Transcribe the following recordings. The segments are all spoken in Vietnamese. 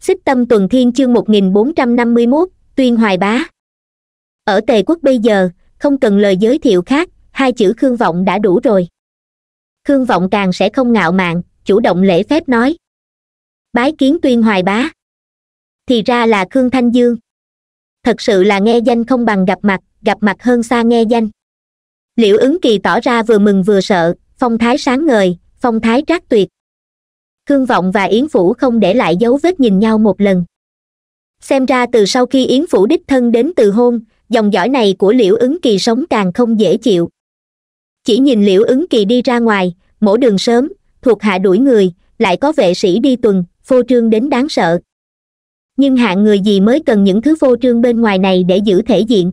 xích tâm tuần thiên chương 1451, tuyên hoài bá ở tề quốc bây giờ không cần lời giới thiệu khác hai chữ khương vọng đã đủ rồi khương vọng càng sẽ không ngạo mạn chủ động lễ phép nói bái kiến tuyên hoài bá thì ra là khương thanh dương thật sự là nghe danh không bằng gặp mặt gặp mặt hơn xa nghe danh liễu ứng kỳ tỏ ra vừa mừng vừa sợ phong thái sáng ngời phong thái trác tuyệt khương vọng và yến phủ không để lại dấu vết nhìn nhau một lần xem ra từ sau khi yến phủ đích thân đến từ hôn dòng dõi này của liễu ứng kỳ sống càng không dễ chịu chỉ nhìn liễu ứng kỳ đi ra ngoài mổ đường sớm thuộc hạ đuổi người lại có vệ sĩ đi tuần phô trương đến đáng sợ nhưng hạng người gì mới cần những thứ phô trương bên ngoài này để giữ thể diện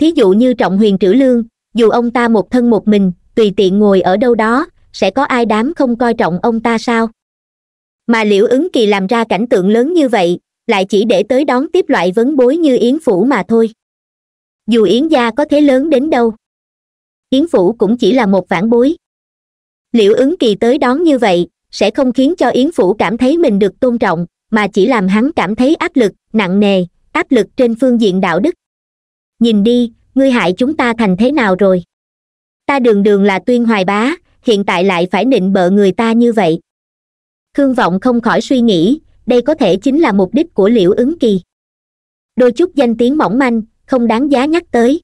thí dụ như trọng huyền trữ lương dù ông ta một thân một mình tùy tiện ngồi ở đâu đó sẽ có ai đám không coi trọng ông ta sao mà liễu ứng kỳ làm ra cảnh tượng lớn như vậy lại chỉ để tới đón tiếp loại vấn bối như yến phủ mà thôi dù yến gia có thế lớn đến đâu yến phủ cũng chỉ là một vãn bối liễu ứng kỳ tới đón như vậy sẽ không khiến cho yến phủ cảm thấy mình được tôn trọng mà chỉ làm hắn cảm thấy áp lực nặng nề áp lực trên phương diện đạo đức nhìn đi ngươi hại chúng ta thành thế nào rồi ta đường đường là tuyên hoài bá hiện tại lại phải nịnh bợ người ta như vậy khương vọng không khỏi suy nghĩ đây có thể chính là mục đích của liễu ứng kỳ đôi chút danh tiếng mỏng manh không đáng giá nhắc tới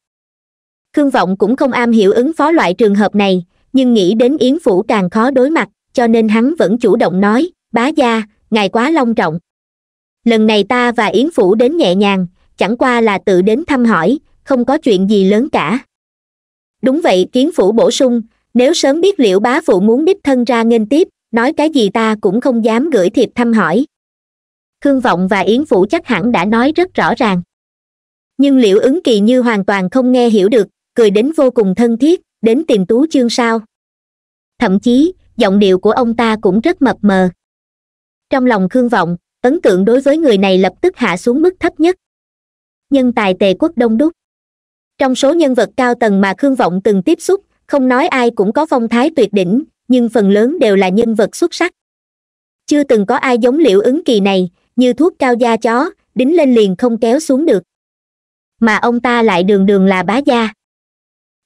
khương vọng cũng không am hiểu ứng phó loại trường hợp này nhưng nghĩ đến yến phủ càng khó đối mặt cho nên hắn vẫn chủ động nói bá gia ngài quá long trọng lần này ta và yến phủ đến nhẹ nhàng chẳng qua là tự đến thăm hỏi không có chuyện gì lớn cả đúng vậy kiến phủ bổ sung nếu sớm biết liễu bá phụ muốn đích thân ra nghênh tiếp nói cái gì ta cũng không dám gửi thiệp thăm hỏi khương vọng và yến phủ chắc hẳn đã nói rất rõ ràng nhưng liễu ứng kỳ như hoàn toàn không nghe hiểu được cười đến vô cùng thân thiết đến tìm tú chương sao thậm chí giọng điệu của ông ta cũng rất mập mờ trong lòng khương vọng ấn tượng đối với người này lập tức hạ xuống mức thấp nhất nhân tài tề quốc đông đúc trong số nhân vật cao tầng mà khương vọng từng tiếp xúc không nói ai cũng có phong thái tuyệt đỉnh nhưng phần lớn đều là nhân vật xuất sắc chưa từng có ai giống Liễu ứng kỳ này như thuốc cao da chó đính lên liền không kéo xuống được mà ông ta lại đường đường là bá gia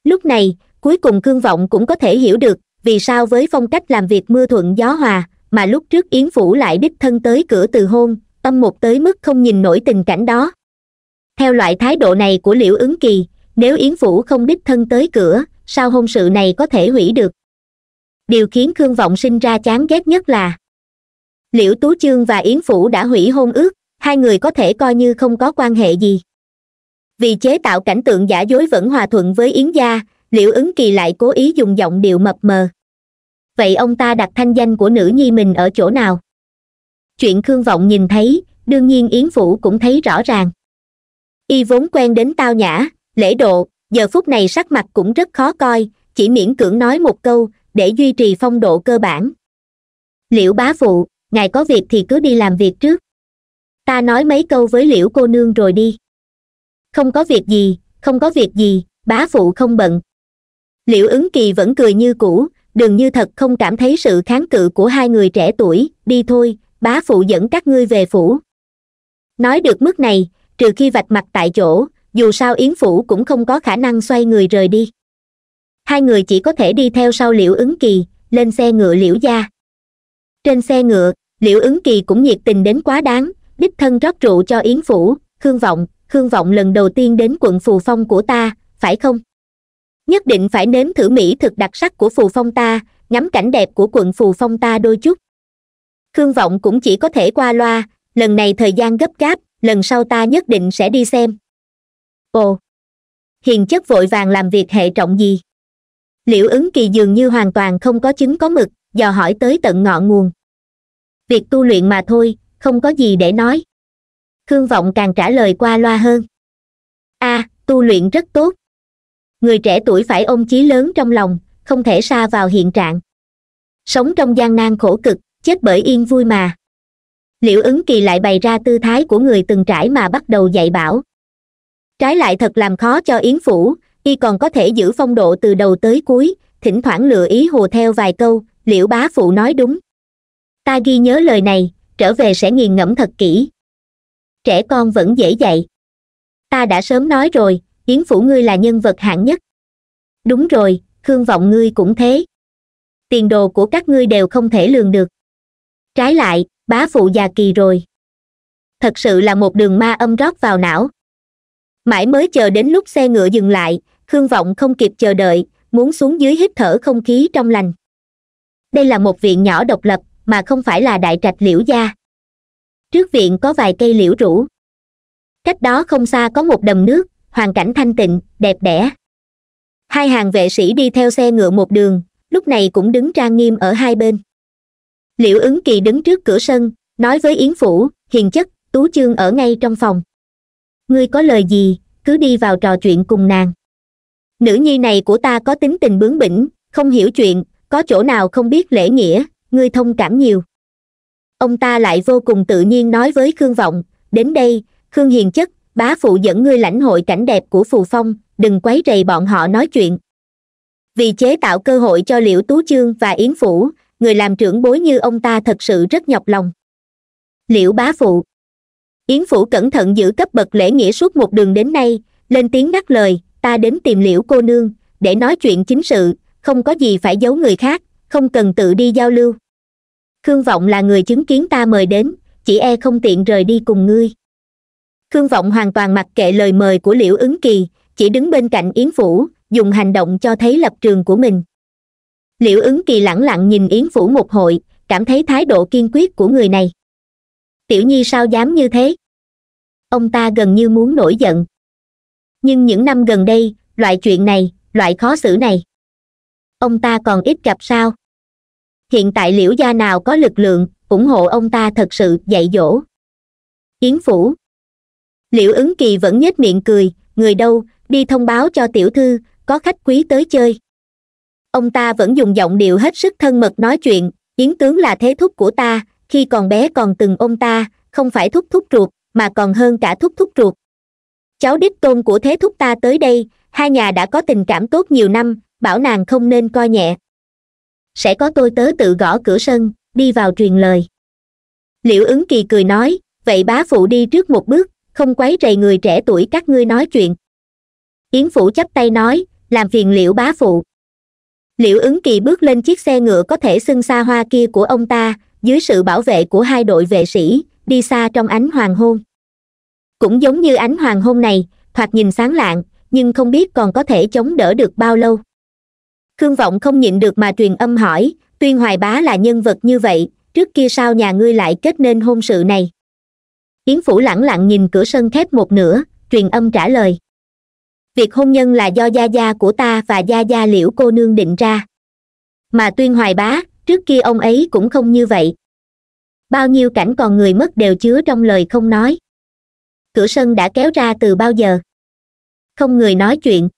lúc này cuối cùng cương vọng cũng có thể hiểu được vì sao với phong cách làm việc mưa thuận gió hòa mà lúc trước yến phủ lại đích thân tới cửa từ hôn tâm một tới mức không nhìn nổi tình cảnh đó theo loại thái độ này của liễu ứng kỳ nếu yến phủ không đích thân tới cửa sao hôn sự này có thể hủy được điều khiến khương vọng sinh ra chán ghét nhất là liễu tú chương và yến phủ đã hủy hôn ước hai người có thể coi như không có quan hệ gì vì chế tạo cảnh tượng giả dối vẫn hòa thuận với yến gia liễu ứng kỳ lại cố ý dùng giọng điệu mập mờ vậy ông ta đặt thanh danh của nữ nhi mình ở chỗ nào chuyện khương vọng nhìn thấy đương nhiên yến phủ cũng thấy rõ ràng y vốn quen đến tao nhã lễ độ giờ phút này sắc mặt cũng rất khó coi chỉ miễn cưỡng nói một câu để duy trì phong độ cơ bản liễu bá phụ ngài có việc thì cứ đi làm việc trước ta nói mấy câu với liễu cô nương rồi đi không có việc gì không có việc gì bá phụ không bận liễu ứng kỳ vẫn cười như cũ đừng như thật không cảm thấy sự kháng cự của hai người trẻ tuổi đi thôi bá phụ dẫn các ngươi về phủ nói được mức này trừ khi vạch mặt tại chỗ dù sao yến phủ cũng không có khả năng xoay người rời đi hai người chỉ có thể đi theo sau liễu ứng kỳ lên xe ngựa liễu gia trên xe ngựa liễu ứng kỳ cũng nhiệt tình đến quá đáng đích thân rót rượu cho yến phủ khương vọng khương vọng lần đầu tiên đến quận phù phong của ta phải không nhất định phải nếm thử mỹ thực đặc sắc của phù phong ta ngắm cảnh đẹp của quận phù phong ta đôi chút khương vọng cũng chỉ có thể qua loa lần này thời gian gấp gáp lần sau ta nhất định sẽ đi xem ồ hiền chất vội vàng làm việc hệ trọng gì liễu ứng kỳ dường như hoàn toàn không có chứng có mực dò hỏi tới tận ngọn nguồn việc tu luyện mà thôi không có gì để nói khương vọng càng trả lời qua loa hơn a à, tu luyện rất tốt người trẻ tuổi phải ôm chí lớn trong lòng không thể xa vào hiện trạng sống trong gian nan khổ cực chết bởi yên vui mà liễu ứng kỳ lại bày ra tư thái của người từng trải mà bắt đầu dạy bảo trái lại thật làm khó cho yến phủ y còn có thể giữ phong độ từ đầu tới cuối thỉnh thoảng lựa ý hồ theo vài câu liễu bá phụ nói đúng ta ghi nhớ lời này trở về sẽ nghiền ngẫm thật kỹ trẻ con vẫn dễ dạy ta đã sớm nói rồi yến phủ ngươi là nhân vật hạng nhất đúng rồi khương vọng ngươi cũng thế tiền đồ của các ngươi đều không thể lường được trái lại bá phụ già kỳ rồi thật sự là một đường ma âm rót vào não mãi mới chờ đến lúc xe ngựa dừng lại khương vọng không kịp chờ đợi muốn xuống dưới hít thở không khí trong lành đây là một viện nhỏ độc lập mà không phải là đại trạch liễu gia trước viện có vài cây liễu rủ, cách đó không xa có một đầm nước hoàn cảnh thanh tịnh đẹp đẽ hai hàng vệ sĩ đi theo xe ngựa một đường lúc này cũng đứng trang nghiêm ở hai bên liễu ứng kỳ đứng trước cửa sân nói với yến phủ hiền chất tú chương ở ngay trong phòng ngươi có lời gì cứ đi vào trò chuyện cùng nàng nữ nhi này của ta có tính tình bướng bỉnh không hiểu chuyện có chỗ nào không biết lễ nghĩa ngươi thông cảm nhiều ông ta lại vô cùng tự nhiên nói với khương vọng đến đây khương hiền chất bá phụ dẫn ngươi lãnh hội cảnh đẹp của phù phong đừng quấy rầy bọn họ nói chuyện vì chế tạo cơ hội cho liễu tú chương và yến phủ người làm trưởng bối như ông ta thật sự rất nhọc lòng liễu bá phụ yến phủ cẩn thận giữ cấp bậc lễ nghĩa suốt một đường đến nay lên tiếng ngắt lời ta đến tìm liễu cô nương để nói chuyện chính sự không có gì phải giấu người khác không cần tự đi giao lưu khương vọng là người chứng kiến ta mời đến chỉ e không tiện rời đi cùng ngươi khương vọng hoàn toàn mặc kệ lời mời của liễu ứng kỳ chỉ đứng bên cạnh yến phủ dùng hành động cho thấy lập trường của mình liễu ứng kỳ lẳng lặng nhìn yến phủ một hội cảm thấy thái độ kiên quyết của người này tiểu nhi sao dám như thế ông ta gần như muốn nổi giận nhưng những năm gần đây loại chuyện này loại khó xử này ông ta còn ít gặp sao hiện tại liễu gia nào có lực lượng ủng hộ ông ta thật sự dạy dỗ yến phủ liễu ứng kỳ vẫn nhếch miệng cười người đâu đi thông báo cho tiểu thư có khách quý tới chơi ông ta vẫn dùng giọng điệu hết sức thân mật nói chuyện yến tướng là thế thúc của ta khi còn bé còn từng ôm ta không phải thúc thúc ruột mà còn hơn cả thúc thúc ruột cháu đích tôn của thế thúc ta tới đây hai nhà đã có tình cảm tốt nhiều năm bảo nàng không nên coi nhẹ sẽ có tôi tớ tự gõ cửa sân đi vào truyền lời liễu ứng kỳ cười nói vậy bá phụ đi trước một bước không quấy rầy người trẻ tuổi các ngươi nói chuyện yến phủ chắp tay nói làm phiền liễu bá phụ liễu ứng kỳ bước lên chiếc xe ngựa có thể xưng xa hoa kia của ông ta dưới sự bảo vệ của hai đội vệ sĩ đi xa trong ánh hoàng hôn cũng giống như ánh hoàng hôn này thoạt nhìn sáng lạng nhưng không biết còn có thể chống đỡ được bao lâu khương vọng không nhịn được mà truyền âm hỏi tuyên hoài bá là nhân vật như vậy trước kia sao nhà ngươi lại kết nên hôn sự này yến phủ lẳng lặng nhìn cửa sân thép một nửa truyền âm trả lời việc hôn nhân là do gia gia của ta và gia gia liễu cô nương định ra mà tuyên hoài bá trước kia ông ấy cũng không như vậy bao nhiêu cảnh còn người mất đều chứa trong lời không nói cửa sân đã kéo ra từ bao giờ không người nói chuyện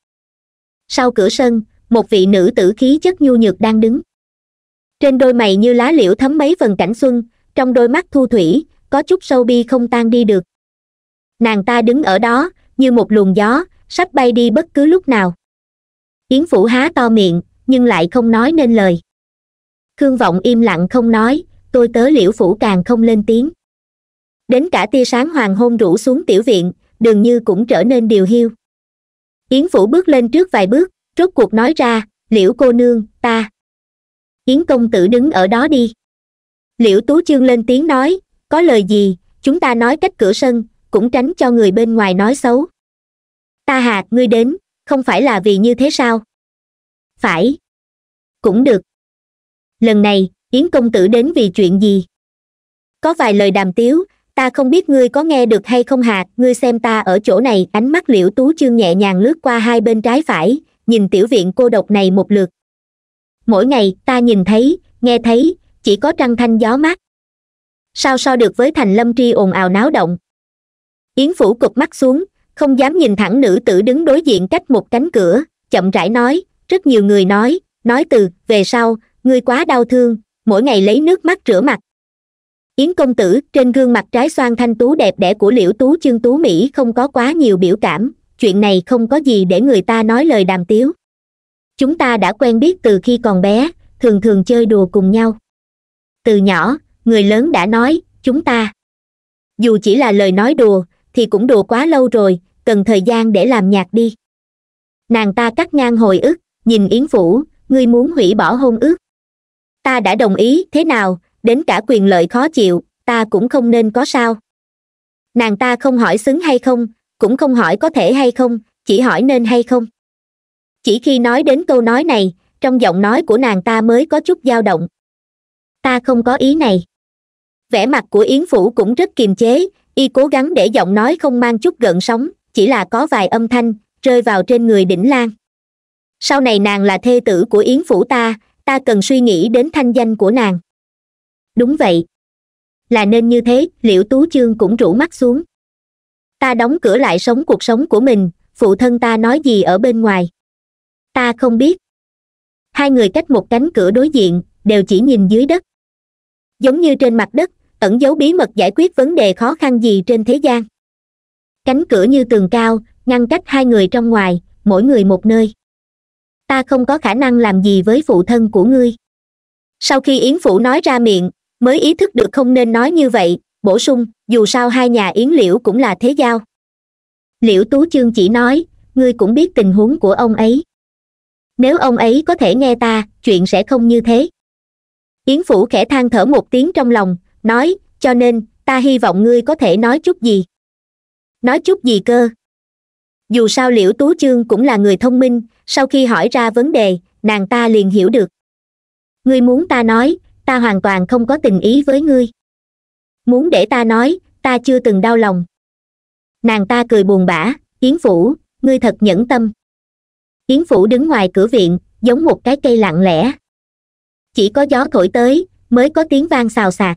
sau cửa sân một vị nữ tử khí chất nhu nhược đang đứng trên đôi mày như lá liễu thấm mấy phần cảnh xuân trong đôi mắt thu thủy có chút sâu bi không tan đi được nàng ta đứng ở đó như một luồng gió sắp bay đi bất cứ lúc nào yến phủ há to miệng nhưng lại không nói nên lời khương vọng im lặng không nói tôi tớ liễu phủ càng không lên tiếng đến cả tia sáng hoàng hôn rủ xuống tiểu viện đường như cũng trở nên điều hiu yến phủ bước lên trước vài bước rốt cuộc nói ra liễu cô nương ta yến công tử đứng ở đó đi liễu tú chương lên tiếng nói có lời gì chúng ta nói cách cửa sân cũng tránh cho người bên ngoài nói xấu ta hạt ngươi đến không phải là vì như thế sao phải cũng được lần này yến công tử đến vì chuyện gì có vài lời đàm tiếu ta không biết ngươi có nghe được hay không hạt ngươi xem ta ở chỗ này ánh mắt liễu tú chương nhẹ nhàng lướt qua hai bên trái phải nhìn tiểu viện cô độc này một lượt mỗi ngày ta nhìn thấy nghe thấy chỉ có trăng thanh gió mát sao so được với thành lâm tri ồn ào náo động yến phủ cụp mắt xuống không dám nhìn thẳng nữ tử đứng đối diện cách một cánh cửa chậm rãi nói rất nhiều người nói nói từ về sau ngươi quá đau thương mỗi ngày lấy nước mắt rửa mặt yến công tử trên gương mặt trái xoan thanh tú đẹp đẽ của liễu tú chương tú mỹ không có quá nhiều biểu cảm chuyện này không có gì để người ta nói lời đàm tiếu chúng ta đã quen biết từ khi còn bé thường thường chơi đùa cùng nhau từ nhỏ người lớn đã nói chúng ta dù chỉ là lời nói đùa thì cũng đùa quá lâu rồi cần thời gian để làm nhạc đi nàng ta cắt ngang hồi ức nhìn yến phủ ngươi muốn hủy bỏ hôn ước ta đã đồng ý thế nào đến cả quyền lợi khó chịu ta cũng không nên có sao nàng ta không hỏi xứng hay không cũng không hỏi có thể hay không chỉ hỏi nên hay không chỉ khi nói đến câu nói này trong giọng nói của nàng ta mới có chút dao động ta không có ý này vẻ mặt của yến phủ cũng rất kiềm chế y cố gắng để giọng nói không mang chút gợn sóng chỉ là có vài âm thanh rơi vào trên người đỉnh lan sau này nàng là thê tử của yến phủ ta ta cần suy nghĩ đến thanh danh của nàng đúng vậy là nên như thế liễu tú chương cũng rủ mắt xuống ta đóng cửa lại sống cuộc sống của mình phụ thân ta nói gì ở bên ngoài ta không biết hai người cách một cánh cửa đối diện đều chỉ nhìn dưới đất giống như trên mặt đất ẩn giấu bí mật giải quyết vấn đề khó khăn gì trên thế gian cánh cửa như tường cao ngăn cách hai người trong ngoài mỗi người một nơi ta không có khả năng làm gì với phụ thân của ngươi sau khi yến phủ nói ra miệng mới ý thức được không nên nói như vậy bổ sung dù sao hai nhà yến liễu cũng là thế giao liễu tú chương chỉ nói ngươi cũng biết tình huống của ông ấy nếu ông ấy có thể nghe ta chuyện sẽ không như thế yến phủ khẽ than thở một tiếng trong lòng nói cho nên ta hy vọng ngươi có thể nói chút gì nói chút gì cơ dù sao liễu tú chương cũng là người thông minh sau khi hỏi ra vấn đề nàng ta liền hiểu được ngươi muốn ta nói ta hoàn toàn không có tình ý với ngươi muốn để ta nói ta chưa từng đau lòng nàng ta cười buồn bã yến phủ ngươi thật nhẫn tâm yến phủ đứng ngoài cửa viện giống một cái cây lặng lẽ chỉ có gió thổi tới mới có tiếng vang xào xạc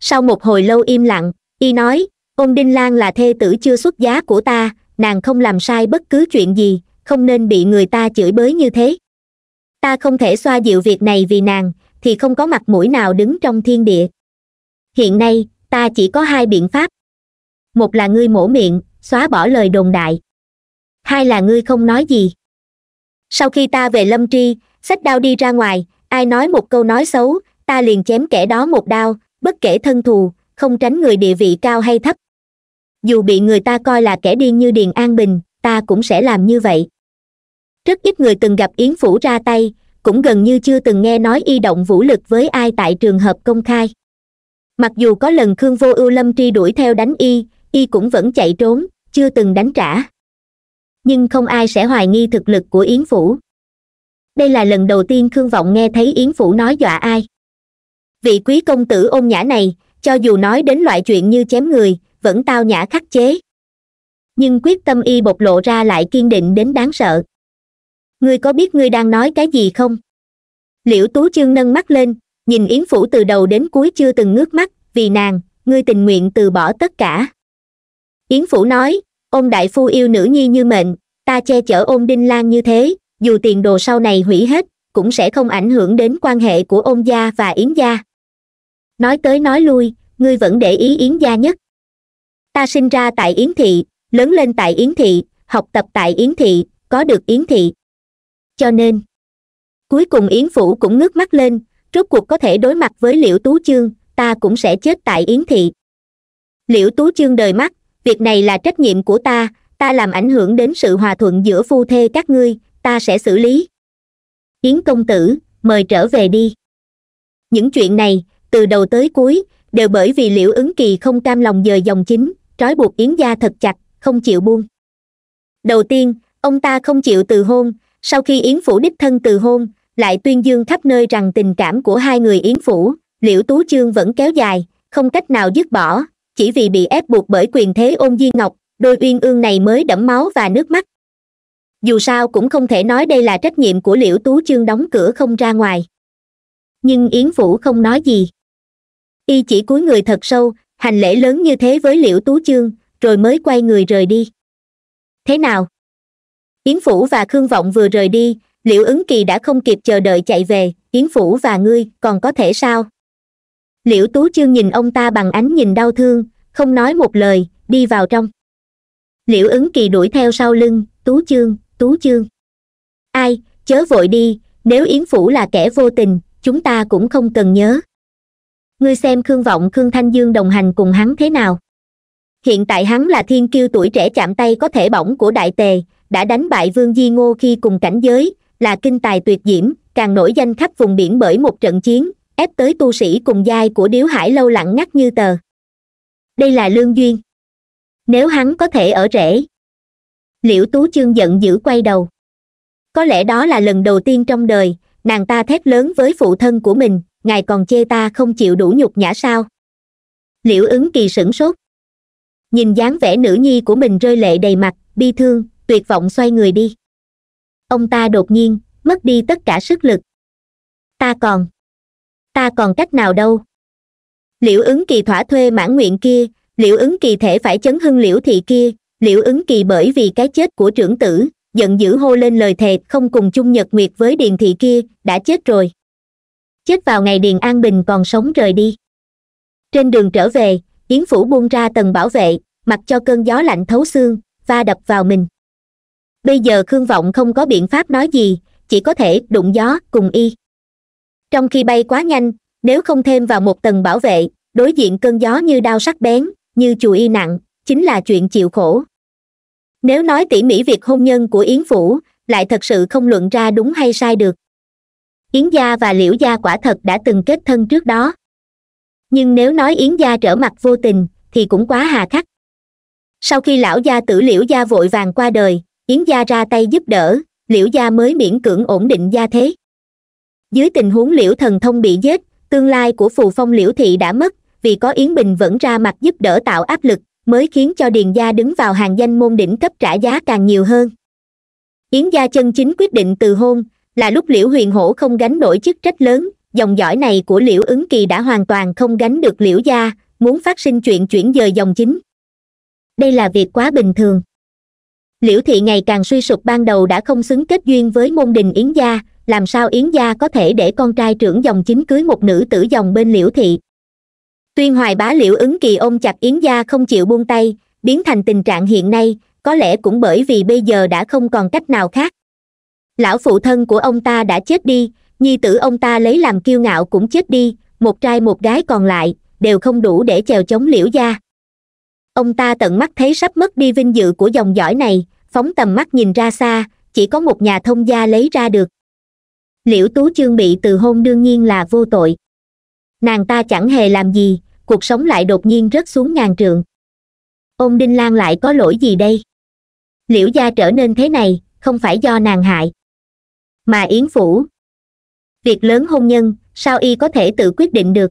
sau một hồi lâu im lặng y nói ôn đinh lan là thê tử chưa xuất giá của ta nàng không làm sai bất cứ chuyện gì không nên bị người ta chửi bới như thế ta không thể xoa dịu việc này vì nàng thì không có mặt mũi nào đứng trong thiên địa hiện nay ta chỉ có hai biện pháp một là ngươi mổ miệng xóa bỏ lời đồn đại hai là ngươi không nói gì sau khi ta về lâm tri xách đao đi ra ngoài ai nói một câu nói xấu ta liền chém kẻ đó một đao bất kể thân thù không tránh người địa vị cao hay thấp dù bị người ta coi là kẻ điên như điền an bình ta cũng sẽ làm như vậy rất ít người từng gặp yến phủ ra tay cũng gần như chưa từng nghe nói y động vũ lực với ai tại trường hợp công khai mặc dù có lần khương vô ưu lâm tri đuổi theo đánh y y cũng vẫn chạy trốn chưa từng đánh trả nhưng không ai sẽ hoài nghi thực lực của yến phủ đây là lần đầu tiên khương vọng nghe thấy yến phủ nói dọa ai vị quý công tử ôn nhã này cho dù nói đến loại chuyện như chém người vẫn tao nhã khắc chế nhưng quyết tâm y bộc lộ ra lại kiên định đến đáng sợ ngươi có biết ngươi đang nói cái gì không liễu tú chương nâng mắt lên nhìn yến phủ từ đầu đến cuối chưa từng ngước mắt vì nàng ngươi tình nguyện từ bỏ tất cả yến phủ nói ôn đại phu yêu nữ nhi như mệnh ta che chở ôn đinh lan như thế dù tiền đồ sau này hủy hết cũng sẽ không ảnh hưởng đến quan hệ của ôn gia và yến gia nói tới nói lui ngươi vẫn để ý yến gia nhất ta sinh ra tại yến thị lớn lên tại yến thị học tập tại yến thị có được yến thị cho nên cuối cùng yến phủ cũng ngước mắt lên rốt cuộc có thể đối mặt với liễu tú chương ta cũng sẽ chết tại yến thị liễu tú chương đời mắt việc này là trách nhiệm của ta ta làm ảnh hưởng đến sự hòa thuận giữa phu thê các ngươi ta sẽ xử lý yến công tử mời trở về đi những chuyện này từ đầu tới cuối đều bởi vì liễu ứng kỳ không cam lòng dời dòng chính trói buộc yến gia thật chặt không chịu buông đầu tiên ông ta không chịu từ hôn sau khi yến phủ đích thân từ hôn lại tuyên dương khắp nơi rằng tình cảm của hai người yến phủ liễu tú chương vẫn kéo dài không cách nào dứt bỏ chỉ vì bị ép buộc bởi quyền thế ôn di ngọc đôi uyên ương này mới đẫm máu và nước mắt dù sao cũng không thể nói đây là trách nhiệm của liễu tú chương đóng cửa không ra ngoài nhưng yến phủ không nói gì y chỉ cúi người thật sâu hành lễ lớn như thế với liễu tú chương rồi mới quay người rời đi thế nào yến phủ và khương vọng vừa rời đi liễu ứng kỳ đã không kịp chờ đợi chạy về yến phủ và ngươi còn có thể sao liễu tú chương nhìn ông ta bằng ánh nhìn đau thương không nói một lời đi vào trong liễu ứng kỳ đuổi theo sau lưng tú chương tú chương ai chớ vội đi nếu yến phủ là kẻ vô tình chúng ta cũng không cần nhớ ngươi xem khương vọng khương thanh dương đồng hành cùng hắn thế nào hiện tại hắn là thiên kiêu tuổi trẻ chạm tay có thể bỏng của đại tề đã đánh bại vương di ngô khi cùng cảnh giới là kinh tài tuyệt diễm càng nổi danh khắp vùng biển bởi một trận chiến ép tới tu sĩ cùng giai của điếu hải lâu lặng ngắt như tờ đây là lương duyên nếu hắn có thể ở rễ liễu tú chương giận dữ quay đầu có lẽ đó là lần đầu tiên trong đời nàng ta thét lớn với phụ thân của mình ngài còn chê ta không chịu đủ nhục nhã sao liễu ứng kỳ sửng sốt nhìn dáng vẻ nữ nhi của mình rơi lệ đầy mặt bi thương tuyệt vọng xoay người đi ông ta đột nhiên mất đi tất cả sức lực ta còn ta còn cách nào đâu liễu ứng kỳ thỏa thuê mãn nguyện kia liễu ứng kỳ thể phải chấn hưng liễu thị kia liễu ứng kỳ bởi vì cái chết của trưởng tử giận dữ hô lên lời thề không cùng chung nhật nguyệt với điền thị kia đã chết rồi chết vào ngày điền an bình còn sống rời đi trên đường trở về yến phủ buông ra tầng bảo vệ mặc cho cơn gió lạnh thấu xương va đập vào mình bây giờ khương vọng không có biện pháp nói gì chỉ có thể đụng gió cùng y trong khi bay quá nhanh nếu không thêm vào một tầng bảo vệ đối diện cơn gió như đau sắc bén như chùi y nặng chính là chuyện chịu khổ nếu nói tỉ mỉ việc hôn nhân của yến phủ lại thật sự không luận ra đúng hay sai được yến gia và liễu gia quả thật đã từng kết thân trước đó nhưng nếu nói yến gia trở mặt vô tình thì cũng quá hà khắc sau khi lão gia tử liễu gia vội vàng qua đời yến gia ra tay giúp đỡ liễu gia mới miễn cưỡng ổn định gia thế dưới tình huống liễu thần thông bị giết tương lai của phù phong liễu thị đã mất vì có yến bình vẫn ra mặt giúp đỡ tạo áp lực mới khiến cho điền gia đứng vào hàng danh môn đỉnh cấp trả giá càng nhiều hơn yến gia chân chính quyết định từ hôn là lúc liễu huyền hổ không gánh nổi chức trách lớn dòng dõi này của liễu ứng kỳ đã hoàn toàn không gánh được liễu gia muốn phát sinh chuyện chuyển dời dòng chính đây là việc quá bình thường liễu thị ngày càng suy sụp ban đầu đã không xứng kết duyên với môn đình yến gia làm sao yến gia có thể để con trai trưởng dòng chính cưới một nữ tử dòng bên liễu thị tuyên hoài bá liễu ứng kỳ ôm chặt yến gia không chịu buông tay biến thành tình trạng hiện nay có lẽ cũng bởi vì bây giờ đã không còn cách nào khác lão phụ thân của ông ta đã chết đi nhi tử ông ta lấy làm kiêu ngạo cũng chết đi một trai một gái còn lại đều không đủ để chèo chống liễu gia ông ta tận mắt thấy sắp mất đi vinh dự của dòng dõi này phóng tầm mắt nhìn ra xa chỉ có một nhà thông gia lấy ra được liễu tú chương bị từ hôn đương nhiên là vô tội nàng ta chẳng hề làm gì cuộc sống lại đột nhiên rớt xuống ngàn trường. Ông đinh lan lại có lỗi gì đây liễu gia trở nên thế này không phải do nàng hại mà yến phủ việc lớn hôn nhân sao y có thể tự quyết định được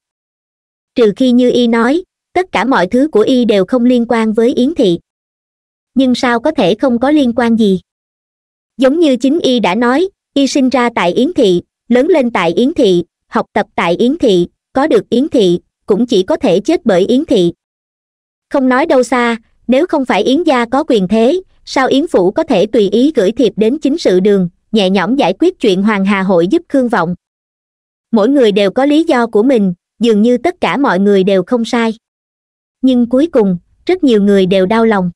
trừ khi như y nói tất cả mọi thứ của y đều không liên quan với yến thị nhưng sao có thể không có liên quan gì giống như chính y đã nói y sinh ra tại yến thị lớn lên tại yến thị học tập tại yến thị có được yến thị cũng chỉ có thể chết bởi yến thị không nói đâu xa nếu không phải yến gia có quyền thế sao yến phủ có thể tùy ý gửi thiệp đến chính sự đường nhẹ nhõm giải quyết chuyện hoàng hà hội giúp khương vọng mỗi người đều có lý do của mình dường như tất cả mọi người đều không sai nhưng cuối cùng rất nhiều người đều đau lòng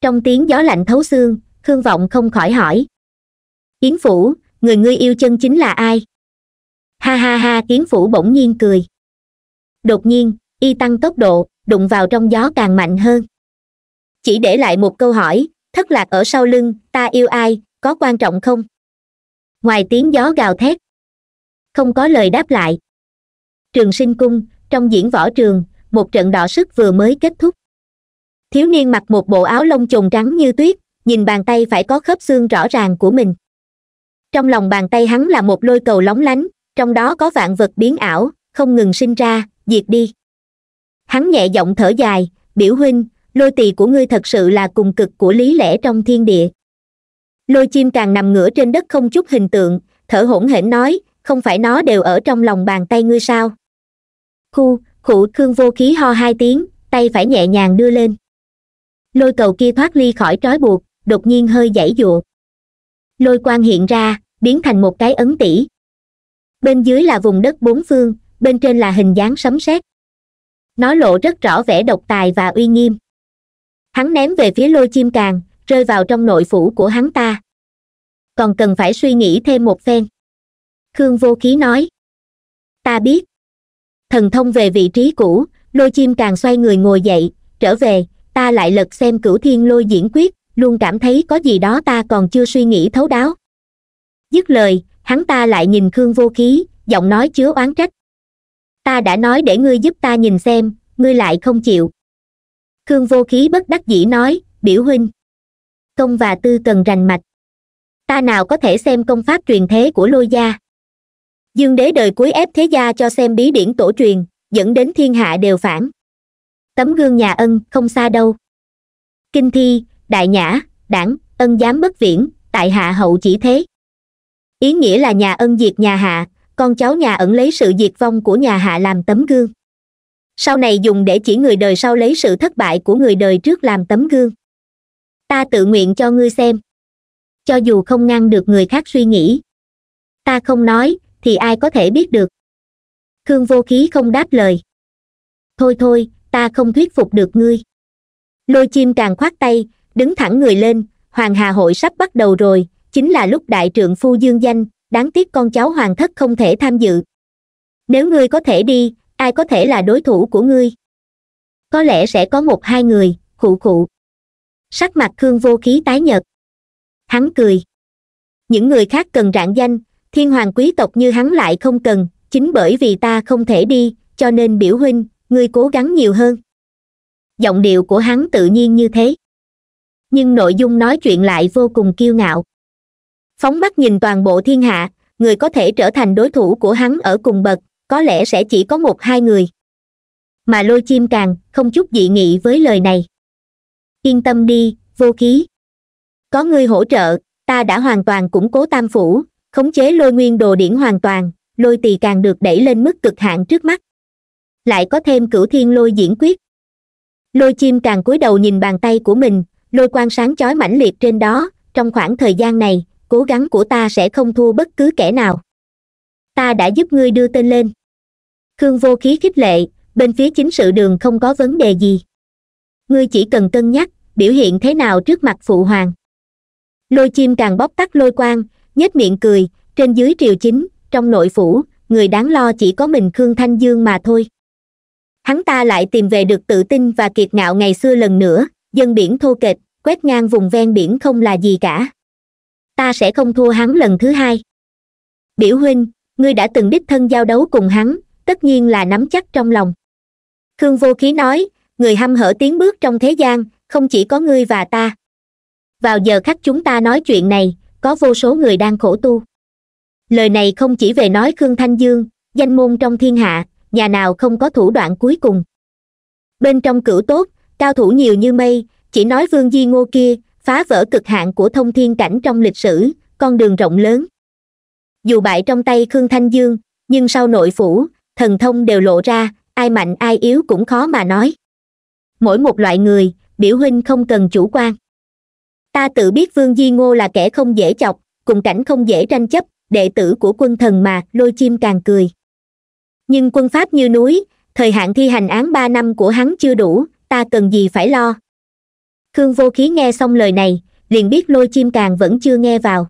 trong tiếng gió lạnh thấu xương khương vọng không khỏi hỏi kiến phủ người ngươi yêu chân chính là ai ha ha ha kiến phủ bỗng nhiên cười đột nhiên y tăng tốc độ đụng vào trong gió càng mạnh hơn chỉ để lại một câu hỏi thất lạc ở sau lưng ta yêu ai có quan trọng không ngoài tiếng gió gào thét không có lời đáp lại trường sinh cung trong diễn võ trường một trận đỏ sức vừa mới kết thúc thiếu niên mặc một bộ áo lông chồn trắng như tuyết nhìn bàn tay phải có khớp xương rõ ràng của mình trong lòng bàn tay hắn là một lôi cầu lóng lánh trong đó có vạn vật biến ảo không ngừng sinh ra diệt đi hắn nhẹ giọng thở dài biểu huynh lôi tỳ của ngươi thật sự là cùng cực của lý lẽ trong thiên địa lôi chim càng nằm ngửa trên đất không chút hình tượng thở hổn hển nói không phải nó đều ở trong lòng bàn tay ngươi sao khu khu khương vô khí ho hai tiếng tay phải nhẹ nhàng đưa lên lôi cầu kia thoát ly khỏi trói buộc đột nhiên hơi giãy giụa lôi quang hiện ra biến thành một cái ấn tỷ bên dưới là vùng đất bốn phương bên trên là hình dáng sấm sét nó lộ rất rõ vẻ độc tài và uy nghiêm hắn ném về phía lôi chim càng rơi vào trong nội phủ của hắn ta còn cần phải suy nghĩ thêm một phen khương vô khí nói ta biết thần thông về vị trí cũ lôi chim càng xoay người ngồi dậy trở về ta lại lật xem cửu thiên lôi diễn quyết luôn cảm thấy có gì đó ta còn chưa suy nghĩ thấu đáo dứt lời hắn ta lại nhìn khương vô khí giọng nói chứa oán trách ta đã nói để ngươi giúp ta nhìn xem ngươi lại không chịu khương vô khí bất đắc dĩ nói biểu huynh công và tư cần rành mạch ta nào có thể xem công pháp truyền thế của lôi gia dương đế đời cuối ép thế gia cho xem bí điển tổ truyền dẫn đến thiên hạ đều phản tấm gương nhà ân không xa đâu kinh thi đại nhã đảng ân giám bất viễn tại hạ hậu chỉ thế ý nghĩa là nhà ân diệt nhà hạ con cháu nhà ẩn lấy sự diệt vong của nhà hạ làm tấm gương sau này dùng để chỉ người đời sau lấy sự thất bại của người đời trước làm tấm gương ta tự nguyện cho ngươi xem cho dù không ngăn được người khác suy nghĩ ta không nói thì ai có thể biết được khương vô khí không đáp lời thôi thôi ta không thuyết phục được ngươi lôi chim càng khoát tay đứng thẳng người lên hoàng hà hội sắp bắt đầu rồi chính là lúc đại trượng phu dương danh đáng tiếc con cháu hoàng thất không thể tham dự nếu ngươi có thể đi ai có thể là đối thủ của ngươi có lẽ sẽ có một hai người khụ khụ sắc mặt khương vô khí tái nhợt hắn cười những người khác cần rạng danh thiên hoàng quý tộc như hắn lại không cần chính bởi vì ta không thể đi cho nên biểu huynh ngươi cố gắng nhiều hơn giọng điệu của hắn tự nhiên như thế nhưng nội dung nói chuyện lại vô cùng kiêu ngạo phóng mắt nhìn toàn bộ thiên hạ người có thể trở thành đối thủ của hắn ở cùng bậc có lẽ sẽ chỉ có một hai người mà lôi chim càng không chút dị nghị với lời này yên tâm đi vô khí có ngươi hỗ trợ ta đã hoàn toàn củng cố tam phủ khống chế lôi nguyên đồ điển hoàn toàn lôi tỳ càng được đẩy lên mức cực hạn trước mắt lại có thêm cửu thiên lôi diễn quyết lôi chim càng cúi đầu nhìn bàn tay của mình lôi quan sáng chói mãnh liệt trên đó trong khoảng thời gian này cố gắng của ta sẽ không thua bất cứ kẻ nào ta đã giúp ngươi đưa tên lên khương vô khí khích lệ bên phía chính sự đường không có vấn đề gì ngươi chỉ cần cân nhắc biểu hiện thế nào trước mặt phụ hoàng lôi chim càng bóp tắt lôi quang nhếch miệng cười trên dưới triều chính trong nội phủ người đáng lo chỉ có mình khương thanh dương mà thôi hắn ta lại tìm về được tự tin và kiệt ngạo ngày xưa lần nữa dân biển thô kệch quét ngang vùng ven biển không là gì cả ta sẽ không thua hắn lần thứ hai biểu huynh ngươi đã từng đích thân giao đấu cùng hắn tất nhiên là nắm chắc trong lòng khương vô khí nói người hăm hở tiến bước trong thế gian không chỉ có ngươi và ta vào giờ khắc chúng ta nói chuyện này có vô số người đang khổ tu lời này không chỉ về nói khương thanh dương danh môn trong thiên hạ nhà nào không có thủ đoạn cuối cùng bên trong cửu tốt cao thủ nhiều như mây chỉ nói vương di ngô kia phá vỡ cực hạn của thông thiên cảnh trong lịch sử con đường rộng lớn dù bại trong tay khương thanh dương nhưng sau nội phủ thần thông đều lộ ra ai mạnh ai yếu cũng khó mà nói mỗi một loại người biểu huynh không cần chủ quan ta tự biết vương di ngô là kẻ không dễ chọc cùng cảnh không dễ tranh chấp đệ tử của quân thần mà lôi chim càng cười nhưng quân pháp như núi thời hạn thi hành án ba năm của hắn chưa đủ ta cần gì phải lo khương vô khí nghe xong lời này liền biết lôi chim càng vẫn chưa nghe vào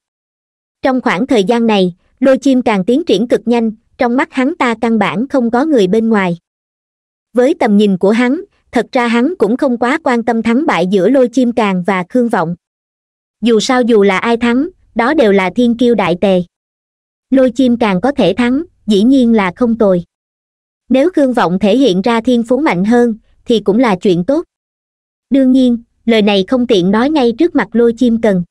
trong khoảng thời gian này lôi chim càng tiến triển cực nhanh trong mắt hắn ta căn bản không có người bên ngoài với tầm nhìn của hắn thật ra hắn cũng không quá quan tâm thắng bại giữa lôi chim càng và khương vọng dù sao dù là ai thắng đó đều là thiên kiêu đại tề lôi chim càng có thể thắng dĩ nhiên là không tồi nếu khương vọng thể hiện ra thiên phú mạnh hơn thì cũng là chuyện tốt đương nhiên lời này không tiện nói ngay trước mặt lôi chim cần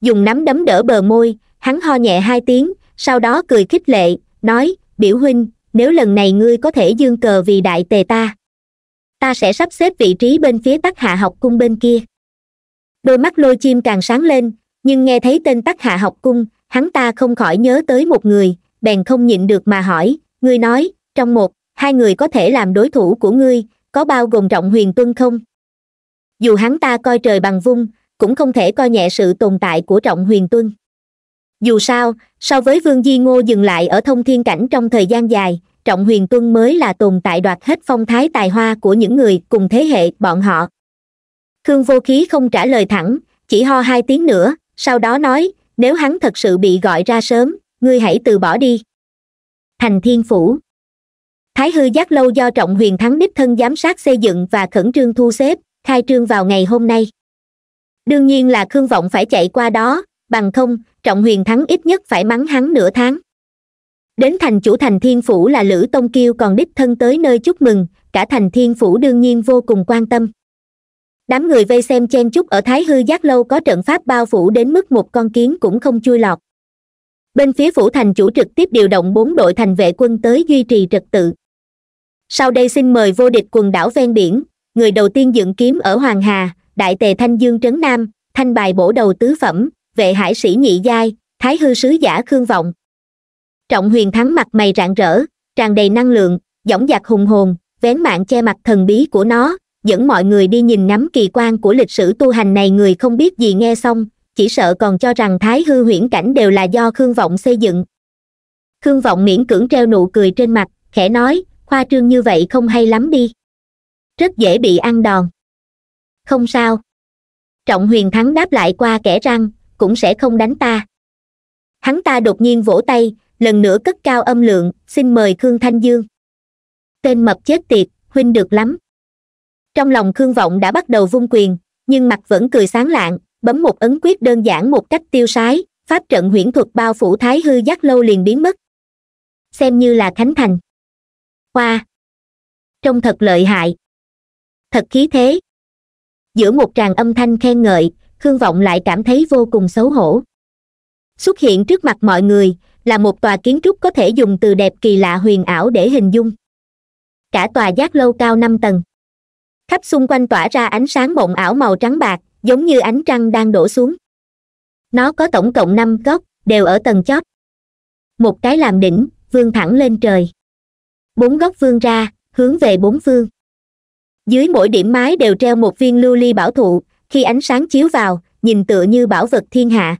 dùng nắm đấm đỡ bờ môi hắn ho nhẹ hai tiếng sau đó cười khích lệ nói biểu huynh nếu lần này ngươi có thể dương cờ vì đại tề ta ta sẽ sắp xếp vị trí bên phía tắc hạ học cung bên kia đôi mắt lôi chim càng sáng lên nhưng nghe thấy tên tắc hạ học cung hắn ta không khỏi nhớ tới một người bèn không nhịn được mà hỏi ngươi nói trong một hai người có thể làm đối thủ của ngươi có bao gồm trọng huyền tuân không dù hắn ta coi trời bằng vung cũng không thể coi nhẹ sự tồn tại của trọng huyền tuân dù sao so với vương di ngô dừng lại ở thông thiên cảnh trong thời gian dài trọng huyền tuân mới là tồn tại đoạt hết phong thái tài hoa của những người cùng thế hệ bọn họ khương vô khí không trả lời thẳng chỉ ho hai tiếng nữa sau đó nói nếu hắn thật sự bị gọi ra sớm ngươi hãy từ bỏ đi thành thiên phủ thái hư giác lâu do trọng huyền thắng đích thân giám sát xây dựng và khẩn trương thu xếp khai trương vào ngày hôm nay đương nhiên là khương vọng phải chạy qua đó bằng không trọng huyền thắng ít nhất phải mắng hắn nửa tháng đến thành chủ thành thiên phủ là lữ tông kiêu còn đích thân tới nơi chúc mừng cả thành thiên phủ đương nhiên vô cùng quan tâm đám người vây xem chen chúc ở thái hư giác lâu có trận pháp bao phủ đến mức một con kiến cũng không chui lọt bên phía phủ thành chủ trực tiếp điều động bốn đội thành vệ quân tới duy trì trật tự sau đây xin mời vô địch quần đảo ven biển người đầu tiên dựng kiếm ở hoàng hà đại tề thanh dương trấn nam thanh bài bổ đầu tứ phẩm vệ hải sĩ nhị giai thái hư sứ giả khương vọng trọng huyền thắng mặt mày rạng rỡ tràn đầy năng lượng dõng dạc hùng hồn vén mạng che mặt thần bí của nó dẫn mọi người đi nhìn ngắm kỳ quan của lịch sử tu hành này người không biết gì nghe xong chỉ sợ còn cho rằng thái hư huyễn cảnh đều là do khương vọng xây dựng khương vọng miễn cưỡng treo nụ cười trên mặt khẽ nói khoa trương như vậy không hay lắm đi rất dễ bị ăn đòn không sao trọng huyền thắng đáp lại qua kẻ răng cũng sẽ không đánh ta hắn ta đột nhiên vỗ tay lần nữa cất cao âm lượng xin mời khương thanh dương tên mập chết tiệt huynh được lắm trong lòng khương vọng đã bắt đầu vung quyền nhưng mặt vẫn cười sáng lạng bấm một ấn quyết đơn giản một cách tiêu sái pháp trận huyễn thuật bao phủ thái hư giác lâu liền biến mất xem như là khánh thành hoa wow. trông thật lợi hại thật khí thế giữa một tràng âm thanh khen ngợi khương vọng lại cảm thấy vô cùng xấu hổ xuất hiện trước mặt mọi người là một tòa kiến trúc có thể dùng từ đẹp kỳ lạ huyền ảo để hình dung cả tòa giác lâu cao năm tầng khắp xung quanh tỏa ra ánh sáng mộng ảo màu trắng bạc giống như ánh trăng đang đổ xuống nó có tổng cộng năm góc đều ở tầng chót một cái làm đỉnh vươn thẳng lên trời bốn góc vươn ra hướng về bốn phương dưới mỗi điểm mái đều treo một viên lưu ly bảo thụ khi ánh sáng chiếu vào nhìn tựa như bảo vật thiên hạ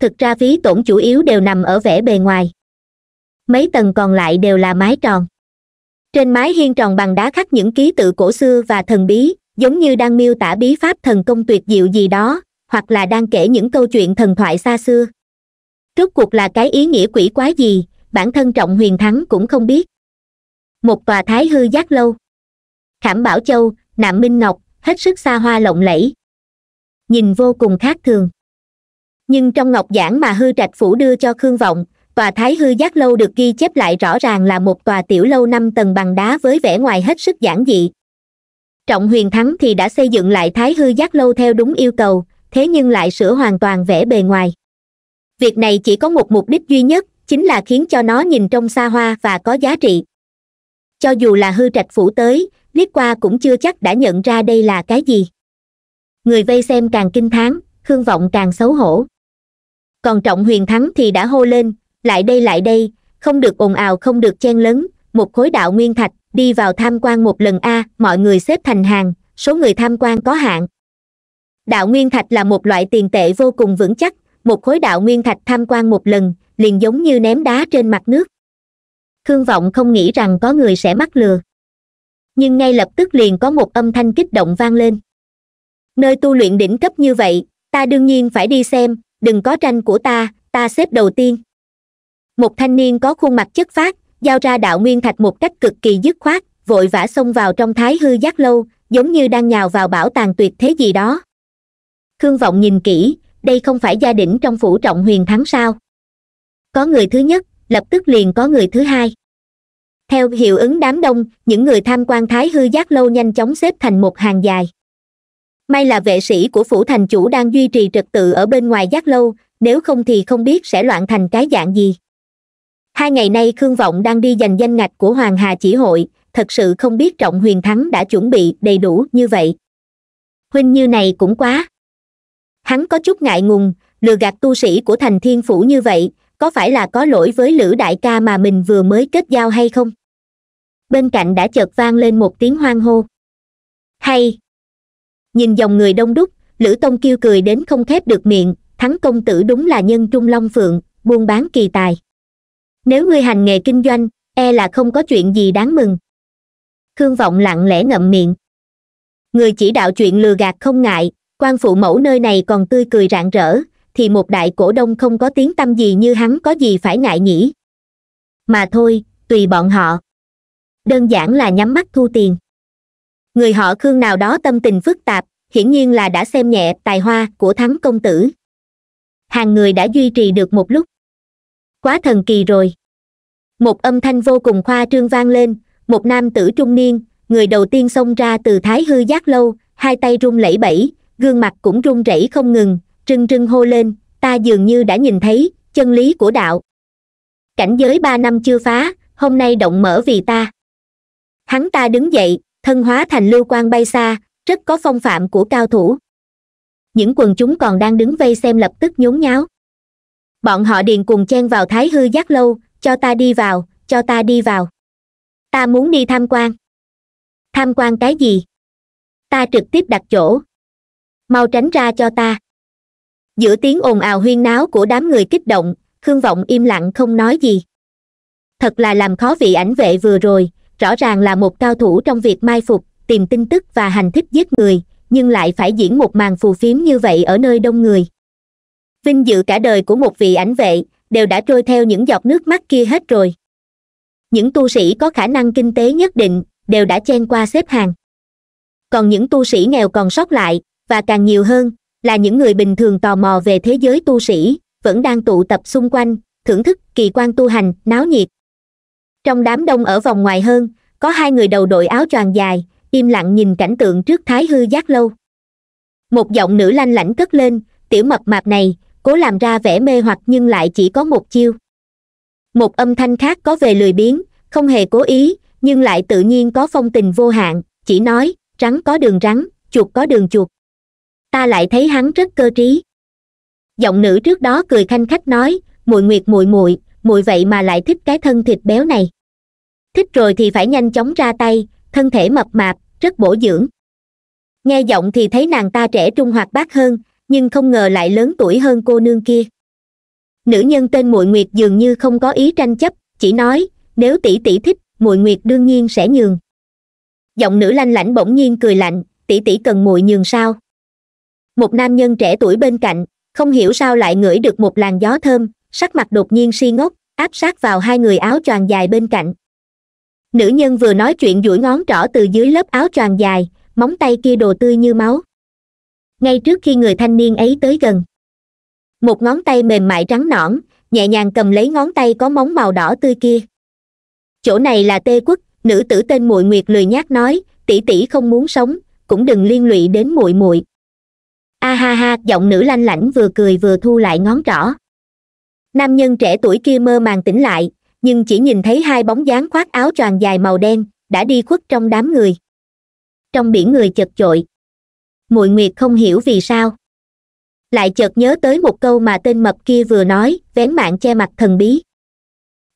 thực ra phí tổn chủ yếu đều nằm ở vẻ bề ngoài mấy tầng còn lại đều là mái tròn trên mái hiên tròn bằng đá khắc những ký tự cổ xưa và thần bí giống như đang miêu tả bí pháp thần công tuyệt diệu gì đó hoặc là đang kể những câu chuyện thần thoại xa xưa rốt cuộc là cái ý nghĩa quỷ quái gì bản thân trọng huyền thắng cũng không biết một tòa thái hư giác lâu khảm bảo châu nạm minh ngọc hết sức xa hoa lộng lẫy nhìn vô cùng khác thường nhưng trong ngọc giảng mà hư trạch phủ đưa cho khương vọng tòa thái hư giác lâu được ghi chép lại rõ ràng là một tòa tiểu lâu năm tầng bằng đá với vẻ ngoài hết sức giản dị trọng huyền thắng thì đã xây dựng lại thái hư giác lâu theo đúng yêu cầu thế nhưng lại sửa hoàn toàn vẻ bề ngoài việc này chỉ có một mục đích duy nhất chính là khiến cho nó nhìn trong xa hoa và có giá trị cho dù là hư trạch phủ tới liếc qua cũng chưa chắc đã nhận ra đây là cái gì người vây xem càng kinh thán hương vọng càng xấu hổ còn trọng huyền thắng thì đã hô lên lại đây lại đây không được ồn ào không được chen lấn một khối đạo nguyên thạch đi vào tham quan một lần a mọi người xếp thành hàng số người tham quan có hạn đạo nguyên thạch là một loại tiền tệ vô cùng vững chắc một khối đạo nguyên thạch tham quan một lần liền giống như ném đá trên mặt nước khương vọng không nghĩ rằng có người sẽ mắc lừa nhưng ngay lập tức liền có một âm thanh kích động vang lên nơi tu luyện đỉnh cấp như vậy ta đương nhiên phải đi xem đừng có tranh của ta ta xếp đầu tiên một thanh niên có khuôn mặt chất phát giao ra đạo nguyên thạch một cách cực kỳ dứt khoát vội vã xông vào trong thái hư giác lâu giống như đang nhào vào bảo tàng tuyệt thế gì đó khương vọng nhìn kỹ đây không phải gia đình trong phủ trọng huyền thắng sao có người thứ nhất lập tức liền có người thứ hai theo hiệu ứng đám đông những người tham quan thái hư giác lâu nhanh chóng xếp thành một hàng dài may là vệ sĩ của phủ thành chủ đang duy trì trật tự ở bên ngoài giác lâu nếu không thì không biết sẽ loạn thành cái dạng gì hai ngày nay khương vọng đang đi giành danh ngạch của hoàng hà chỉ hội thật sự không biết trọng huyền thắng đã chuẩn bị đầy đủ như vậy huynh như này cũng quá hắn có chút ngại ngùng lừa gạt tu sĩ của thành thiên phủ như vậy có phải là có lỗi với lữ đại ca mà mình vừa mới kết giao hay không bên cạnh đã chợt vang lên một tiếng hoang hô hay nhìn dòng người đông đúc lữ tông kêu cười đến không khép được miệng thắng công tử đúng là nhân trung long phượng buôn bán kỳ tài nếu ngươi hành nghề kinh doanh e là không có chuyện gì đáng mừng khương vọng lặng lẽ ngậm miệng người chỉ đạo chuyện lừa gạt không ngại quan phụ mẫu nơi này còn tươi cười rạng rỡ thì một đại cổ đông không có tiếng tâm gì như hắn có gì phải ngại nhỉ mà thôi tùy bọn họ đơn giản là nhắm mắt thu tiền người họ khương nào đó tâm tình phức tạp hiển nhiên là đã xem nhẹ tài hoa của thắng công tử hàng người đã duy trì được một lúc quá thần kỳ rồi một âm thanh vô cùng khoa trương vang lên một nam tử trung niên người đầu tiên xông ra từ thái hư giác lâu hai tay run lẩy bẩy gương mặt cũng run rẩy không ngừng trưng trưng hô lên ta dường như đã nhìn thấy chân lý của đạo cảnh giới ba năm chưa phá hôm nay động mở vì ta hắn ta đứng dậy thân hóa thành lưu quan bay xa rất có phong phạm của cao thủ những quần chúng còn đang đứng vây xem lập tức nhốn nháo bọn họ điền cùng chen vào thái hư giác lâu cho ta đi vào cho ta đi vào ta muốn đi tham quan tham quan cái gì ta trực tiếp đặt chỗ mau tránh ra cho ta giữa tiếng ồn ào huyên náo của đám người kích động khương vọng im lặng không nói gì thật là làm khó vị ảnh vệ vừa rồi rõ ràng là một cao thủ trong việc mai phục tìm tin tức và hành thích giết người nhưng lại phải diễn một màn phù phiếm như vậy ở nơi đông người vinh dự cả đời của một vị ảnh vệ đều đã trôi theo những giọt nước mắt kia hết rồi những tu sĩ có khả năng kinh tế nhất định đều đã chen qua xếp hàng còn những tu sĩ nghèo còn sót lại và càng nhiều hơn là những người bình thường tò mò về thế giới tu sĩ vẫn đang tụ tập xung quanh thưởng thức kỳ quan tu hành náo nhiệt trong đám đông ở vòng ngoài hơn có hai người đầu đội áo choàng dài im lặng nhìn cảnh tượng trước thái hư giác lâu một giọng nữ lanh lảnh cất lên tiểu mập mạp này cố làm ra vẻ mê hoặc nhưng lại chỉ có một chiêu một âm thanh khác có về lười biếng không hề cố ý nhưng lại tự nhiên có phong tình vô hạn chỉ nói rắn có đường rắn chuột có đường chuột ta lại thấy hắn rất cơ trí giọng nữ trước đó cười khanh khách nói mùi nguyệt mùi mùi mùi vậy mà lại thích cái thân thịt béo này thích rồi thì phải nhanh chóng ra tay thân thể mập mạp rất bổ dưỡng nghe giọng thì thấy nàng ta trẻ trung hoạt bát hơn nhưng không ngờ lại lớn tuổi hơn cô nương kia nữ nhân tên muội nguyệt dường như không có ý tranh chấp chỉ nói nếu tỷ tỷ thích muội nguyệt đương nhiên sẽ nhường giọng nữ lanh lảnh bỗng nhiên cười lạnh tỷ tỷ cần muội nhường sao một nam nhân trẻ tuổi bên cạnh không hiểu sao lại ngửi được một làn gió thơm sắc mặt đột nhiên si ngốc áp sát vào hai người áo choàng dài bên cạnh nữ nhân vừa nói chuyện duỗi ngón trỏ từ dưới lớp áo choàng dài móng tay kia đồ tươi như máu ngay trước khi người thanh niên ấy tới gần một ngón tay mềm mại trắng nõn nhẹ nhàng cầm lấy ngón tay có móng màu đỏ tươi kia chỗ này là tê quốc nữ tử tên muội nguyệt lười nhác nói tỷ tỷ không muốn sống cũng đừng liên lụy đến muội muội a ha ha giọng nữ lanh lảnh vừa cười vừa thu lại ngón trỏ nam nhân trẻ tuổi kia mơ màng tỉnh lại nhưng chỉ nhìn thấy hai bóng dáng khoác áo choàng dài màu đen đã đi khuất trong đám người trong biển người chật chội mùi nguyệt không hiểu vì sao lại chợt nhớ tới một câu mà tên mập kia vừa nói vén mạng che mặt thần bí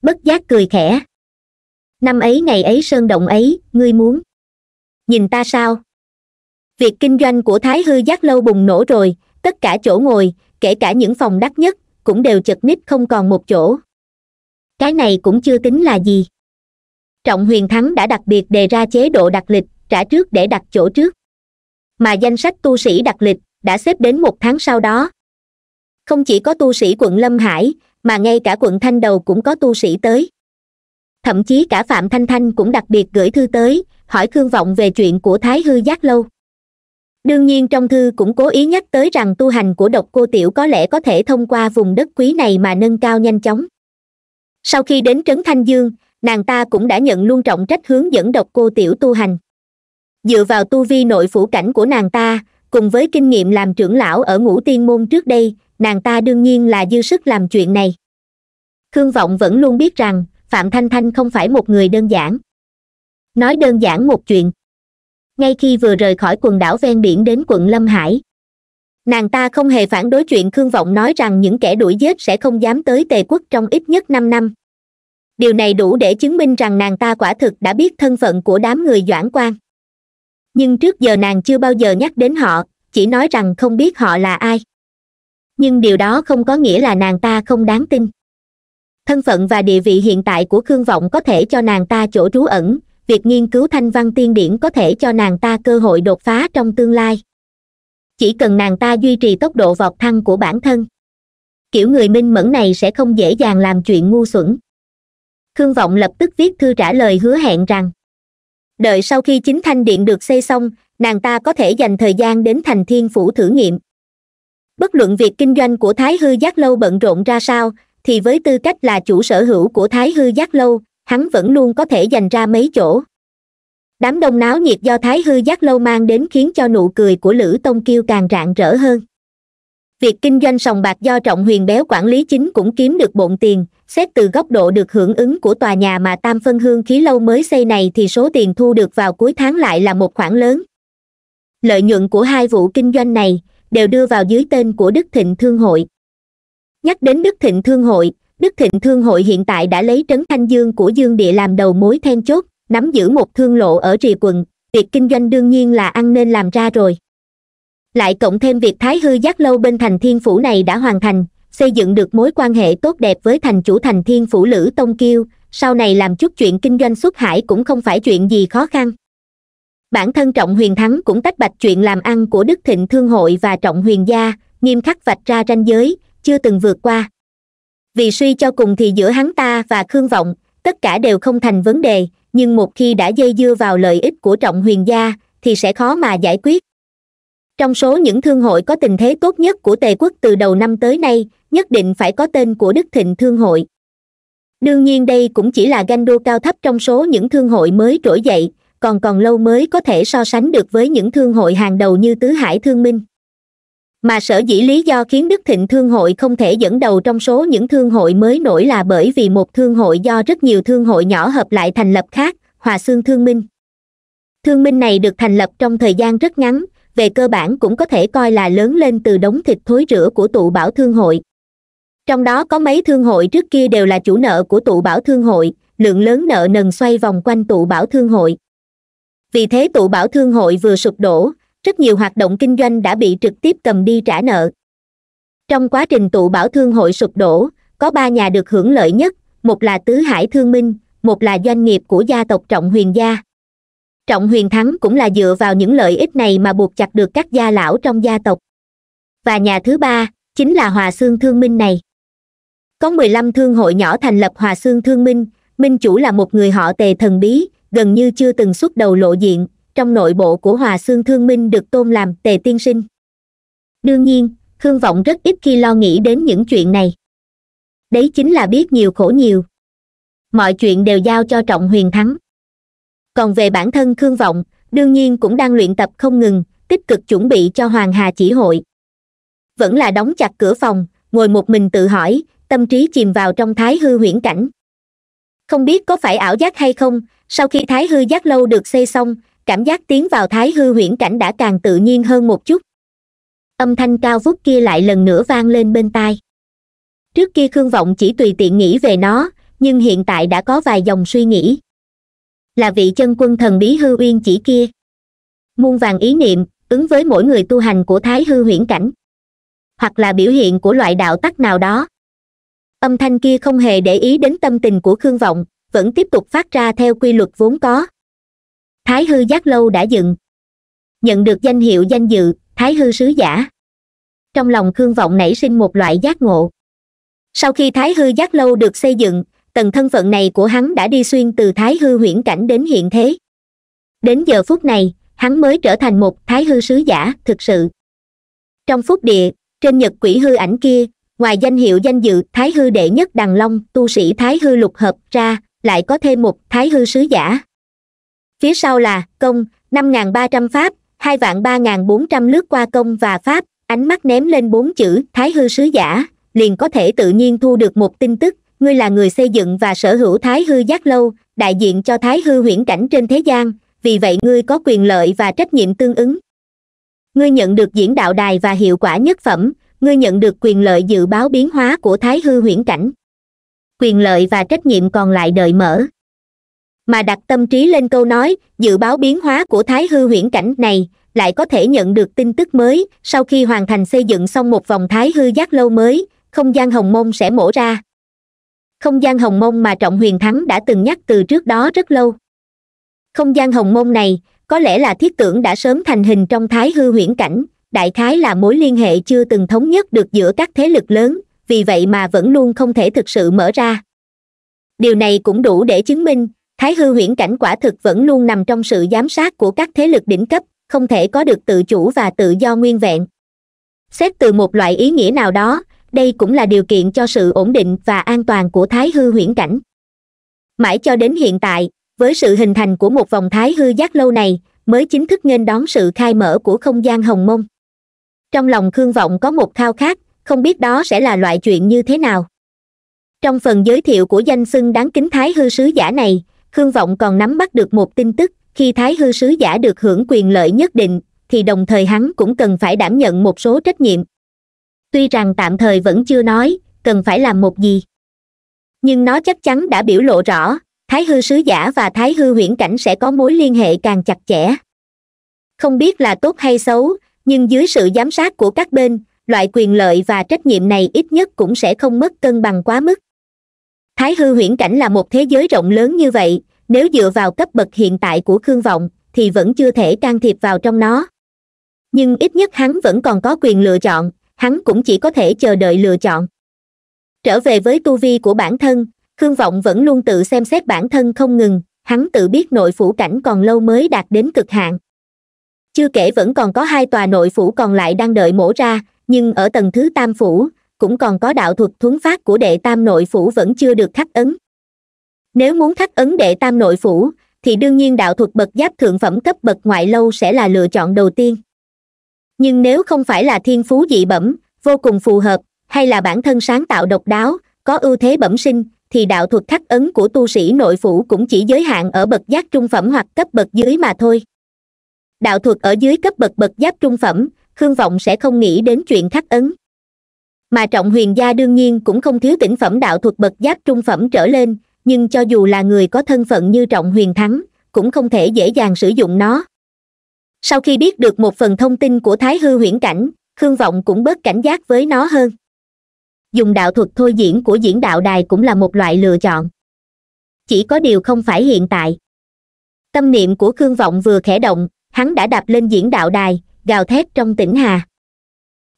bất giác cười khẽ năm ấy ngày ấy sơn động ấy ngươi muốn nhìn ta sao việc kinh doanh của thái hư giác lâu bùng nổ rồi tất cả chỗ ngồi kể cả những phòng đắt nhất cũng đều chật ních không còn một chỗ cái này cũng chưa tính là gì trọng huyền thắng đã đặc biệt đề ra chế độ đặt lịch trả trước để đặt chỗ trước mà danh sách tu sĩ đặt lịch đã xếp đến một tháng sau đó không chỉ có tu sĩ quận lâm hải mà ngay cả quận thanh đầu cũng có tu sĩ tới thậm chí cả phạm thanh thanh cũng đặc biệt gửi thư tới hỏi khương vọng về chuyện của thái hư giác lâu đương nhiên trong thư cũng cố ý nhắc tới rằng tu hành của độc cô tiểu có lẽ có thể thông qua vùng đất quý này mà nâng cao nhanh chóng sau khi đến trấn thanh dương nàng ta cũng đã nhận luôn trọng trách hướng dẫn độc cô tiểu tu hành dựa vào tu vi nội phủ cảnh của nàng ta cùng với kinh nghiệm làm trưởng lão ở ngũ tiên môn trước đây nàng ta đương nhiên là dư sức làm chuyện này khương vọng vẫn luôn biết rằng phạm thanh thanh không phải một người đơn giản nói đơn giản một chuyện ngay khi vừa rời khỏi quần đảo ven biển đến quận lâm hải nàng ta không hề phản đối chuyện khương vọng nói rằng những kẻ đuổi giết sẽ không dám tới tề quốc trong ít nhất năm năm điều này đủ để chứng minh rằng nàng ta quả thực đã biết thân phận của đám người doãn quan nhưng trước giờ nàng chưa bao giờ nhắc đến họ chỉ nói rằng không biết họ là ai nhưng điều đó không có nghĩa là nàng ta không đáng tin thân phận và địa vị hiện tại của khương vọng có thể cho nàng ta chỗ trú ẩn việc nghiên cứu thanh văn tiên điển có thể cho nàng ta cơ hội đột phá trong tương lai chỉ cần nàng ta duy trì tốc độ vọt thăng của bản thân kiểu người minh mẫn này sẽ không dễ dàng làm chuyện ngu xuẩn khương vọng lập tức viết thư trả lời hứa hẹn rằng đợi sau khi chính thanh điện được xây xong nàng ta có thể dành thời gian đến thành thiên phủ thử nghiệm bất luận việc kinh doanh của thái hư giác lâu bận rộn ra sao thì với tư cách là chủ sở hữu của thái hư giác lâu hắn vẫn luôn có thể dành ra mấy chỗ đám đông náo nhiệt do thái hư giác lâu mang đến khiến cho nụ cười của lữ tông kiêu càng rạng rỡ hơn việc kinh doanh sòng bạc do trọng huyền béo quản lý chính cũng kiếm được bộn tiền xét từ góc độ được hưởng ứng của tòa nhà mà tam phân hương khí lâu mới xây này thì số tiền thu được vào cuối tháng lại là một khoản lớn lợi nhuận của hai vụ kinh doanh này đều đưa vào dưới tên của đức thịnh thương hội nhắc đến đức thịnh thương hội đức thịnh thương hội hiện tại đã lấy trấn thanh dương của dương địa làm đầu mối then chốt nắm giữ một thương lộ ở rìa quần việc kinh doanh đương nhiên là ăn nên làm ra rồi lại cộng thêm việc thái hư giác lâu bên thành thiên phủ này đã hoàn thành xây dựng được mối quan hệ tốt đẹp với thành chủ thành thiên phủ lữ tông kiêu sau này làm chút chuyện kinh doanh xuất hải cũng không phải chuyện gì khó khăn bản thân trọng huyền thắng cũng tách bạch chuyện làm ăn của đức thịnh thương hội và trọng huyền gia nghiêm khắc vạch ra ranh giới chưa từng vượt qua vì suy cho cùng thì giữa hắn ta và khương vọng tất cả đều không thành vấn đề nhưng một khi đã dây dưa vào lợi ích của trọng huyền gia thì sẽ khó mà giải quyết trong số những thương hội có tình thế tốt nhất của tề quốc từ đầu năm tới nay nhất định phải có tên của đức thịnh thương hội đương nhiên đây cũng chỉ là ganh đua cao thấp trong số những thương hội mới trỗi dậy còn còn lâu mới có thể so sánh được với những thương hội hàng đầu như tứ hải thương minh mà sở dĩ lý do khiến đức thịnh thương hội không thể dẫn đầu trong số những thương hội mới nổi là bởi vì một thương hội do rất nhiều thương hội nhỏ hợp lại thành lập khác hòa xương thương minh thương minh này được thành lập trong thời gian rất ngắn về cơ bản cũng có thể coi là lớn lên từ đống thịt thối rửa của tụ bảo thương hội trong đó có mấy thương hội trước kia đều là chủ nợ của tụ bảo thương hội lượng lớn nợ nần xoay vòng quanh tụ bảo thương hội vì thế tụ bảo thương hội vừa sụp đổ rất nhiều hoạt động kinh doanh đã bị trực tiếp cầm đi trả nợ trong quá trình tụ bảo thương hội sụp đổ có ba nhà được hưởng lợi nhất một là tứ hải thương minh một là doanh nghiệp của gia tộc trọng huyền gia trọng huyền thắng cũng là dựa vào những lợi ích này mà buộc chặt được các gia lão trong gia tộc và nhà thứ ba chính là hòa Sương thương minh này có mười lăm thương hội nhỏ thành lập hòa Sương thương minh minh chủ là một người họ tề thần bí gần như chưa từng xuất đầu lộ diện trong nội bộ của hòa Sương thương minh được tôn làm tề tiên sinh đương nhiên khương vọng rất ít khi lo nghĩ đến những chuyện này đấy chính là biết nhiều khổ nhiều mọi chuyện đều giao cho trọng huyền thắng còn về bản thân khương vọng đương nhiên cũng đang luyện tập không ngừng tích cực chuẩn bị cho hoàng hà chỉ hội vẫn là đóng chặt cửa phòng ngồi một mình tự hỏi tâm trí chìm vào trong thái hư huyễn cảnh không biết có phải ảo giác hay không sau khi thái hư giác lâu được xây xong cảm giác tiến vào thái hư huyễn cảnh đã càng tự nhiên hơn một chút âm thanh cao vút kia lại lần nữa vang lên bên tai trước kia khương vọng chỉ tùy tiện nghĩ về nó nhưng hiện tại đã có vài dòng suy nghĩ là vị chân quân thần bí hư uyên chỉ kia muôn vàng ý niệm ứng với mỗi người tu hành của thái hư huyễn cảnh hoặc là biểu hiện của loại đạo tắc nào đó âm thanh kia không hề để ý đến tâm tình của khương vọng vẫn tiếp tục phát ra theo quy luật vốn có thái hư giác lâu đã dừng nhận được danh hiệu danh dự thái hư sứ giả trong lòng khương vọng nảy sinh một loại giác ngộ sau khi thái hư giác lâu được xây dựng tầng thân phận này của hắn đã đi xuyên từ thái hư huyễn cảnh đến hiện thế đến giờ phút này hắn mới trở thành một thái hư sứ giả thực sự trong phúc địa trên nhật quỷ hư ảnh kia ngoài danh hiệu danh dự thái hư đệ nhất đằng long tu sĩ thái hư lục hợp ra lại có thêm một thái hư sứ giả phía sau là công năm n ba trăm pháp hai vạn ba n bốn trăm lướt qua công và pháp ánh mắt ném lên bốn chữ thái hư sứ giả liền có thể tự nhiên thu được một tin tức ngươi là người xây dựng và sở hữu thái hư giác lâu đại diện cho thái hư huyễn cảnh trên thế gian vì vậy ngươi có quyền lợi và trách nhiệm tương ứng ngươi nhận được diễn đạo đài và hiệu quả nhất phẩm ngươi nhận được quyền lợi dự báo biến hóa của thái hư huyễn cảnh quyền lợi và trách nhiệm còn lại đợi mở mà đặt tâm trí lên câu nói dự báo biến hóa của thái hư huyễn cảnh này lại có thể nhận được tin tức mới sau khi hoàn thành xây dựng xong một vòng thái hư giác lâu mới không gian hồng môn sẽ mổ ra không gian hồng mông mà trọng huyền thắng đã từng nhắc từ trước đó rất lâu không gian hồng mông này có lẽ là thiết tưởng đã sớm thành hình trong thái hư huyễn cảnh đại khái là mối liên hệ chưa từng thống nhất được giữa các thế lực lớn vì vậy mà vẫn luôn không thể thực sự mở ra điều này cũng đủ để chứng minh thái hư huyễn cảnh quả thực vẫn luôn nằm trong sự giám sát của các thế lực đỉnh cấp không thể có được tự chủ và tự do nguyên vẹn xét từ một loại ý nghĩa nào đó đây cũng là điều kiện cho sự ổn định và an toàn của thái hư huyễn cảnh mãi cho đến hiện tại với sự hình thành của một vòng thái hư giác lâu này mới chính thức nghênh đón sự khai mở của không gian hồng mông trong lòng khương vọng có một khao khát không biết đó sẽ là loại chuyện như thế nào trong phần giới thiệu của danh xưng đáng kính thái hư sứ giả này khương vọng còn nắm bắt được một tin tức khi thái hư sứ giả được hưởng quyền lợi nhất định thì đồng thời hắn cũng cần phải đảm nhận một số trách nhiệm tuy rằng tạm thời vẫn chưa nói cần phải làm một gì nhưng nó chắc chắn đã biểu lộ rõ thái hư sứ giả và thái hư huyễn cảnh sẽ có mối liên hệ càng chặt chẽ không biết là tốt hay xấu nhưng dưới sự giám sát của các bên loại quyền lợi và trách nhiệm này ít nhất cũng sẽ không mất cân bằng quá mức thái hư huyễn cảnh là một thế giới rộng lớn như vậy nếu dựa vào cấp bậc hiện tại của khương vọng thì vẫn chưa thể can thiệp vào trong nó nhưng ít nhất hắn vẫn còn có quyền lựa chọn hắn cũng chỉ có thể chờ đợi lựa chọn trở về với tu vi của bản thân khương vọng vẫn luôn tự xem xét bản thân không ngừng hắn tự biết nội phủ cảnh còn lâu mới đạt đến cực hạn chưa kể vẫn còn có hai tòa nội phủ còn lại đang đợi mổ ra nhưng ở tầng thứ tam phủ cũng còn có đạo thuật thuấn phát của đệ tam nội phủ vẫn chưa được khắc ấn nếu muốn khắc ấn đệ tam nội phủ thì đương nhiên đạo thuật bậc giáp thượng phẩm cấp bậc ngoại lâu sẽ là lựa chọn đầu tiên nhưng nếu không phải là thiên phú dị bẩm vô cùng phù hợp hay là bản thân sáng tạo độc đáo có ưu thế bẩm sinh thì đạo thuật khắc ấn của tu sĩ nội phủ cũng chỉ giới hạn ở bậc giác trung phẩm hoặc cấp bậc dưới mà thôi đạo thuật ở dưới cấp bậc bậc giác trung phẩm khương vọng sẽ không nghĩ đến chuyện khắc ấn mà trọng huyền gia đương nhiên cũng không thiếu tỉnh phẩm đạo thuật bậc giác trung phẩm trở lên nhưng cho dù là người có thân phận như trọng huyền thắng cũng không thể dễ dàng sử dụng nó sau khi biết được một phần thông tin của thái hư huyễn cảnh khương vọng cũng bớt cảnh giác với nó hơn dùng đạo thuật thôi diễn của diễn đạo đài cũng là một loại lựa chọn chỉ có điều không phải hiện tại tâm niệm của khương vọng vừa khẽ động hắn đã đạp lên diễn đạo đài gào thét trong tỉnh hà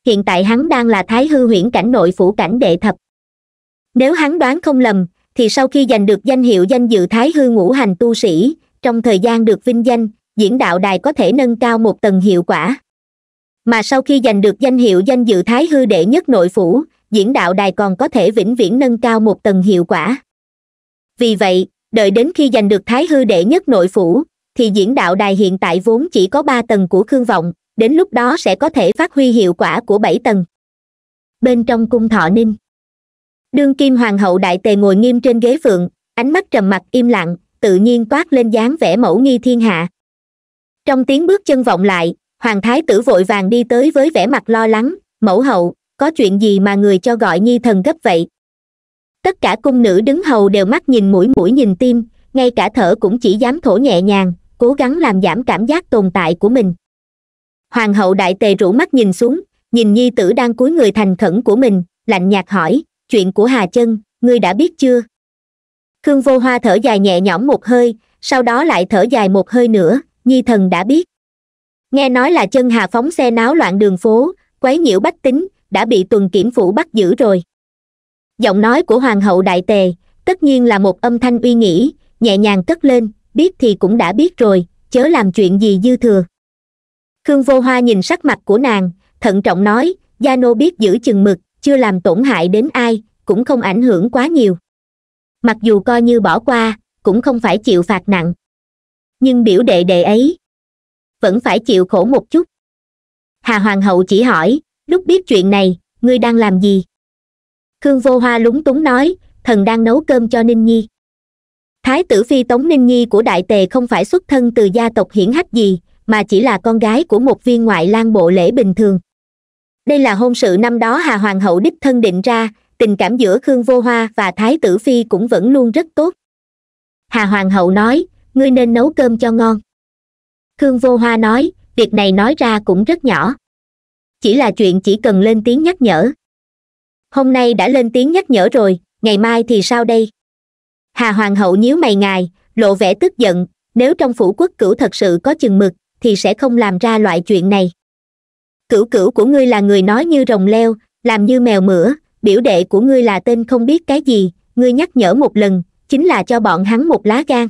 hiện tại hắn đang là thái hư huyễn cảnh nội phủ cảnh đệ thập nếu hắn đoán không lầm thì sau khi giành được danh hiệu danh dự thái hư ngũ hành tu sĩ trong thời gian được vinh danh diễn đạo đài có thể nâng cao một tầng hiệu quả mà sau khi giành được danh hiệu danh dự thái hư đệ nhất nội phủ diễn đạo đài còn có thể vĩnh viễn nâng cao một tầng hiệu quả vì vậy đợi đến khi giành được thái hư đệ nhất nội phủ thì diễn đạo đài hiện tại vốn chỉ có ba tầng của khương vọng đến lúc đó sẽ có thể phát huy hiệu quả của bảy tầng bên trong cung thọ ninh đương kim hoàng hậu đại tề ngồi nghiêm trên ghế phượng ánh mắt trầm mặc im lặng tự nhiên toát lên dáng vẻ mẫu nghi thiên hạ trong tiếng bước chân vọng lại hoàng thái tử vội vàng đi tới với vẻ mặt lo lắng mẫu hậu có chuyện gì mà người cho gọi nhi thần gấp vậy tất cả cung nữ đứng hầu đều mắt nhìn mũi mũi nhìn tim ngay cả thở cũng chỉ dám thổ nhẹ nhàng cố gắng làm giảm cảm giác tồn tại của mình hoàng hậu đại tề rủ mắt nhìn xuống nhìn nhi tử đang cúi người thành khẩn của mình lạnh nhạt hỏi chuyện của hà chân ngươi đã biết chưa khương vô hoa thở dài nhẹ nhõm một hơi sau đó lại thở dài một hơi nữa nhi thần đã biết nghe nói là chân hà phóng xe náo loạn đường phố quấy nhiễu bách tính đã bị tuần kiểm phủ bắt giữ rồi giọng nói của hoàng hậu đại tề tất nhiên là một âm thanh uy nghĩ nhẹ nhàng cất lên biết thì cũng đã biết rồi chớ làm chuyện gì dư thừa khương vô hoa nhìn sắc mặt của nàng thận trọng nói gia nô biết giữ chừng mực chưa làm tổn hại đến ai cũng không ảnh hưởng quá nhiều mặc dù coi như bỏ qua cũng không phải chịu phạt nặng nhưng biểu đệ đệ ấy vẫn phải chịu khổ một chút hà hoàng hậu chỉ hỏi lúc biết chuyện này ngươi đang làm gì khương vô hoa lúng túng nói thần đang nấu cơm cho ninh nhi thái tử phi tống ninh nhi của đại tề không phải xuất thân từ gia tộc hiển hách gì mà chỉ là con gái của một viên ngoại lang bộ lễ bình thường đây là hôn sự năm đó hà hoàng hậu đích thân định ra tình cảm giữa khương vô hoa và thái tử phi cũng vẫn luôn rất tốt hà hoàng hậu nói ngươi nên nấu cơm cho ngon khương vô hoa nói việc này nói ra cũng rất nhỏ chỉ là chuyện chỉ cần lên tiếng nhắc nhở hôm nay đã lên tiếng nhắc nhở rồi ngày mai thì sao đây hà hoàng hậu nhíu mày ngài lộ vẻ tức giận nếu trong phủ quốc cửu thật sự có chừng mực thì sẽ không làm ra loại chuyện này cửu cửu của ngươi là người nói như rồng leo làm như mèo mửa biểu đệ của ngươi là tên không biết cái gì ngươi nhắc nhở một lần chính là cho bọn hắn một lá gan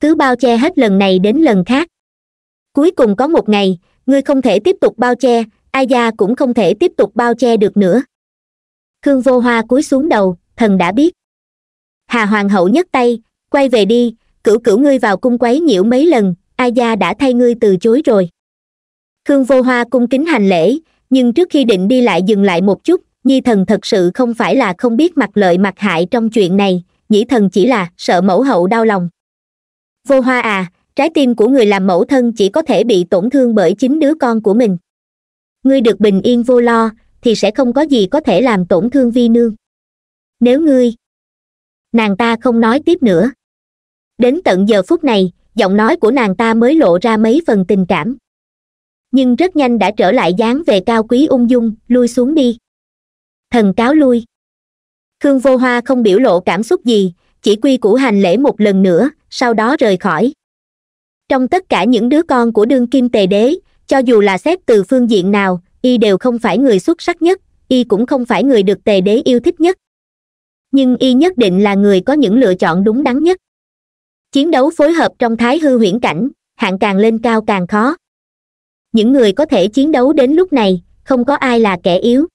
cứ bao che hết lần này đến lần khác cuối cùng có một ngày ngươi không thể tiếp tục bao che ai da cũng không thể tiếp tục bao che được nữa khương vô hoa cúi xuống đầu thần đã biết hà hoàng hậu nhấc tay quay về đi cửu cửu ngươi vào cung quấy nhiễu mấy lần ai da đã thay ngươi từ chối rồi khương vô hoa cung kính hành lễ nhưng trước khi định đi lại dừng lại một chút nhi thần thật sự không phải là không biết mặt lợi mặt hại trong chuyện này nhĩ thần chỉ là sợ mẫu hậu đau lòng vô hoa à trái tim của người làm mẫu thân chỉ có thể bị tổn thương bởi chính đứa con của mình ngươi được bình yên vô lo thì sẽ không có gì có thể làm tổn thương vi nương nếu ngươi nàng ta không nói tiếp nữa đến tận giờ phút này giọng nói của nàng ta mới lộ ra mấy phần tình cảm nhưng rất nhanh đã trở lại dáng về cao quý ung dung lui xuống đi thần cáo lui khương vô hoa không biểu lộ cảm xúc gì chỉ quy củ hành lễ một lần nữa sau đó rời khỏi trong tất cả những đứa con của đương kim tề đế cho dù là xét từ phương diện nào y đều không phải người xuất sắc nhất y cũng không phải người được tề đế yêu thích nhất nhưng y nhất định là người có những lựa chọn đúng đắn nhất chiến đấu phối hợp trong thái hư huyễn cảnh hạng càng lên cao càng khó những người có thể chiến đấu đến lúc này không có ai là kẻ yếu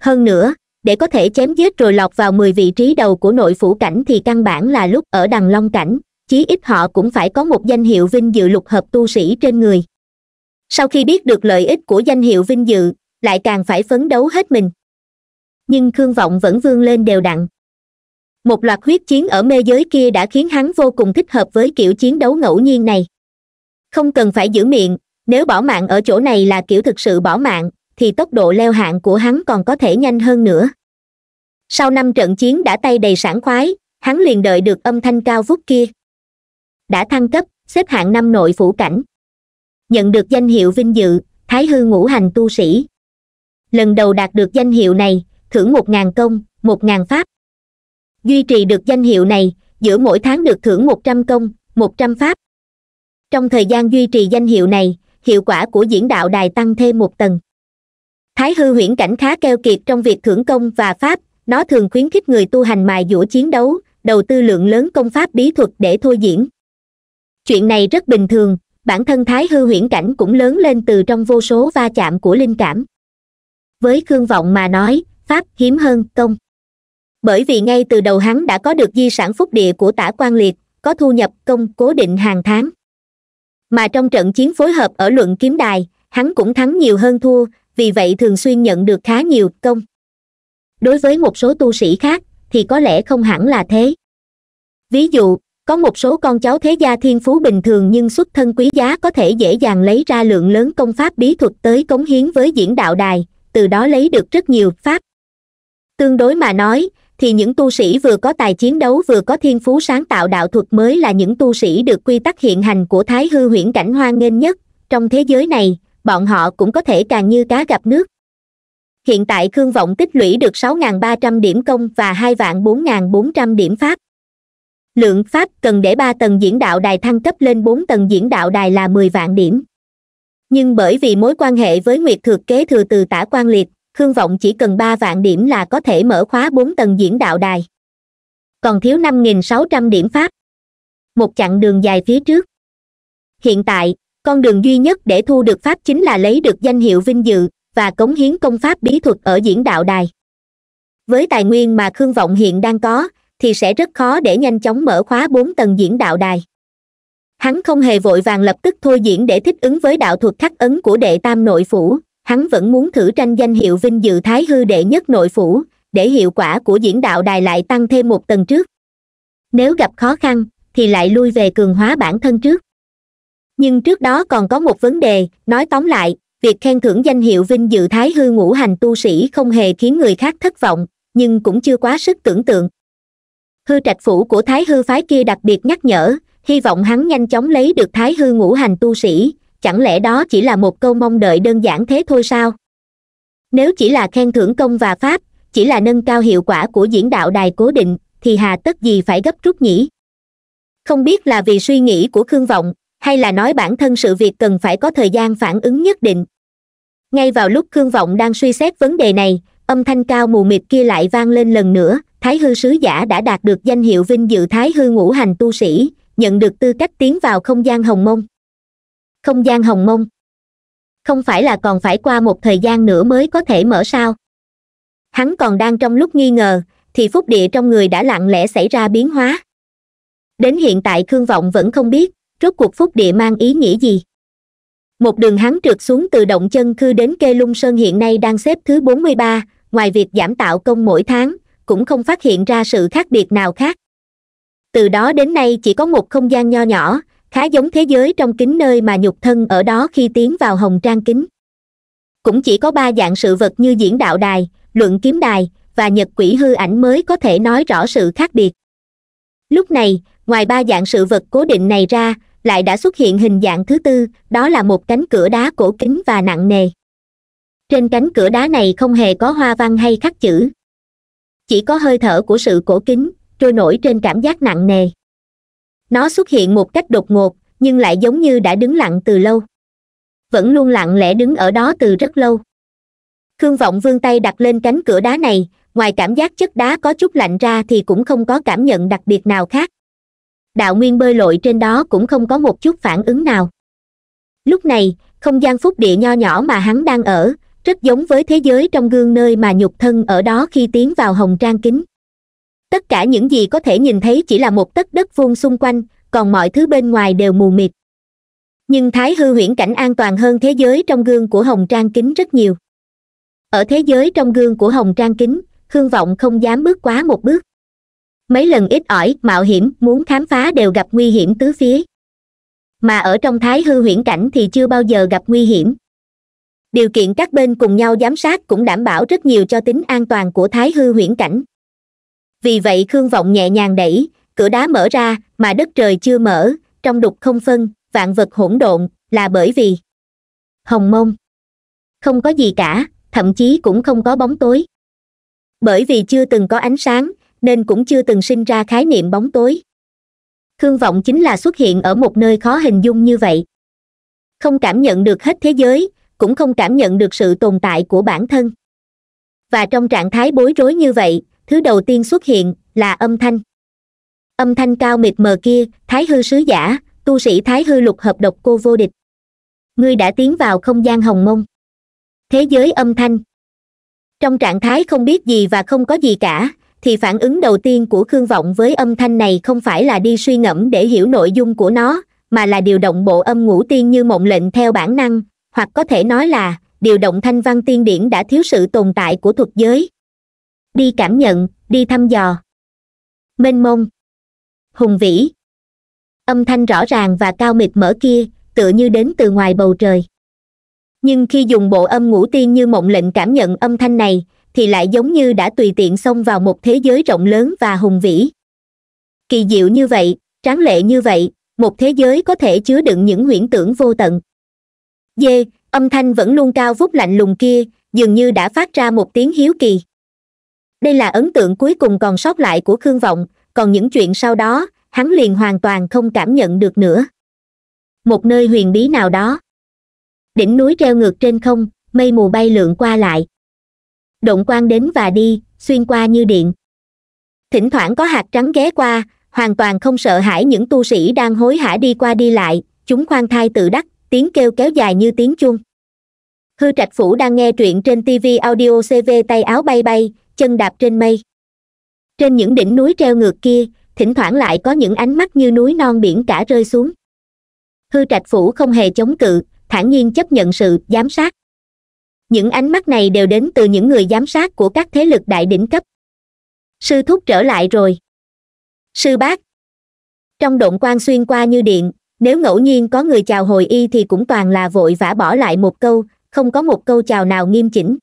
hơn nữa để có thể chém giết rồi lọc vào mười vị trí đầu của nội phủ cảnh thì căn bản là lúc ở đằng long cảnh chí ít họ cũng phải có một danh hiệu vinh dự lục hợp tu sĩ trên người sau khi biết được lợi ích của danh hiệu vinh dự lại càng phải phấn đấu hết mình nhưng khương vọng vẫn vươn lên đều đặn một loạt huyết chiến ở mê giới kia đã khiến hắn vô cùng thích hợp với kiểu chiến đấu ngẫu nhiên này không cần phải giữ miệng nếu bỏ mạng ở chỗ này là kiểu thực sự bỏ mạng thì tốc độ leo hạng của hắn còn có thể nhanh hơn nữa sau năm trận chiến đã tay đầy sảng khoái hắn liền đợi được âm thanh cao vút kia đã thăng cấp xếp hạng năm nội phủ cảnh nhận được danh hiệu vinh dự thái hư ngũ hành tu sĩ lần đầu đạt được danh hiệu này thưởng một ngàn công một ngàn pháp duy trì được danh hiệu này giữa mỗi tháng được thưởng một trăm công một trăm pháp trong thời gian duy trì danh hiệu này hiệu quả của diễn đạo đài tăng thêm một tầng thái hư huyễn cảnh khá keo kiệt trong việc thưởng công và pháp nó thường khuyến khích người tu hành mài dũa chiến đấu đầu tư lượng lớn công pháp bí thuật để thôi diễn chuyện này rất bình thường bản thân thái hư huyễn cảnh cũng lớn lên từ trong vô số va chạm của linh cảm với khương vọng mà nói pháp hiếm hơn công bởi vì ngay từ đầu hắn đã có được di sản phúc địa của tả quan liệt có thu nhập công cố định hàng tháng mà trong trận chiến phối hợp ở luận kiếm đài hắn cũng thắng nhiều hơn thua vì vậy thường xuyên nhận được khá nhiều công đối với một số tu sĩ khác thì có lẽ không hẳn là thế ví dụ có một số con cháu thế gia thiên phú bình thường nhưng xuất thân quý giá có thể dễ dàng lấy ra lượng lớn công pháp bí thuật tới cống hiến với diễn đạo đài từ đó lấy được rất nhiều pháp tương đối mà nói thì những tu sĩ vừa có tài chiến đấu vừa có thiên phú sáng tạo đạo thuật mới là những tu sĩ được quy tắc hiện hành của thái hư huyễn cảnh hoa nghênh nhất trong thế giới này bọn họ cũng có thể càng như cá gặp nước hiện tại khương vọng tích lũy được 6.300 điểm công và 2 vạn 4.400 điểm pháp lượng pháp cần để 3 tầng diễn đạo đài thăng cấp lên 4 tầng diễn đạo đài là 10 vạn điểm nhưng bởi vì mối quan hệ với nguyệt thực kế thừa từ tả quan liệt khương vọng chỉ cần 3 vạn điểm là có thể mở khóa 4 tầng diễn đạo đài còn thiếu 5.600 điểm pháp một chặng đường dài phía trước hiện tại con đường duy nhất để thu được pháp chính là lấy được danh hiệu vinh dự và cống hiến công pháp bí thuật ở diễn đạo đài với tài nguyên mà khương vọng hiện đang có thì sẽ rất khó để nhanh chóng mở khóa bốn tầng diễn đạo đài hắn không hề vội vàng lập tức thôi diễn để thích ứng với đạo thuật khắc ấn của đệ tam nội phủ hắn vẫn muốn thử tranh danh hiệu vinh dự thái hư đệ nhất nội phủ để hiệu quả của diễn đạo đài lại tăng thêm một tầng trước nếu gặp khó khăn thì lại lui về cường hóa bản thân trước nhưng trước đó còn có một vấn đề nói tóm lại việc khen thưởng danh hiệu vinh dự thái hư ngũ hành tu sĩ không hề khiến người khác thất vọng nhưng cũng chưa quá sức tưởng tượng hư trạch phủ của thái hư phái kia đặc biệt nhắc nhở hy vọng hắn nhanh chóng lấy được thái hư ngũ hành tu sĩ chẳng lẽ đó chỉ là một câu mong đợi đơn giản thế thôi sao nếu chỉ là khen thưởng công và pháp chỉ là nâng cao hiệu quả của diễn đạo đài cố định thì hà tất gì phải gấp rút nhỉ không biết là vì suy nghĩ của khương vọng hay là nói bản thân sự việc cần phải có thời gian phản ứng nhất định ngay vào lúc khương vọng đang suy xét vấn đề này âm thanh cao mù mịt kia lại vang lên lần nữa thái hư sứ giả đã đạt được danh hiệu vinh dự thái hư ngũ hành tu sĩ nhận được tư cách tiến vào không gian hồng mông không gian hồng mông không phải là còn phải qua một thời gian nữa mới có thể mở sao hắn còn đang trong lúc nghi ngờ thì phúc địa trong người đã lặng lẽ xảy ra biến hóa đến hiện tại khương vọng vẫn không biết rốt cuộc phúc địa mang ý nghĩa gì một đường hắn trượt xuống từ động chân khư đến kê lung sơn hiện nay đang xếp thứ 43, ngoài việc giảm tạo công mỗi tháng cũng không phát hiện ra sự khác biệt nào khác từ đó đến nay chỉ có một không gian nho nhỏ khá giống thế giới trong kính nơi mà nhục thân ở đó khi tiến vào hồng trang kính cũng chỉ có ba dạng sự vật như diễn đạo đài luận kiếm đài và nhật quỷ hư ảnh mới có thể nói rõ sự khác biệt lúc này ngoài ba dạng sự vật cố định này ra lại đã xuất hiện hình dạng thứ tư đó là một cánh cửa đá cổ kính và nặng nề trên cánh cửa đá này không hề có hoa văn hay khắc chữ chỉ có hơi thở của sự cổ kính trôi nổi trên cảm giác nặng nề nó xuất hiện một cách đột ngột nhưng lại giống như đã đứng lặng từ lâu vẫn luôn lặng lẽ đứng ở đó từ rất lâu khương vọng vương tay đặt lên cánh cửa đá này ngoài cảm giác chất đá có chút lạnh ra thì cũng không có cảm nhận đặc biệt nào khác đạo nguyên bơi lội trên đó cũng không có một chút phản ứng nào lúc này không gian phúc địa nho nhỏ mà hắn đang ở rất giống với thế giới trong gương nơi mà nhục thân ở đó khi tiến vào hồng trang kính tất cả những gì có thể nhìn thấy chỉ là một tất đất vuông xung quanh còn mọi thứ bên ngoài đều mù mịt nhưng thái hư huyễn cảnh an toàn hơn thế giới trong gương của hồng trang kính rất nhiều ở thế giới trong gương của hồng trang kính hương vọng không dám bước quá một bước mấy lần ít ỏi mạo hiểm muốn khám phá đều gặp nguy hiểm tứ phía mà ở trong thái hư huyễn cảnh thì chưa bao giờ gặp nguy hiểm điều kiện các bên cùng nhau giám sát cũng đảm bảo rất nhiều cho tính an toàn của thái hư huyễn cảnh vì vậy khương vọng nhẹ nhàng đẩy cửa đá mở ra mà đất trời chưa mở trong đục không phân vạn vật hỗn độn là bởi vì hồng mông không có gì cả thậm chí cũng không có bóng tối bởi vì chưa từng có ánh sáng nên cũng chưa từng sinh ra khái niệm bóng tối thương vọng chính là xuất hiện ở một nơi khó hình dung như vậy không cảm nhận được hết thế giới cũng không cảm nhận được sự tồn tại của bản thân và trong trạng thái bối rối như vậy thứ đầu tiên xuất hiện là âm thanh âm thanh cao mịt mờ kia thái hư sứ giả tu sĩ thái hư lục hợp độc cô vô địch ngươi đã tiến vào không gian hồng mông thế giới âm thanh trong trạng thái không biết gì và không có gì cả thì phản ứng đầu tiên của khương vọng với âm thanh này không phải là đi suy ngẫm để hiểu nội dung của nó mà là điều động bộ âm ngũ tiên như mộng lệnh theo bản năng hoặc có thể nói là điều động thanh văn tiên điển đã thiếu sự tồn tại của thuật giới đi cảm nhận đi thăm dò mênh mông hùng vĩ âm thanh rõ ràng và cao mịt mở kia tựa như đến từ ngoài bầu trời nhưng khi dùng bộ âm ngũ tiên như mộng lệnh cảm nhận âm thanh này thì lại giống như đã tùy tiện xông vào một thế giới rộng lớn và hùng vĩ kỳ diệu như vậy tráng lệ như vậy một thế giới có thể chứa đựng những huyễn tưởng vô tận dê âm thanh vẫn luôn cao vút lạnh lùng kia dường như đã phát ra một tiếng hiếu kỳ đây là ấn tượng cuối cùng còn sót lại của khương vọng còn những chuyện sau đó hắn liền hoàn toàn không cảm nhận được nữa một nơi huyền bí nào đó đỉnh núi treo ngược trên không mây mù bay lượn qua lại động quan đến và đi xuyên qua như điện thỉnh thoảng có hạt trắng ghé qua hoàn toàn không sợ hãi những tu sĩ đang hối hả đi qua đi lại chúng khoan thai tự đắc tiếng kêu kéo dài như tiếng chuông hư trạch phủ đang nghe truyện trên tv audio cv tay áo bay bay chân đạp trên mây trên những đỉnh núi treo ngược kia thỉnh thoảng lại có những ánh mắt như núi non biển cả rơi xuống hư trạch phủ không hề chống cự thản nhiên chấp nhận sự giám sát những ánh mắt này đều đến từ những người giám sát của các thế lực đại đỉnh cấp sư thúc trở lại rồi sư bác trong động quan xuyên qua như điện nếu ngẫu nhiên có người chào hồi y thì cũng toàn là vội vã bỏ lại một câu không có một câu chào nào nghiêm chỉnh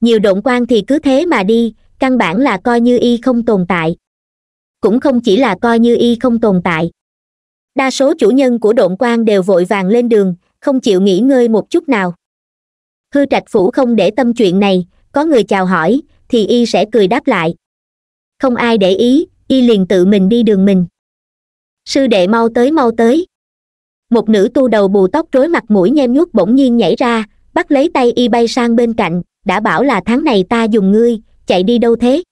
nhiều động quan thì cứ thế mà đi căn bản là coi như y không tồn tại cũng không chỉ là coi như y không tồn tại đa số chủ nhân của động quan đều vội vàng lên đường không chịu nghỉ ngơi một chút nào hư trạch phủ không để tâm chuyện này có người chào hỏi thì y sẽ cười đáp lại không ai để ý y liền tự mình đi đường mình sư đệ mau tới mau tới một nữ tu đầu bù tóc rối mặt mũi nhem nhuốc bỗng nhiên nhảy ra bắt lấy tay y bay sang bên cạnh đã bảo là tháng này ta dùng ngươi chạy đi đâu thế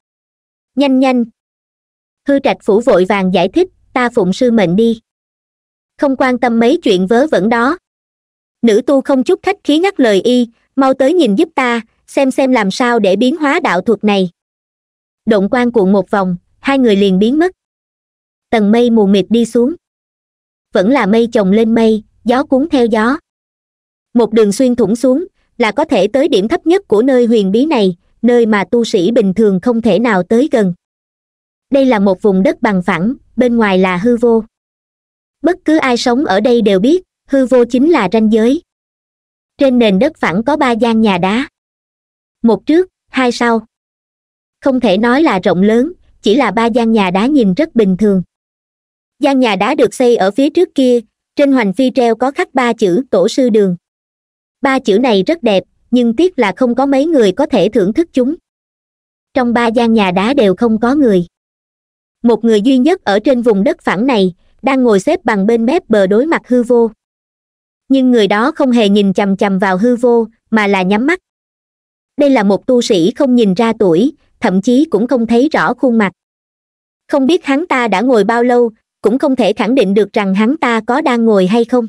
nhanh nhanh hư trạch phủ vội vàng giải thích ta phụng sư mệnh đi không quan tâm mấy chuyện vớ vẩn đó nữ tu không chút khách khí ngắt lời y mau tới nhìn giúp ta xem xem làm sao để biến hóa đạo thuật này động quan cuộn một vòng hai người liền biến mất tầng mây mù mịt đi xuống vẫn là mây chồng lên mây gió cuốn theo gió một đường xuyên thủng xuống là có thể tới điểm thấp nhất của nơi huyền bí này nơi mà tu sĩ bình thường không thể nào tới gần đây là một vùng đất bằng phẳng bên ngoài là hư vô bất cứ ai sống ở đây đều biết hư vô chính là ranh giới trên nền đất phẳng có ba gian nhà đá một trước hai sau không thể nói là rộng lớn chỉ là ba gian nhà đá nhìn rất bình thường gian nhà đá được xây ở phía trước kia trên hoành phi treo có khắc ba chữ tổ sư đường ba chữ này rất đẹp nhưng tiếc là không có mấy người có thể thưởng thức chúng trong ba gian nhà đá đều không có người một người duy nhất ở trên vùng đất phẳng này đang ngồi xếp bằng bên mép bờ đối mặt hư vô nhưng người đó không hề nhìn chằm chằm vào hư vô mà là nhắm mắt đây là một tu sĩ không nhìn ra tuổi thậm chí cũng không thấy rõ khuôn mặt không biết hắn ta đã ngồi bao lâu cũng không thể khẳng định được rằng hắn ta có đang ngồi hay không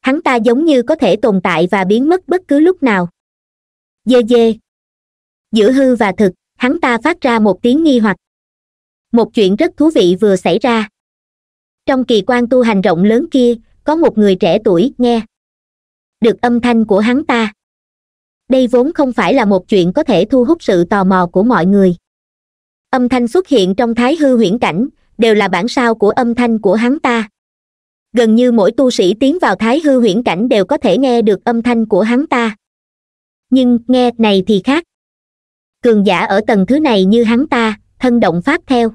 hắn ta giống như có thể tồn tại và biến mất bất cứ lúc nào dê dê giữa hư và thực hắn ta phát ra một tiếng nghi hoặc một chuyện rất thú vị vừa xảy ra trong kỳ quan tu hành rộng lớn kia có một người trẻ tuổi nghe được âm thanh của hắn ta đây vốn không phải là một chuyện có thể thu hút sự tò mò của mọi người âm thanh xuất hiện trong thái hư huyễn cảnh đều là bản sao của âm thanh của hắn ta gần như mỗi tu sĩ tiến vào thái hư huyễn cảnh đều có thể nghe được âm thanh của hắn ta nhưng nghe này thì khác cường giả ở tầng thứ này như hắn ta thân động phát theo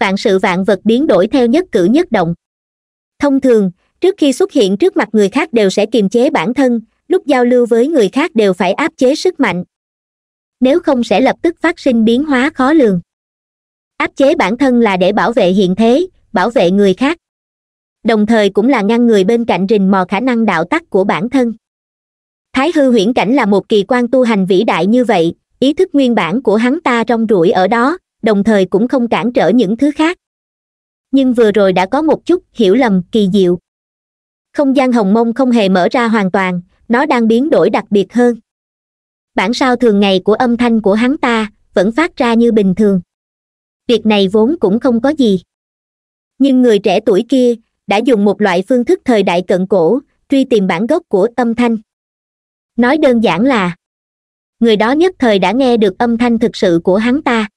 vạn sự vạn vật biến đổi theo nhất cử nhất động thông thường trước khi xuất hiện trước mặt người khác đều sẽ kiềm chế bản thân lúc giao lưu với người khác đều phải áp chế sức mạnh nếu không sẽ lập tức phát sinh biến hóa khó lường áp chế bản thân là để bảo vệ hiện thế bảo vệ người khác đồng thời cũng là ngăn người bên cạnh rình mò khả năng đạo tắc của bản thân thái hư huyễn cảnh là một kỳ quan tu hành vĩ đại như vậy ý thức nguyên bản của hắn ta trong rủi ở đó đồng thời cũng không cản trở những thứ khác nhưng vừa rồi đã có một chút hiểu lầm kỳ diệu không gian hồng mông không hề mở ra hoàn toàn nó đang biến đổi đặc biệt hơn bản sao thường ngày của âm thanh của hắn ta vẫn phát ra như bình thường việc này vốn cũng không có gì nhưng người trẻ tuổi kia đã dùng một loại phương thức thời đại cận cổ truy tìm bản gốc của âm thanh nói đơn giản là người đó nhất thời đã nghe được âm thanh thực sự của hắn ta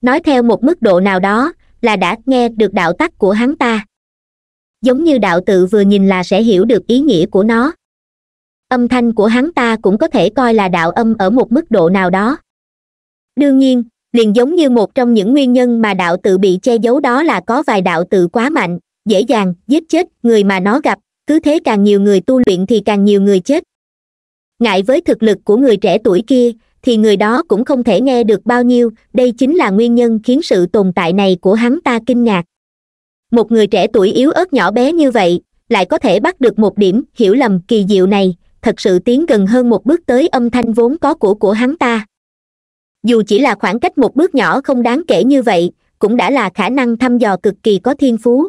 nói theo một mức độ nào đó là đã nghe được đạo tắc của hắn ta giống như đạo tự vừa nhìn là sẽ hiểu được ý nghĩa của nó âm thanh của hắn ta cũng có thể coi là đạo âm ở một mức độ nào đó đương nhiên liền giống như một trong những nguyên nhân mà đạo tự bị che giấu đó là có vài đạo tự quá mạnh dễ dàng giết chết người mà nó gặp cứ thế càng nhiều người tu luyện thì càng nhiều người chết ngại với thực lực của người trẻ tuổi kia thì người đó cũng không thể nghe được bao nhiêu đây chính là nguyên nhân khiến sự tồn tại này của hắn ta kinh ngạc một người trẻ tuổi yếu ớt nhỏ bé như vậy lại có thể bắt được một điểm hiểu lầm kỳ diệu này thật sự tiến gần hơn một bước tới âm thanh vốn có của của hắn ta dù chỉ là khoảng cách một bước nhỏ không đáng kể như vậy cũng đã là khả năng thăm dò cực kỳ có thiên phú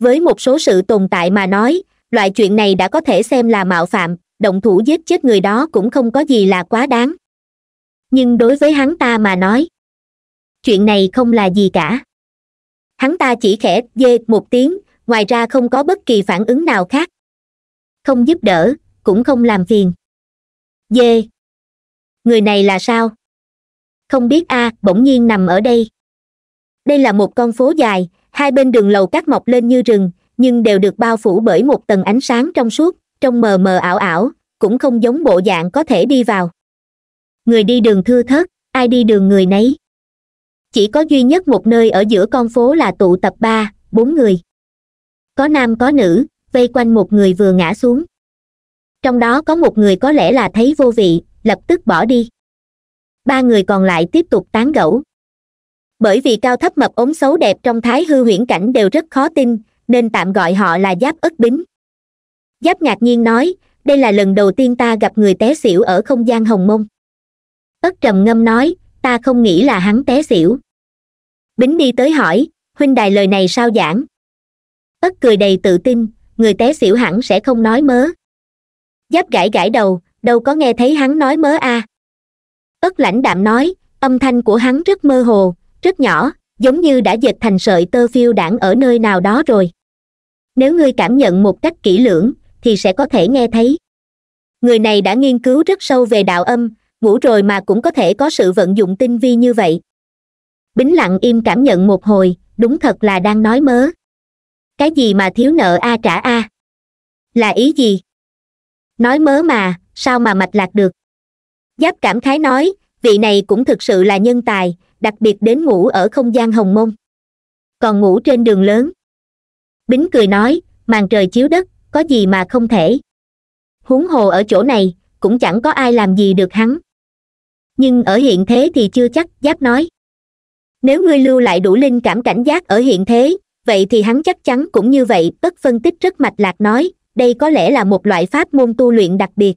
với một số sự tồn tại mà nói loại chuyện này đã có thể xem là mạo phạm động thủ giết chết người đó cũng không có gì là quá đáng nhưng đối với hắn ta mà nói chuyện này không là gì cả hắn ta chỉ khẽ dê một tiếng ngoài ra không có bất kỳ phản ứng nào khác không giúp đỡ cũng không làm phiền dê người này là sao không biết a à, bỗng nhiên nằm ở đây đây là một con phố dài hai bên đường lầu cát mọc lên như rừng nhưng đều được bao phủ bởi một tầng ánh sáng trong suốt trong mờ mờ ảo ảo cũng không giống bộ dạng có thể đi vào người đi đường thưa thớt ai đi đường người nấy chỉ có duy nhất một nơi ở giữa con phố là tụ tập ba bốn người có nam có nữ vây quanh một người vừa ngã xuống trong đó có một người có lẽ là thấy vô vị lập tức bỏ đi ba người còn lại tiếp tục tán gẫu bởi vì cao thấp mập ống xấu đẹp trong thái hư huyễn cảnh đều rất khó tin nên tạm gọi họ là giáp ất bính giáp ngạc nhiên nói đây là lần đầu tiên ta gặp người té xỉu ở không gian hồng mông ất trầm ngâm nói ta không nghĩ là hắn té xỉu bính đi tới hỏi huynh đài lời này sao giảng ất cười đầy tự tin người té xỉu hẳn sẽ không nói mớ giáp gãi gãi đầu đâu có nghe thấy hắn nói mớ a à. ất lãnh đạm nói âm thanh của hắn rất mơ hồ rất nhỏ giống như đã dệt thành sợi tơ phiêu đảng ở nơi nào đó rồi nếu ngươi cảm nhận một cách kỹ lưỡng thì sẽ có thể nghe thấy người này đã nghiên cứu rất sâu về đạo âm ngủ rồi mà cũng có thể có sự vận dụng tinh vi như vậy bính lặng im cảm nhận một hồi đúng thật là đang nói mớ cái gì mà thiếu nợ a trả a là ý gì nói mớ mà sao mà mạch lạc được giáp cảm khái nói vị này cũng thực sự là nhân tài đặc biệt đến ngủ ở không gian hồng môn còn ngủ trên đường lớn bính cười nói màn trời chiếu đất có gì mà không thể huống hồ ở chỗ này cũng chẳng có ai làm gì được hắn nhưng ở hiện thế thì chưa chắc giáp nói nếu ngươi lưu lại đủ linh cảm cảnh giác ở hiện thế vậy thì hắn chắc chắn cũng như vậy bất phân tích rất mạch lạc nói đây có lẽ là một loại pháp môn tu luyện đặc biệt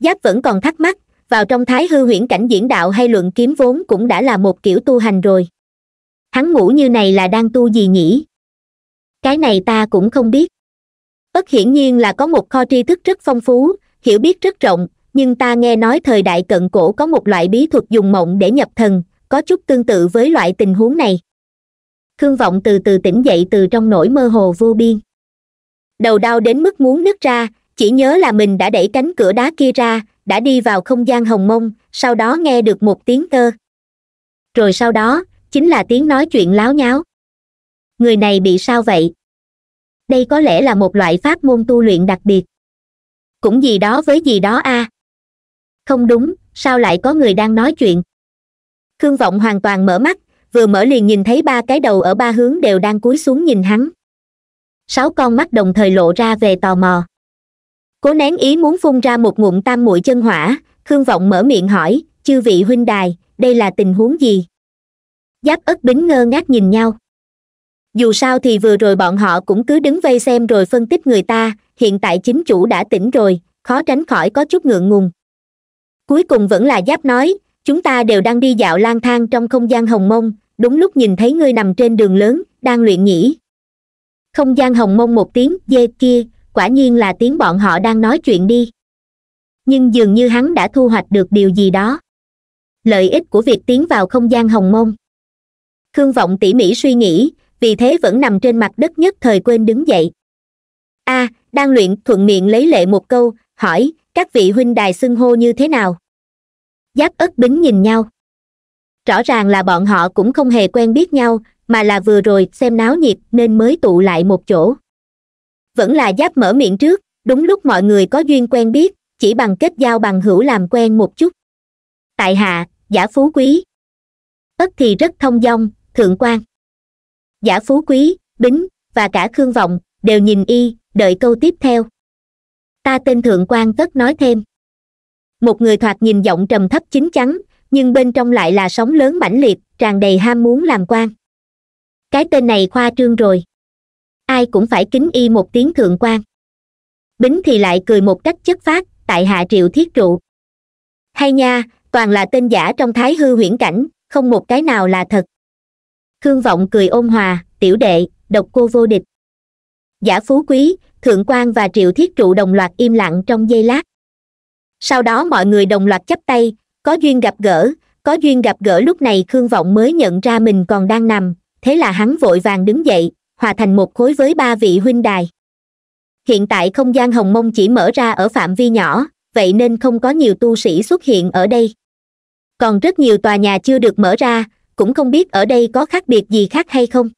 giáp vẫn còn thắc mắc vào trong thái hư huyễn cảnh diễn đạo hay luận kiếm vốn cũng đã là một kiểu tu hành rồi hắn ngủ như này là đang tu gì nhỉ cái này ta cũng không biết bất hiển nhiên là có một kho tri thức rất phong phú hiểu biết rất rộng nhưng ta nghe nói thời đại cận cổ có một loại bí thuật dùng mộng để nhập thần có chút tương tự với loại tình huống này khương vọng từ từ tỉnh dậy từ trong nỗi mơ hồ vô biên đầu đau đến mức muốn nứt ra chỉ nhớ là mình đã đẩy cánh cửa đá kia ra đã đi vào không gian hồng mông sau đó nghe được một tiếng tơ rồi sau đó chính là tiếng nói chuyện láo nháo người này bị sao vậy đây có lẽ là một loại pháp môn tu luyện đặc biệt cũng gì đó với gì đó a à, không đúng sao lại có người đang nói chuyện khương vọng hoàn toàn mở mắt vừa mở liền nhìn thấy ba cái đầu ở ba hướng đều đang cúi xuống nhìn hắn sáu con mắt đồng thời lộ ra về tò mò cố nén ý muốn phun ra một ngụm tam mũi chân hỏa khương vọng mở miệng hỏi chư vị huynh đài đây là tình huống gì giáp ất bính ngơ ngác nhìn nhau dù sao thì vừa rồi bọn họ cũng cứ đứng vây xem rồi phân tích người ta hiện tại chính chủ đã tỉnh rồi khó tránh khỏi có chút ngượng ngùng cuối cùng vẫn là giáp nói chúng ta đều đang đi dạo lang thang trong không gian hồng mông đúng lúc nhìn thấy ngươi nằm trên đường lớn đang luyện nhĩ không gian hồng mông một tiếng dê kia quả nhiên là tiếng bọn họ đang nói chuyện đi nhưng dường như hắn đã thu hoạch được điều gì đó lợi ích của việc tiến vào không gian hồng mông khương vọng tỉ mỉ suy nghĩ vì thế vẫn nằm trên mặt đất nhất thời quên đứng dậy a à, đang luyện thuận miệng lấy lệ một câu hỏi các vị huynh đài xưng hô như thế nào giáp ất bính nhìn nhau rõ ràng là bọn họ cũng không hề quen biết nhau mà là vừa rồi xem náo nhiệt nên mới tụ lại một chỗ vẫn là giáp mở miệng trước đúng lúc mọi người có duyên quen biết chỉ bằng kết giao bằng hữu làm quen một chút tại hạ giả phú quý ất thì rất thông dong thượng quan giả phú quý bính và cả khương vọng đều nhìn y đợi câu tiếp theo ta tên thượng quan tất nói thêm một người thoạt nhìn giọng trầm thấp chín chắn nhưng bên trong lại là sóng lớn mãnh liệt tràn đầy ham muốn làm quan cái tên này khoa trương rồi ai cũng phải kính y một tiếng thượng quan bính thì lại cười một cách chất phát tại hạ triệu thiết trụ hay nha toàn là tên giả trong thái hư huyễn cảnh không một cái nào là thật khương vọng cười ôn hòa tiểu đệ độc cô vô địch giả phú quý thượng quan và triệu thiết trụ đồng loạt im lặng trong giây lát sau đó mọi người đồng loạt chắp tay có duyên gặp gỡ có duyên gặp gỡ lúc này khương vọng mới nhận ra mình còn đang nằm thế là hắn vội vàng đứng dậy hòa thành một khối với ba vị huynh đài hiện tại không gian hồng mông chỉ mở ra ở phạm vi nhỏ vậy nên không có nhiều tu sĩ xuất hiện ở đây còn rất nhiều tòa nhà chưa được mở ra cũng không biết ở đây có khác biệt gì khác hay không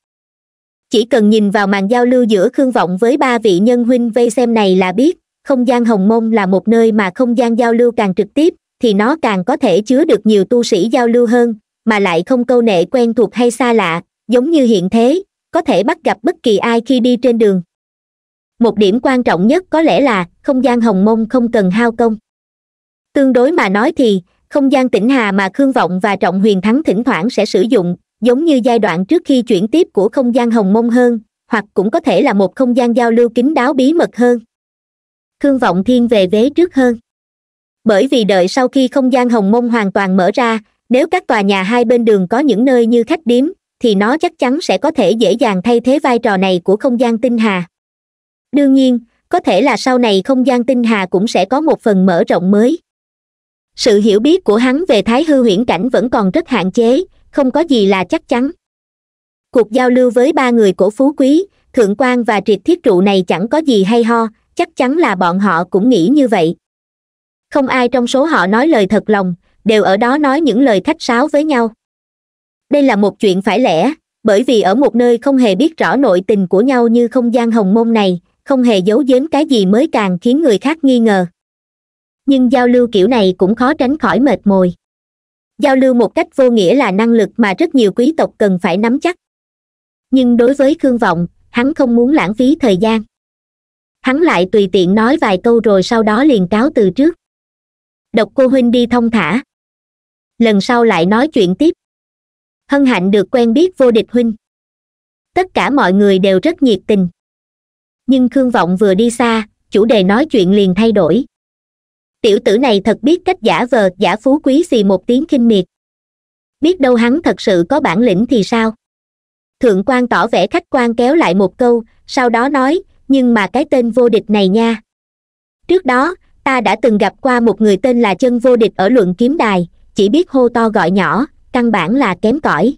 chỉ cần nhìn vào màn giao lưu giữa khương vọng với ba vị nhân huynh vây xem này là biết không gian hồng môn là một nơi mà không gian giao lưu càng trực tiếp thì nó càng có thể chứa được nhiều tu sĩ giao lưu hơn mà lại không câu nệ quen thuộc hay xa lạ giống như hiện thế có thể bắt gặp bất kỳ ai khi đi trên đường một điểm quan trọng nhất có lẽ là không gian hồng môn không cần hao công tương đối mà nói thì không gian tỉnh hà mà khương vọng và trọng huyền thắng thỉnh thoảng sẽ sử dụng giống như giai đoạn trước khi chuyển tiếp của không gian hồng mông hơn hoặc cũng có thể là một không gian giao lưu kín đáo bí mật hơn khương vọng thiên về vế trước hơn bởi vì đợi sau khi không gian hồng mông hoàn toàn mở ra nếu các tòa nhà hai bên đường có những nơi như khách điếm thì nó chắc chắn sẽ có thể dễ dàng thay thế vai trò này của không gian tinh hà đương nhiên có thể là sau này không gian tinh hà cũng sẽ có một phần mở rộng mới sự hiểu biết của hắn về thái hư huyễn cảnh vẫn còn rất hạn chế không có gì là chắc chắn cuộc giao lưu với ba người cổ phú quý thượng quan và triệt thiết trụ này chẳng có gì hay ho chắc chắn là bọn họ cũng nghĩ như vậy không ai trong số họ nói lời thật lòng đều ở đó nói những lời khách sáo với nhau đây là một chuyện phải lẽ bởi vì ở một nơi không hề biết rõ nội tình của nhau như không gian hồng môn này không hề giấu giếm cái gì mới càng khiến người khác nghi ngờ nhưng giao lưu kiểu này cũng khó tránh khỏi mệt mồi giao lưu một cách vô nghĩa là năng lực mà rất nhiều quý tộc cần phải nắm chắc nhưng đối với khương vọng hắn không muốn lãng phí thời gian hắn lại tùy tiện nói vài câu rồi sau đó liền cáo từ trước độc cô huynh đi thông thả lần sau lại nói chuyện tiếp hân hạnh được quen biết vô địch huynh tất cả mọi người đều rất nhiệt tình nhưng khương vọng vừa đi xa chủ đề nói chuyện liền thay đổi tiểu tử này thật biết cách giả vờ giả phú quý xì một tiếng khinh miệt biết đâu hắn thật sự có bản lĩnh thì sao thượng quan tỏ vẻ khách quan kéo lại một câu sau đó nói nhưng mà cái tên vô địch này nha trước đó ta đã từng gặp qua một người tên là chân vô địch ở luận kiếm đài chỉ biết hô to gọi nhỏ căn bản là kém cỏi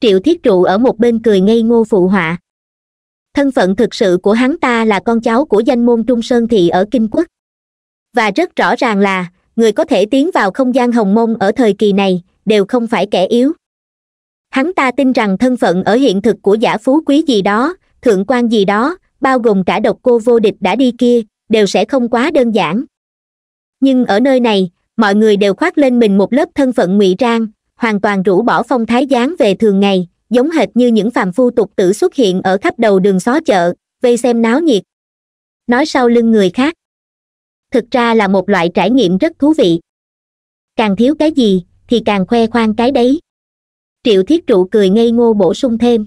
triệu thiết trụ ở một bên cười ngây ngô phụ họa thân phận thực sự của hắn ta là con cháu của danh môn trung sơn thị ở kinh quốc và rất rõ ràng là người có thể tiến vào không gian hồng môn ở thời kỳ này đều không phải kẻ yếu hắn ta tin rằng thân phận ở hiện thực của giả phú quý gì đó thượng quan gì đó bao gồm cả độc cô vô địch đã đi kia đều sẽ không quá đơn giản nhưng ở nơi này mọi người đều khoác lên mình một lớp thân phận ngụy trang hoàn toàn rũ bỏ phong thái dáng về thường ngày giống hệt như những phàm phu tục tử xuất hiện ở khắp đầu đường xó chợ vây xem náo nhiệt nói sau lưng người khác thực ra là một loại trải nghiệm rất thú vị càng thiếu cái gì thì càng khoe khoang cái đấy triệu thiết trụ cười ngây ngô bổ sung thêm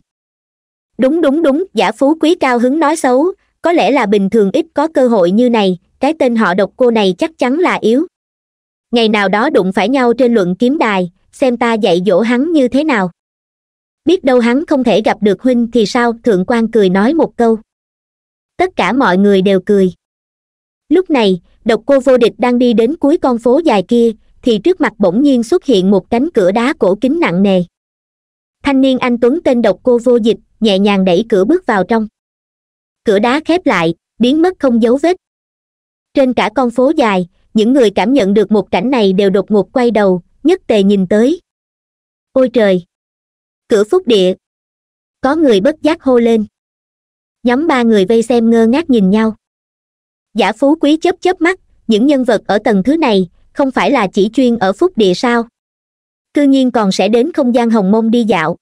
đúng đúng đúng giả phú quý cao hứng nói xấu có lẽ là bình thường ít có cơ hội như này cái tên họ độc cô này chắc chắn là yếu ngày nào đó đụng phải nhau trên luận kiếm đài xem ta dạy dỗ hắn như thế nào biết đâu hắn không thể gặp được huynh thì sao thượng quan cười nói một câu tất cả mọi người đều cười lúc này độc cô vô địch đang đi đến cuối con phố dài kia thì trước mặt bỗng nhiên xuất hiện một cánh cửa đá cổ kính nặng nề thanh niên anh tuấn tên độc cô vô dịch nhẹ nhàng đẩy cửa bước vào trong cửa đá khép lại biến mất không dấu vết trên cả con phố dài những người cảm nhận được một cảnh này đều đột ngột quay đầu nhất tề nhìn tới ôi trời cửa phúc địa có người bất giác hô lên nhóm ba người vây xem ngơ ngác nhìn nhau giả phú quý chớp chớp mắt những nhân vật ở tầng thứ này không phải là chỉ chuyên ở phúc địa sao cư nhiên còn sẽ đến không gian hồng môn đi dạo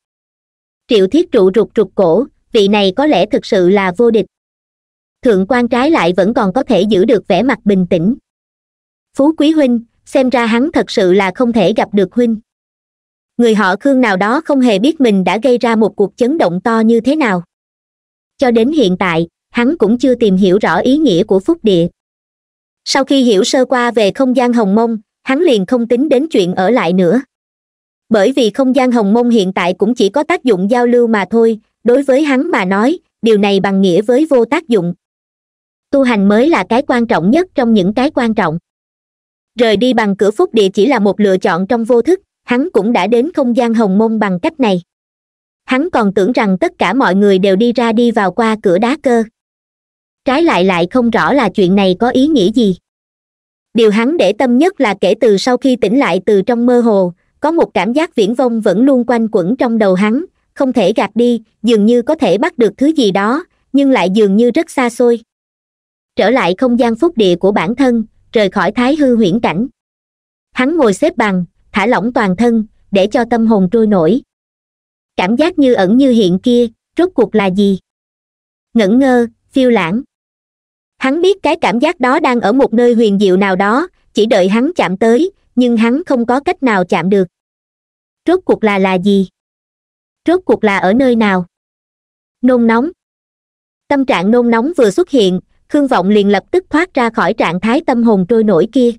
triệu thiết trụ rụt rụt cổ vị này có lẽ thực sự là vô địch thượng quan trái lại vẫn còn có thể giữ được vẻ mặt bình tĩnh phú quý huynh xem ra hắn thật sự là không thể gặp được huynh người họ khương nào đó không hề biết mình đã gây ra một cuộc chấn động to như thế nào cho đến hiện tại hắn cũng chưa tìm hiểu rõ ý nghĩa của phúc địa sau khi hiểu sơ qua về không gian hồng mông hắn liền không tính đến chuyện ở lại nữa bởi vì không gian hồng mông hiện tại cũng chỉ có tác dụng giao lưu mà thôi đối với hắn mà nói điều này bằng nghĩa với vô tác dụng tu hành mới là cái quan trọng nhất trong những cái quan trọng rời đi bằng cửa phúc địa chỉ là một lựa chọn trong vô thức hắn cũng đã đến không gian hồng môn bằng cách này hắn còn tưởng rằng tất cả mọi người đều đi ra đi vào qua cửa đá cơ trái lại lại không rõ là chuyện này có ý nghĩa gì điều hắn để tâm nhất là kể từ sau khi tỉnh lại từ trong mơ hồ có một cảm giác viễn vông vẫn luôn quanh quẩn trong đầu hắn không thể gạt đi dường như có thể bắt được thứ gì đó nhưng lại dường như rất xa xôi trở lại không gian phúc địa của bản thân rời khỏi thái hư huyễn cảnh hắn ngồi xếp bằng thả lỏng toàn thân để cho tâm hồn trôi nổi cảm giác như ẩn như hiện kia rốt cuộc là gì ngẩn ngơ phiêu lãng hắn biết cái cảm giác đó đang ở một nơi huyền diệu nào đó chỉ đợi hắn chạm tới nhưng hắn không có cách nào chạm được rốt cuộc là là gì rốt cuộc là ở nơi nào nôn nóng tâm trạng nôn nóng vừa xuất hiện khương vọng liền lập tức thoát ra khỏi trạng thái tâm hồn trôi nổi kia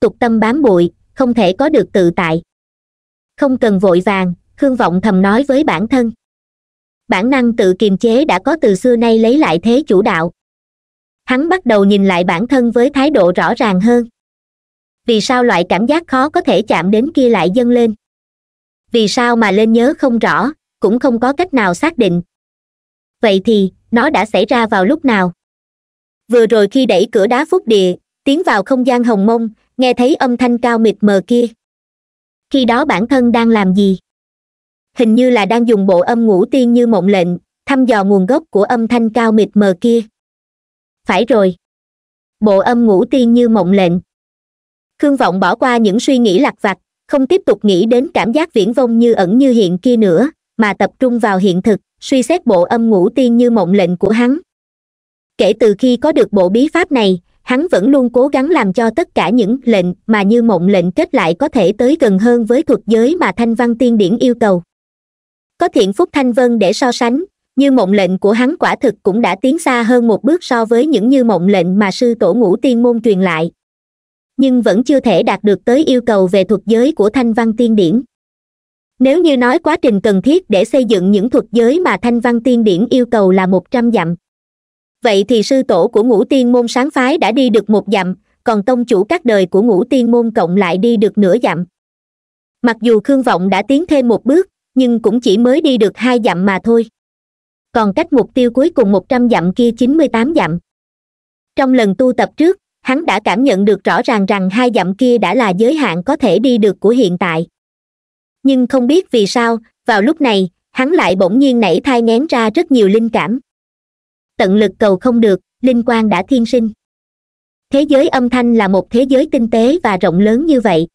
tục tâm bám bụi không thể có được tự tại không cần vội vàng khương vọng thầm nói với bản thân bản năng tự kiềm chế đã có từ xưa nay lấy lại thế chủ đạo hắn bắt đầu nhìn lại bản thân với thái độ rõ ràng hơn vì sao loại cảm giác khó có thể chạm đến kia lại dâng lên vì sao mà lên nhớ không rõ cũng không có cách nào xác định vậy thì nó đã xảy ra vào lúc nào vừa rồi khi đẩy cửa đá phúc địa tiến vào không gian hồng mông nghe thấy âm thanh cao mịt mờ kia khi đó bản thân đang làm gì hình như là đang dùng bộ âm ngũ tiên như mộng lệnh thăm dò nguồn gốc của âm thanh cao mịt mờ kia phải rồi bộ âm ngũ tiên như mộng lệnh khương vọng bỏ qua những suy nghĩ lặt vặt không tiếp tục nghĩ đến cảm giác viễn vông như ẩn như hiện kia nữa mà tập trung vào hiện thực suy xét bộ âm ngũ tiên như mộng lệnh của hắn kể từ khi có được bộ bí pháp này hắn vẫn luôn cố gắng làm cho tất cả những lệnh mà như mộng lệnh kết lại có thể tới gần hơn với thuật giới mà thanh văn tiên điển yêu cầu có thiện phúc thanh vân để so sánh như mộng lệnh của hắn quả thực cũng đã tiến xa hơn một bước so với những như mộng lệnh mà sư tổ ngũ tiên môn truyền lại nhưng vẫn chưa thể đạt được tới yêu cầu về thuật giới của thanh văn tiên điển nếu như nói quá trình cần thiết để xây dựng những thuật giới mà thanh văn tiên điển yêu cầu là một trăm dặm vậy thì sư tổ của ngũ tiên môn sáng phái đã đi được một dặm còn tông chủ các đời của ngũ tiên môn cộng lại đi được nửa dặm mặc dù khương vọng đã tiến thêm một bước nhưng cũng chỉ mới đi được hai dặm mà thôi còn cách mục tiêu cuối cùng một trăm dặm kia chín mươi tám dặm trong lần tu tập trước hắn đã cảm nhận được rõ ràng rằng hai dặm kia đã là giới hạn có thể đi được của hiện tại nhưng không biết vì sao vào lúc này hắn lại bỗng nhiên nảy thai ngén ra rất nhiều linh cảm tận lực cầu không được linh quan đã thiên sinh thế giới âm thanh là một thế giới tinh tế và rộng lớn như vậy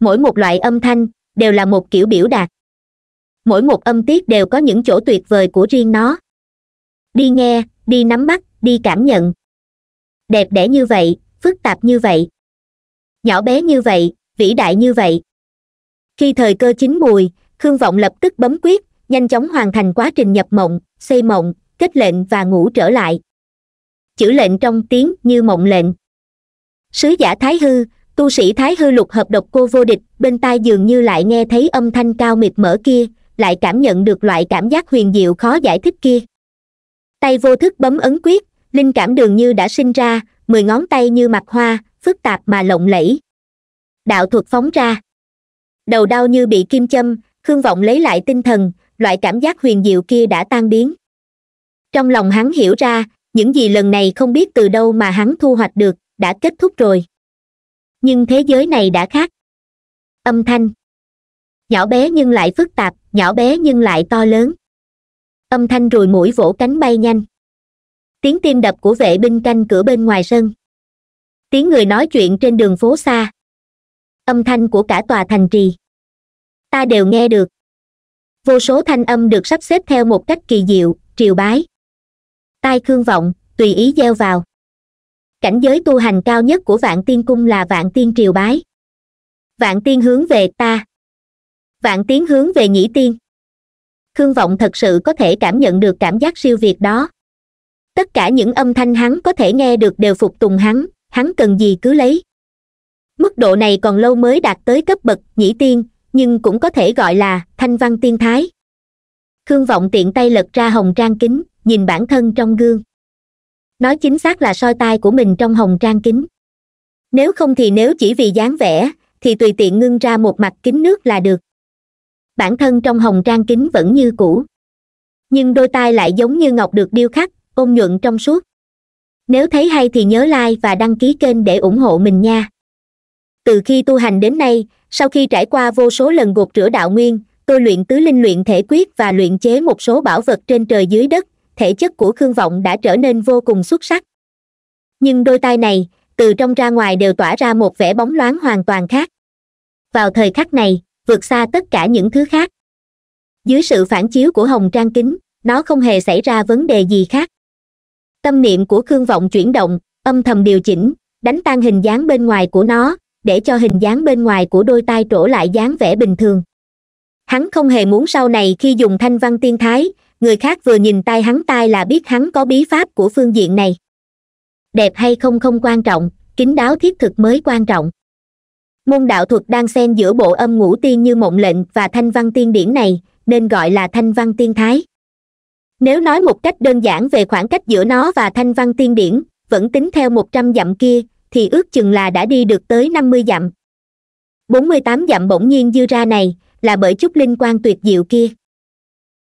mỗi một loại âm thanh đều là một kiểu biểu đạt mỗi một âm tiết đều có những chỗ tuyệt vời của riêng nó đi nghe đi nắm bắt đi cảm nhận đẹp đẽ như vậy phức tạp như vậy nhỏ bé như vậy vĩ đại như vậy khi thời cơ chín mùi khương vọng lập tức bấm quyết nhanh chóng hoàn thành quá trình nhập mộng xây mộng kết lệnh và ngủ trở lại chữ lệnh trong tiếng như mộng lệnh sứ giả thái hư tu sĩ thái hư lục hợp độc cô vô địch bên tai dường như lại nghe thấy âm thanh cao mịt mở kia lại cảm nhận được loại cảm giác huyền diệu khó giải thích kia tay vô thức bấm ấn quyết linh cảm đường như đã sinh ra mười ngón tay như mặt hoa phức tạp mà lộng lẫy đạo thuật phóng ra đầu đau như bị kim châm khương vọng lấy lại tinh thần loại cảm giác huyền diệu kia đã tan biến trong lòng hắn hiểu ra những gì lần này không biết từ đâu mà hắn thu hoạch được đã kết thúc rồi nhưng thế giới này đã khác âm thanh nhỏ bé nhưng lại phức tạp nhỏ bé nhưng lại to lớn âm thanh rùi mũi vỗ cánh bay nhanh tiếng tim đập của vệ binh canh cửa bên ngoài sân tiếng người nói chuyện trên đường phố xa âm thanh của cả tòa thành trì ta đều nghe được vô số thanh âm được sắp xếp theo một cách kỳ diệu triều bái tai khương vọng tùy ý gieo vào cảnh giới tu hành cao nhất của vạn tiên cung là vạn tiên triều bái vạn tiên hướng về ta vạn tiến hướng về nhĩ tiên khương vọng thật sự có thể cảm nhận được cảm giác siêu việt đó tất cả những âm thanh hắn có thể nghe được đều phục tùng hắn hắn cần gì cứ lấy mức độ này còn lâu mới đạt tới cấp bậc nhĩ tiên nhưng cũng có thể gọi là thanh văn tiên thái khương vọng tiện tay lật ra hồng trang kính nhìn bản thân trong gương nói chính xác là soi tai của mình trong hồng trang kính nếu không thì nếu chỉ vì dáng vẻ thì tùy tiện ngưng ra một mặt kính nước là được bản thân trong hồng trang kính vẫn như cũ nhưng đôi tai lại giống như ngọc được điêu khắc ôn nhuận trong suốt nếu thấy hay thì nhớ like và đăng ký kênh để ủng hộ mình nha từ khi tu hành đến nay sau khi trải qua vô số lần gột rửa đạo nguyên tôi luyện tứ linh luyện thể quyết và luyện chế một số bảo vật trên trời dưới đất thể chất của khương vọng đã trở nên vô cùng xuất sắc nhưng đôi tai này từ trong ra ngoài đều tỏa ra một vẻ bóng loáng hoàn toàn khác vào thời khắc này vượt xa tất cả những thứ khác dưới sự phản chiếu của hồng trang kính nó không hề xảy ra vấn đề gì khác tâm niệm của khương vọng chuyển động âm thầm điều chỉnh đánh tan hình dáng bên ngoài của nó để cho hình dáng bên ngoài của đôi tai trổ lại dáng vẻ bình thường hắn không hề muốn sau này khi dùng thanh văn tiên thái người khác vừa nhìn tai hắn tai là biết hắn có bí pháp của phương diện này đẹp hay không không quan trọng kín đáo thiết thực mới quan trọng môn đạo thuật đang xen giữa bộ âm ngũ tiên như mộng lệnh và thanh văn tiên điển này nên gọi là thanh văn tiên thái nếu nói một cách đơn giản về khoảng cách giữa nó và thanh văn tiên điển vẫn tính theo một trăm dặm kia thì ước chừng là đã đi được tới năm mươi dặm bốn mươi tám dặm bỗng nhiên dư ra này là bởi chút linh quan tuyệt diệu kia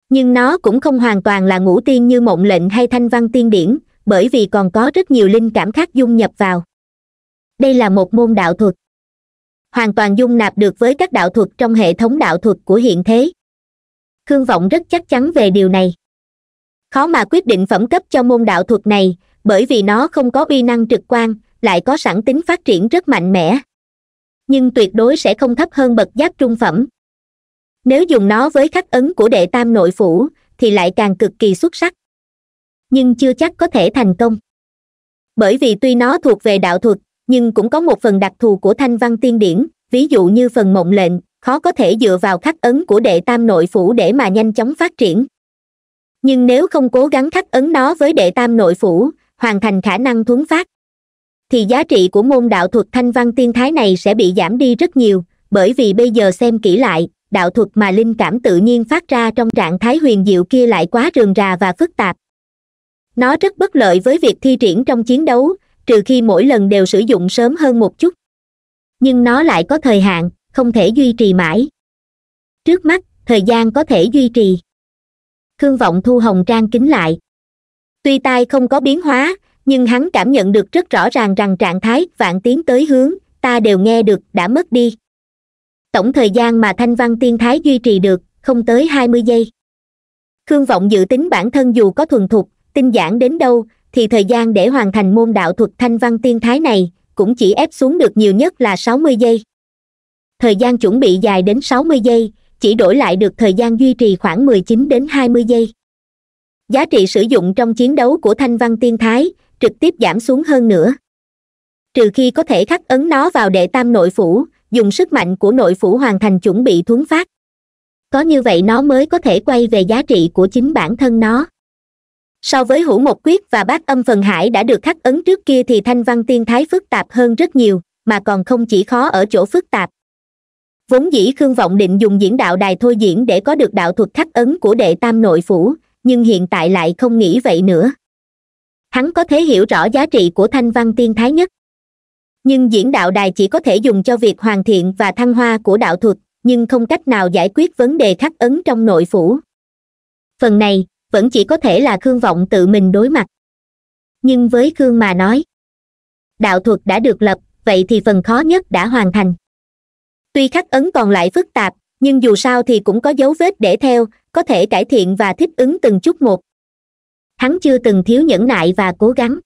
nhưng nó cũng không hoàn toàn là ngũ tiên như mộng lệnh hay thanh văn tiên điển bởi vì còn có rất nhiều linh cảm khác dung nhập vào đây là một môn đạo thuật hoàn toàn dung nạp được với các đạo thuật trong hệ thống đạo thuật của hiện thế khương vọng rất chắc chắn về điều này khó mà quyết định phẩm cấp cho môn đạo thuật này bởi vì nó không có uy năng trực quan lại có sẵn tính phát triển rất mạnh mẽ nhưng tuyệt đối sẽ không thấp hơn bậc giác trung phẩm nếu dùng nó với khắc ấn của đệ tam nội phủ thì lại càng cực kỳ xuất sắc nhưng chưa chắc có thể thành công bởi vì tuy nó thuộc về đạo thuật nhưng cũng có một phần đặc thù của thanh văn tiên điển ví dụ như phần mộng lệnh khó có thể dựa vào khắc ấn của đệ tam nội phủ để mà nhanh chóng phát triển nhưng nếu không cố gắng khắc ấn nó với đệ tam nội phủ hoàn thành khả năng thuấn phát thì giá trị của môn đạo thuật thanh văn tiên thái này sẽ bị giảm đi rất nhiều bởi vì bây giờ xem kỹ lại đạo thuật mà linh cảm tự nhiên phát ra trong trạng thái huyền diệu kia lại quá rườm rà và phức tạp nó rất bất lợi với việc thi triển trong chiến đấu trừ khi mỗi lần đều sử dụng sớm hơn một chút nhưng nó lại có thời hạn không thể duy trì mãi trước mắt thời gian có thể duy trì khương vọng thu hồng trang kính lại tuy tai không có biến hóa nhưng hắn cảm nhận được rất rõ ràng rằng trạng thái vạn tiến tới hướng ta đều nghe được đã mất đi tổng thời gian mà thanh văn tiên thái duy trì được không tới hai mươi giây khương vọng dự tính bản thân dù có thuần thục tinh giản đến đâu thì thời gian để hoàn thành môn đạo thuật thanh văn tiên thái này cũng chỉ ép xuống được nhiều nhất là sáu mươi giây thời gian chuẩn bị dài đến sáu mươi giây chỉ đổi lại được thời gian duy trì khoảng mười chín đến hai mươi giây giá trị sử dụng trong chiến đấu của thanh văn tiên thái trực tiếp giảm xuống hơn nữa trừ khi có thể khắc ấn nó vào đệ tam nội phủ dùng sức mạnh của nội phủ hoàn thành chuẩn bị thuấn phát có như vậy nó mới có thể quay về giá trị của chính bản thân nó so với hữu một quyết và bát âm phần hải đã được khắc ấn trước kia thì thanh văn tiên thái phức tạp hơn rất nhiều mà còn không chỉ khó ở chỗ phức tạp vốn dĩ khương vọng định dùng diễn đạo đài thôi diễn để có được đạo thuật khắc ấn của đệ tam nội phủ nhưng hiện tại lại không nghĩ vậy nữa hắn có thể hiểu rõ giá trị của thanh văn tiên thái nhất nhưng diễn đạo đài chỉ có thể dùng cho việc hoàn thiện và thăng hoa của đạo thuật nhưng không cách nào giải quyết vấn đề khắc ấn trong nội phủ phần này vẫn chỉ có thể là khương vọng tự mình đối mặt nhưng với khương mà nói đạo thuật đã được lập vậy thì phần khó nhất đã hoàn thành tuy khắc ấn còn lại phức tạp nhưng dù sao thì cũng có dấu vết để theo có thể cải thiện và thích ứng từng chút một hắn chưa từng thiếu nhẫn nại và cố gắng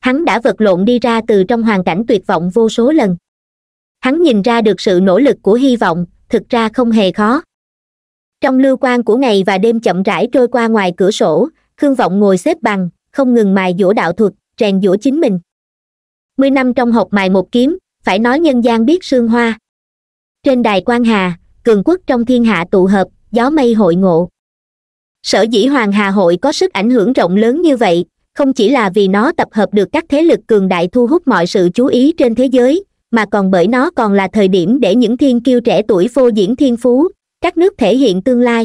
hắn đã vật lộn đi ra từ trong hoàn cảnh tuyệt vọng vô số lần hắn nhìn ra được sự nỗ lực của hy vọng thực ra không hề khó trong lưu quan của ngày và đêm chậm rãi trôi qua ngoài cửa sổ khương vọng ngồi xếp bằng không ngừng mài dũa đạo thuật rèn dũa chính mình mười năm trong học mài một kiếm phải nói nhân gian biết sương hoa trên đài quan hà cường quốc trong thiên hạ tụ hợp gió mây hội ngộ sở dĩ hoàng hà hội có sức ảnh hưởng rộng lớn như vậy không chỉ là vì nó tập hợp được các thế lực cường đại thu hút mọi sự chú ý trên thế giới mà còn bởi nó còn là thời điểm để những thiên kiêu trẻ tuổi phô diễn thiên phú các nước thể hiện tương lai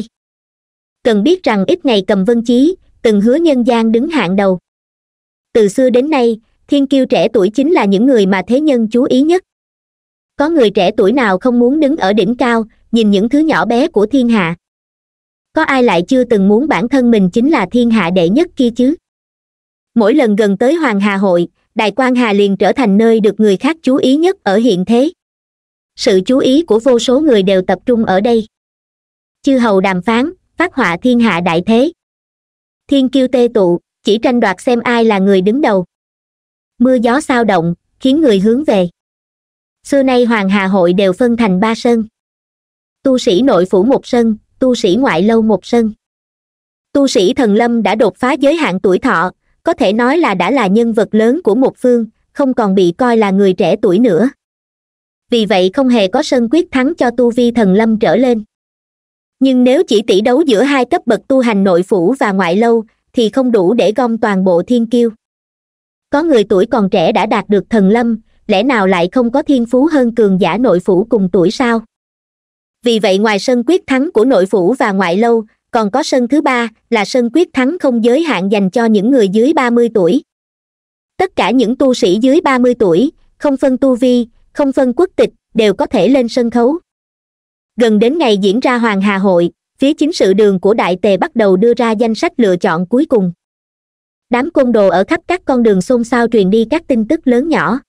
cần biết rằng ít ngày cầm vân chí từng hứa nhân gian đứng hạng đầu từ xưa đến nay thiên kiêu trẻ tuổi chính là những người mà thế nhân chú ý nhất có người trẻ tuổi nào không muốn đứng ở đỉnh cao nhìn những thứ nhỏ bé của thiên hạ có ai lại chưa từng muốn bản thân mình chính là thiên hạ đệ nhất kia chứ mỗi lần gần tới hoàng hà hội đài quan hà liền trở thành nơi được người khác chú ý nhất ở hiện thế sự chú ý của vô số người đều tập trung ở đây chư hầu đàm phán phát họa thiên hạ đại thế thiên kiêu tê tụ chỉ tranh đoạt xem ai là người đứng đầu mưa gió sao động khiến người hướng về xưa nay hoàng hà hội đều phân thành ba sân tu sĩ nội phủ một sân tu sĩ ngoại lâu một sân tu sĩ thần lâm đã đột phá giới hạn tuổi thọ có thể nói là đã là nhân vật lớn của một phương không còn bị coi là người trẻ tuổi nữa vì vậy không hề có sân quyết thắng cho tu vi thần lâm trở lên nhưng nếu chỉ tỷ đấu giữa hai cấp bậc tu hành nội phủ và ngoại lâu thì không đủ để gom toàn bộ thiên kiêu có người tuổi còn trẻ đã đạt được thần lâm lẽ nào lại không có thiên phú hơn cường giả nội phủ cùng tuổi sao vì vậy ngoài sân quyết thắng của nội phủ và ngoại lâu còn có sân thứ ba là sân quyết thắng không giới hạn dành cho những người dưới ba mươi tuổi tất cả những tu sĩ dưới ba mươi tuổi không phân tu vi không phân quốc tịch đều có thể lên sân khấu gần đến ngày diễn ra hoàng hà hội phía chính sự đường của đại tề bắt đầu đưa ra danh sách lựa chọn cuối cùng đám côn đồ ở khắp các con đường xôn xao truyền đi các tin tức lớn nhỏ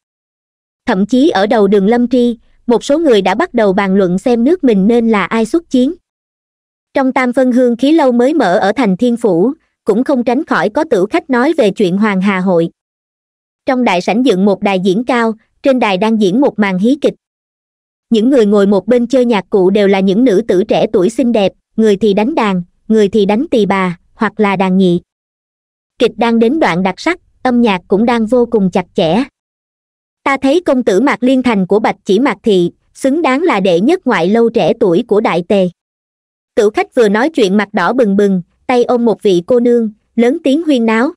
thậm chí ở đầu đường lâm tri một số người đã bắt đầu bàn luận xem nước mình nên là ai xuất chiến trong tam phân hương khí lâu mới mở ở thành thiên phủ cũng không tránh khỏi có tử khách nói về chuyện hoàng hà hội trong đại sảnh dựng một đài diễn cao trên đài đang diễn một màn hí kịch những người ngồi một bên chơi nhạc cụ đều là những nữ tử trẻ tuổi xinh đẹp người thì đánh đàn người thì đánh tỳ bà hoặc là đàn nhị kịch đang đến đoạn đặc sắc âm nhạc cũng đang vô cùng chặt chẽ ta thấy công tử mạc liên thành của bạch chỉ mạc thị xứng đáng là đệ nhất ngoại lâu trẻ tuổi của đại tề tử khách vừa nói chuyện mặt đỏ bừng bừng tay ôm một vị cô nương lớn tiếng huyên náo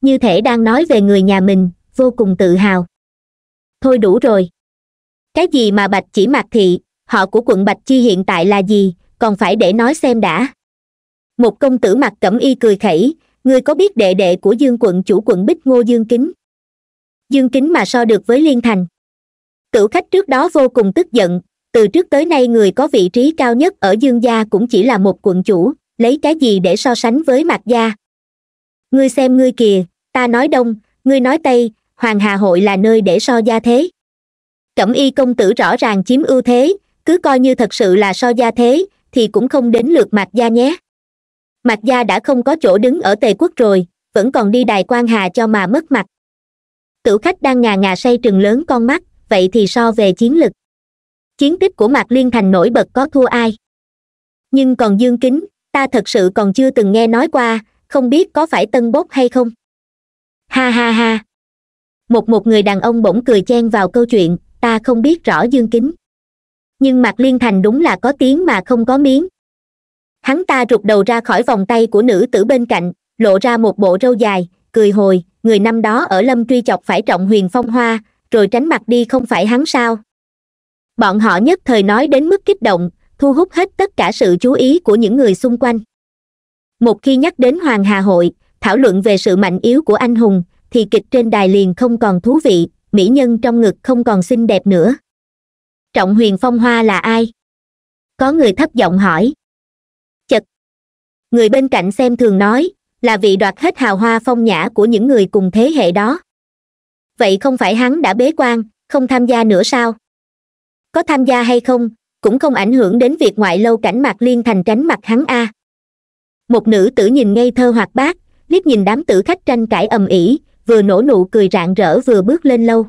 như thể đang nói về người nhà mình vô cùng tự hào thôi đủ rồi cái gì mà bạch chỉ mạc thị họ của quận bạch chi hiện tại là gì còn phải để nói xem đã một công tử mặc cẩm y cười khẩy ngươi có biết đệ đệ của dương quận chủ quận bích ngô dương kính dương kính mà so được với liên thành cửu khách trước đó vô cùng tức giận từ trước tới nay người có vị trí cao nhất ở dương gia cũng chỉ là một quận chủ lấy cái gì để so sánh với mạc gia ngươi xem ngươi kìa ta nói đông ngươi nói tây hoàng hà hội là nơi để so gia thế cẩm y công tử rõ ràng chiếm ưu thế cứ coi như thật sự là so gia thế thì cũng không đến lượt mạc gia nhé mạc gia đã không có chỗ đứng ở tề quốc rồi vẫn còn đi đài quan hà cho mà mất mặt tử khách đang ngà ngà say trừng lớn con mắt vậy thì so về chiến lực chiến tích của mạc liên thành nổi bật có thua ai nhưng còn dương kính ta thật sự còn chưa từng nghe nói qua không biết có phải tân bốc hay không ha ha ha một một người đàn ông bỗng cười chen vào câu chuyện ta không biết rõ dương kính nhưng mạc liên thành đúng là có tiếng mà không có miếng hắn ta rụt đầu ra khỏi vòng tay của nữ tử bên cạnh lộ ra một bộ râu dài cười hồi người năm đó ở lâm truy chọc phải trọng huyền phong hoa rồi tránh mặt đi không phải hắn sao bọn họ nhất thời nói đến mức kích động thu hút hết tất cả sự chú ý của những người xung quanh một khi nhắc đến hoàng hà hội thảo luận về sự mạnh yếu của anh hùng thì kịch trên đài liền không còn thú vị mỹ nhân trong ngực không còn xinh đẹp nữa trọng huyền phong hoa là ai có người thấp giọng hỏi chật người bên cạnh xem thường nói là vị đoạt hết hào hoa phong nhã của những người cùng thế hệ đó vậy không phải hắn đã bế quan không tham gia nữa sao có tham gia hay không cũng không ảnh hưởng đến việc ngoại lâu cảnh mạc liên thành tránh mặt hắn a một nữ tử nhìn ngây thơ hoạt bát liếc nhìn đám tử khách tranh cãi ầm ĩ vừa nổ nụ cười rạng rỡ vừa bước lên lâu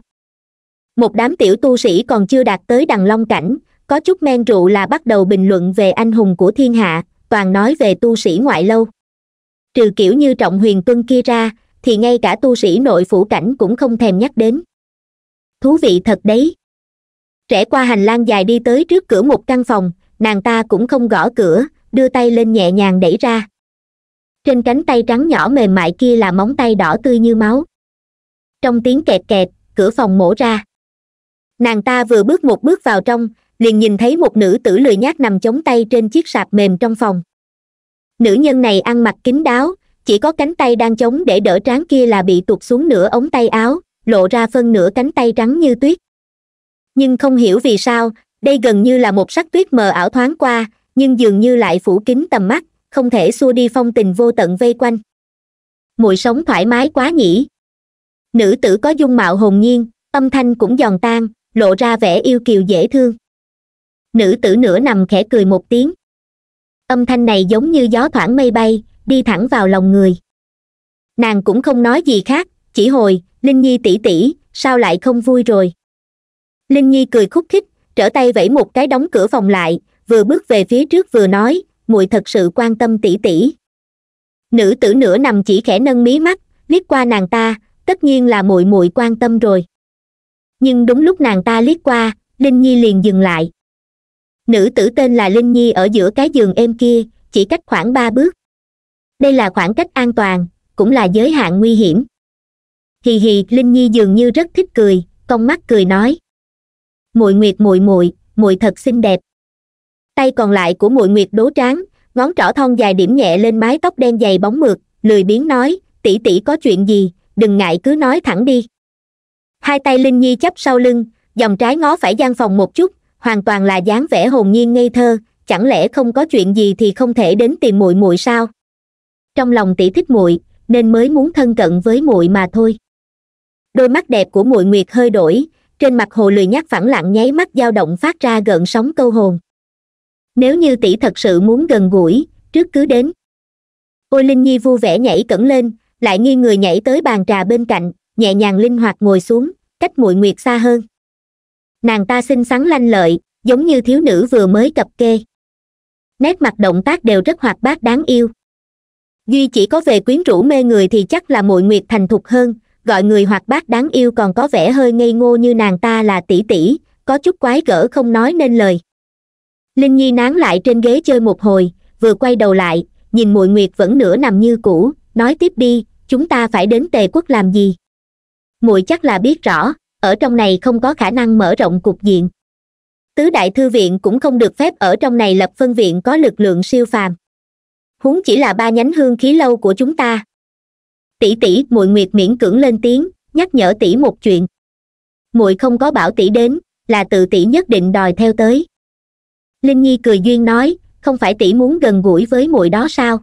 một đám tiểu tu sĩ còn chưa đạt tới đằng long cảnh có chút men rượu là bắt đầu bình luận về anh hùng của thiên hạ toàn nói về tu sĩ ngoại lâu trừ kiểu như trọng huyền tuân kia ra thì ngay cả tu sĩ nội phủ cảnh cũng không thèm nhắc đến thú vị thật đấy rẽ qua hành lang dài đi tới trước cửa một căn phòng nàng ta cũng không gõ cửa đưa tay lên nhẹ nhàng đẩy ra trên cánh tay trắng nhỏ mềm mại kia là móng tay đỏ tươi như máu trong tiếng kẹt kẹt cửa phòng mổ ra nàng ta vừa bước một bước vào trong liền nhìn thấy một nữ tử lười nhác nằm chống tay trên chiếc sạp mềm trong phòng nữ nhân này ăn mặc kín đáo chỉ có cánh tay đang chống để đỡ trán kia là bị tuột xuống nửa ống tay áo lộ ra phân nửa cánh tay trắng như tuyết nhưng không hiểu vì sao đây gần như là một sắc tuyết mờ ảo thoáng qua nhưng dường như lại phủ kín tầm mắt không thể xua đi phong tình vô tận vây quanh mùi sống thoải mái quá nhỉ nữ tử có dung mạo hồn nhiên âm thanh cũng giòn tan lộ ra vẻ yêu kiều dễ thương nữ tử nửa nằm khẽ cười một tiếng âm thanh này giống như gió thoảng mây bay đi thẳng vào lòng người nàng cũng không nói gì khác chỉ hồi linh nhi tỉ tỉ sao lại không vui rồi linh nhi cười khúc khích trở tay vẫy một cái đóng cửa phòng lại vừa bước về phía trước vừa nói muội thật sự quan tâm tỷ tỷ nữ tử nửa nằm chỉ khẽ nâng mí mắt liếc qua nàng ta tất nhiên là muội muội quan tâm rồi nhưng đúng lúc nàng ta liếc qua linh nhi liền dừng lại nữ tử tên là linh nhi ở giữa cái giường êm kia chỉ cách khoảng ba bước đây là khoảng cách an toàn cũng là giới hạn nguy hiểm hì hì linh nhi dường như rất thích cười cong mắt cười nói muội nguyệt muội muội muội thật xinh đẹp tay còn lại của mụi nguyệt đố tráng ngón trỏ thon dài điểm nhẹ lên mái tóc đen dày bóng mượt lười biếng nói tỷ tỷ có chuyện gì đừng ngại cứ nói thẳng đi hai tay linh nhi chắp sau lưng dòng trái ngó phải gian phòng một chút hoàn toàn là dáng vẻ hồn nhiên ngây thơ chẳng lẽ không có chuyện gì thì không thể đến tìm muội muội sao trong lòng tỷ thích muội nên mới muốn thân cận với muội mà thôi đôi mắt đẹp của muội nguyệt hơi đổi trên mặt hồ lười nhác phẳng lặng nháy mắt dao động phát ra gợn sóng câu hồn nếu như tỷ thật sự muốn gần gũi trước cứ đến ôi linh nhi vui vẻ nhảy cẩn lên lại nghiêng người nhảy tới bàn trà bên cạnh nhẹ nhàng linh hoạt ngồi xuống cách muội nguyệt xa hơn nàng ta xinh xắn lanh lợi giống như thiếu nữ vừa mới cập kê nét mặt động tác đều rất hoạt bát đáng yêu duy chỉ có về quyến rũ mê người thì chắc là muội nguyệt thành thục hơn gọi người hoạt bát đáng yêu còn có vẻ hơi ngây ngô như nàng ta là tỷ tỷ có chút quái gở không nói nên lời linh nhi nán lại trên ghế chơi một hồi vừa quay đầu lại nhìn mụi nguyệt vẫn nửa nằm như cũ nói tiếp đi chúng ta phải đến tề quốc làm gì muội chắc là biết rõ ở trong này không có khả năng mở rộng cục diện tứ đại thư viện cũng không được phép ở trong này lập phân viện có lực lượng siêu phàm huống chỉ là ba nhánh hương khí lâu của chúng ta tỷ tỷ muội nguyệt miễn cưỡng lên tiếng nhắc nhở tỷ một chuyện muội không có bảo tỷ đến là tự tỷ nhất định đòi theo tới linh nhi cười duyên nói không phải tỷ muốn gần gũi với muội đó sao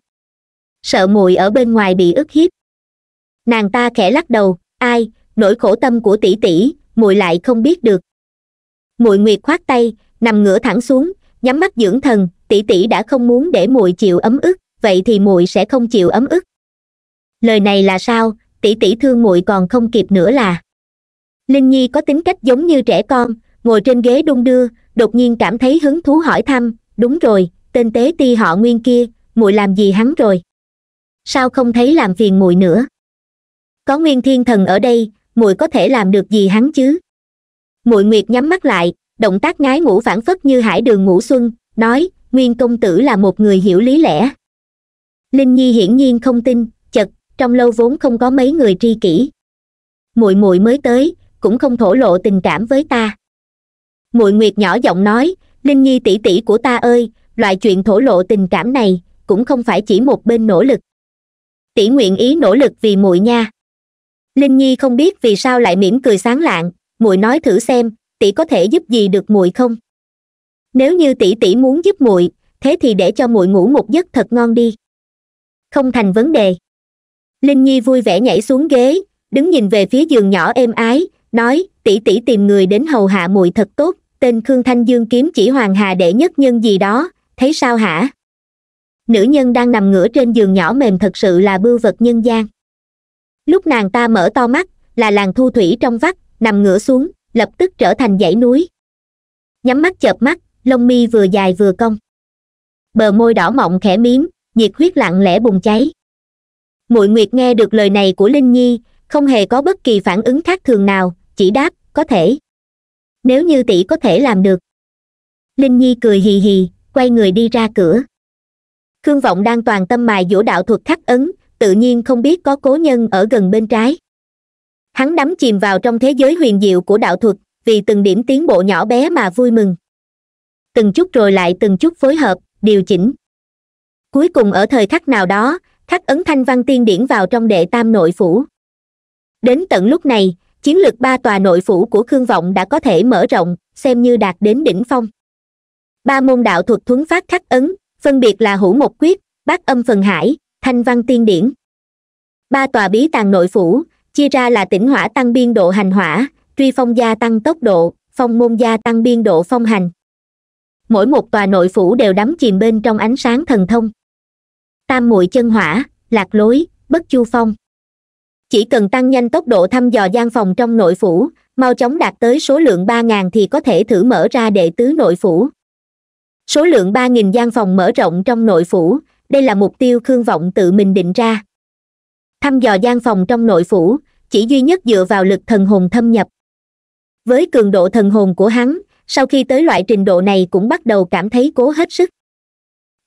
sợ muội ở bên ngoài bị ức hiếp nàng ta khẽ lắc đầu ai nỗi khổ tâm của tỷ tỷ muội lại không biết được muội nguyệt khoát tay nằm ngửa thẳng xuống nhắm mắt dưỡng thần tỷ tỷ đã không muốn để muội chịu ấm ức vậy thì muội sẽ không chịu ấm ức lời này là sao tỷ tỷ thương muội còn không kịp nữa là linh nhi có tính cách giống như trẻ con ngồi trên ghế đung đưa đột nhiên cảm thấy hứng thú hỏi thăm đúng rồi tên tế ti họ nguyên kia muội làm gì hắn rồi sao không thấy làm phiền muội nữa có nguyên thiên thần ở đây muội có thể làm được gì hắn chứ muội nguyệt nhắm mắt lại động tác ngái ngủ phản phất như hải đường ngủ xuân nói nguyên công tử là một người hiểu lý lẽ linh nhi hiển nhiên không tin chật trong lâu vốn không có mấy người tri kỷ muội muội mới tới cũng không thổ lộ tình cảm với ta muội nguyệt nhỏ giọng nói linh nhi tỷ tỷ của ta ơi loại chuyện thổ lộ tình cảm này cũng không phải chỉ một bên nỗ lực tỷ nguyện ý nỗ lực vì muội nha linh nhi không biết vì sao lại mỉm cười sáng lạng muội nói thử xem tỷ có thể giúp gì được muội không nếu như tỷ tỷ muốn giúp muội thế thì để cho muội ngủ một giấc thật ngon đi không thành vấn đề linh nhi vui vẻ nhảy xuống ghế đứng nhìn về phía giường nhỏ êm ái nói tỷ tỷ tìm người đến hầu hạ muội thật tốt tên Khương Thanh Dương kiếm chỉ Hoàng Hà đệ nhất nhân gì đó, thấy sao hả? Nữ nhân đang nằm ngửa trên giường nhỏ mềm thật sự là bưu vật nhân gian. Lúc nàng ta mở to mắt, là làng thu thủy trong vắt, nằm ngửa xuống, lập tức trở thành dãy núi. Nhắm mắt chợp mắt, lông mi vừa dài vừa cong. Bờ môi đỏ mọng khẽ miếng nhiệt huyết lặng lẽ bùng cháy. Mụi Nguyệt nghe được lời này của Linh Nhi, không hề có bất kỳ phản ứng khác thường nào, chỉ đáp, có thể nếu như tỷ có thể làm được linh nhi cười hì hì quay người đi ra cửa khương vọng đang toàn tâm mài dỗ đạo thuật khắc ấn tự nhiên không biết có cố nhân ở gần bên trái hắn đắm chìm vào trong thế giới huyền diệu của đạo thuật vì từng điểm tiến bộ nhỏ bé mà vui mừng từng chút rồi lại từng chút phối hợp điều chỉnh cuối cùng ở thời khắc nào đó khắc ấn thanh văn tiên điển vào trong đệ tam nội phủ đến tận lúc này chiến lược ba tòa nội phủ của khương vọng đã có thể mở rộng xem như đạt đến đỉnh phong ba môn đạo thuật thuấn phát khắc ấn phân biệt là hữu một quyết bát âm phần hải thanh văn tiên điển ba tòa bí tàng nội phủ chia ra là tỉnh hỏa tăng biên độ hành hỏa truy phong gia tăng tốc độ phong môn gia tăng biên độ phong hành mỗi một tòa nội phủ đều đắm chìm bên trong ánh sáng thần thông tam muội chân hỏa lạc lối bất chu phong chỉ cần tăng nhanh tốc độ thăm dò gian phòng trong nội phủ mau chóng đạt tới số lượng ba ngàn thì có thể thử mở ra đệ tứ nội phủ số lượng ba nghìn gian phòng mở rộng trong nội phủ đây là mục tiêu khương vọng tự mình định ra thăm dò gian phòng trong nội phủ chỉ duy nhất dựa vào lực thần hồn thâm nhập với cường độ thần hồn của hắn sau khi tới loại trình độ này cũng bắt đầu cảm thấy cố hết sức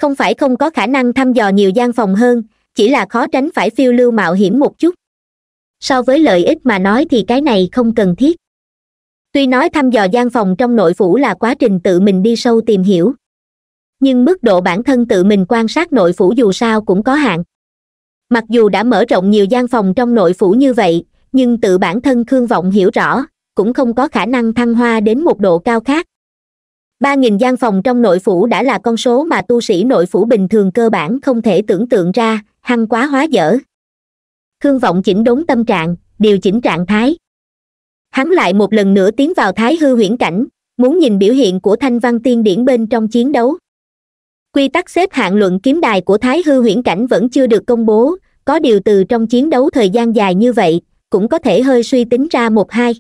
không phải không có khả năng thăm dò nhiều gian phòng hơn chỉ là khó tránh phải phiêu lưu mạo hiểm một chút so với lợi ích mà nói thì cái này không cần thiết tuy nói thăm dò gian phòng trong nội phủ là quá trình tự mình đi sâu tìm hiểu nhưng mức độ bản thân tự mình quan sát nội phủ dù sao cũng có hạn mặc dù đã mở rộng nhiều gian phòng trong nội phủ như vậy nhưng tự bản thân khương vọng hiểu rõ cũng không có khả năng thăng hoa đến một độ cao khác ba nghìn gian phòng trong nội phủ đã là con số mà tu sĩ nội phủ bình thường cơ bản không thể tưởng tượng ra hăng quá hóa dở khương vọng chỉnh đốn tâm trạng điều chỉnh trạng thái hắn lại một lần nữa tiến vào thái hư huyễn cảnh muốn nhìn biểu hiện của thanh văn tiên điển bên trong chiến đấu quy tắc xếp hạng luận kiếm đài của thái hư huyễn cảnh vẫn chưa được công bố có điều từ trong chiến đấu thời gian dài như vậy cũng có thể hơi suy tính ra một hai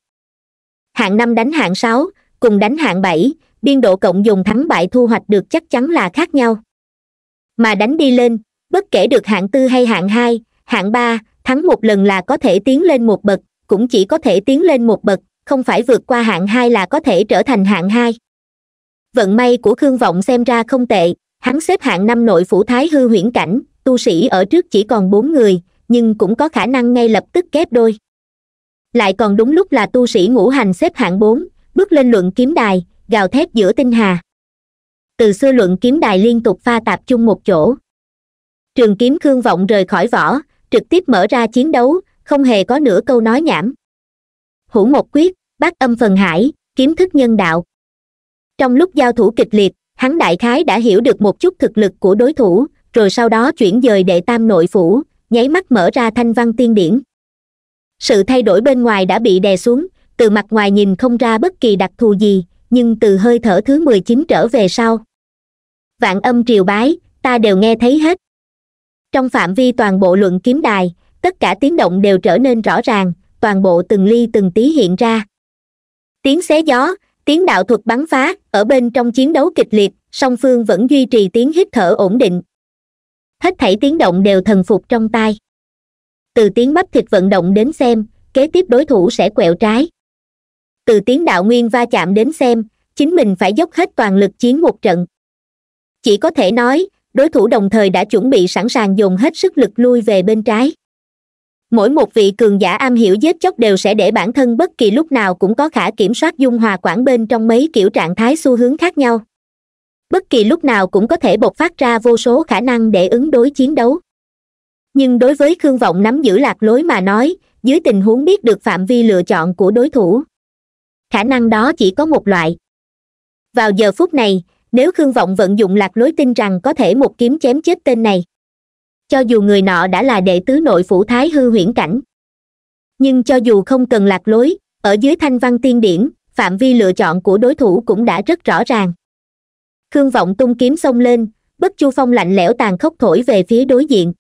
hạng năm đánh hạng sáu cùng đánh hạng bảy biên độ cộng dùng thắng bại thu hoạch được chắc chắn là khác nhau mà đánh đi lên bất kể được hạng tư hay hạng hai hạng ba thắng một lần là có thể tiến lên một bậc cũng chỉ có thể tiến lên một bậc không phải vượt qua hạng hai là có thể trở thành hạng hai vận may của khương vọng xem ra không tệ hắn xếp hạng năm nội phủ thái hư huyễn cảnh tu sĩ ở trước chỉ còn bốn người nhưng cũng có khả năng ngay lập tức kép đôi lại còn đúng lúc là tu sĩ ngũ hành xếp hạng bốn bước lên luận kiếm đài gào thét giữa tinh hà từ xưa luận kiếm đài liên tục pha tạp chung một chỗ trường kiếm khương vọng rời khỏi vỏ trực tiếp mở ra chiến đấu không hề có nửa câu nói nhảm hủ một quyết bát âm phần hải kiếm thức nhân đạo trong lúc giao thủ kịch liệt hắn đại khái đã hiểu được một chút thực lực của đối thủ rồi sau đó chuyển dời đệ tam nội phủ nháy mắt mở ra thanh văn tiên điển sự thay đổi bên ngoài đã bị đè xuống từ mặt ngoài nhìn không ra bất kỳ đặc thù gì nhưng từ hơi thở thứ mười chín trở về sau vạn âm triều bái ta đều nghe thấy hết trong phạm vi toàn bộ luận kiếm đài tất cả tiếng động đều trở nên rõ ràng toàn bộ từng ly từng tí hiện ra tiếng xé gió tiếng đạo thuật bắn phá ở bên trong chiến đấu kịch liệt song phương vẫn duy trì tiếng hít thở ổn định hết thảy tiếng động đều thần phục trong tai từ tiếng bắp thịt vận động đến xem kế tiếp đối thủ sẽ quẹo trái từ tiếng đạo nguyên va chạm đến xem chính mình phải dốc hết toàn lực chiến một trận chỉ có thể nói đối thủ đồng thời đã chuẩn bị sẵn sàng dùng hết sức lực lui về bên trái mỗi một vị cường giả am hiểu giết chóc đều sẽ để bản thân bất kỳ lúc nào cũng có khả kiểm soát dung hòa quản bên trong mấy kiểu trạng thái xu hướng khác nhau bất kỳ lúc nào cũng có thể bộc phát ra vô số khả năng để ứng đối chiến đấu nhưng đối với khương vọng nắm giữ lạc lối mà nói dưới tình huống biết được phạm vi lựa chọn của đối thủ khả năng đó chỉ có một loại vào giờ phút này nếu khương vọng vận dụng lạc lối tin rằng có thể một kiếm chém chết tên này cho dù người nọ đã là đệ tứ nội phủ thái hư huyễn cảnh nhưng cho dù không cần lạc lối ở dưới thanh văn tiên điển phạm vi lựa chọn của đối thủ cũng đã rất rõ ràng khương vọng tung kiếm xông lên bất chu phong lạnh lẽo tàn khốc thổi về phía đối diện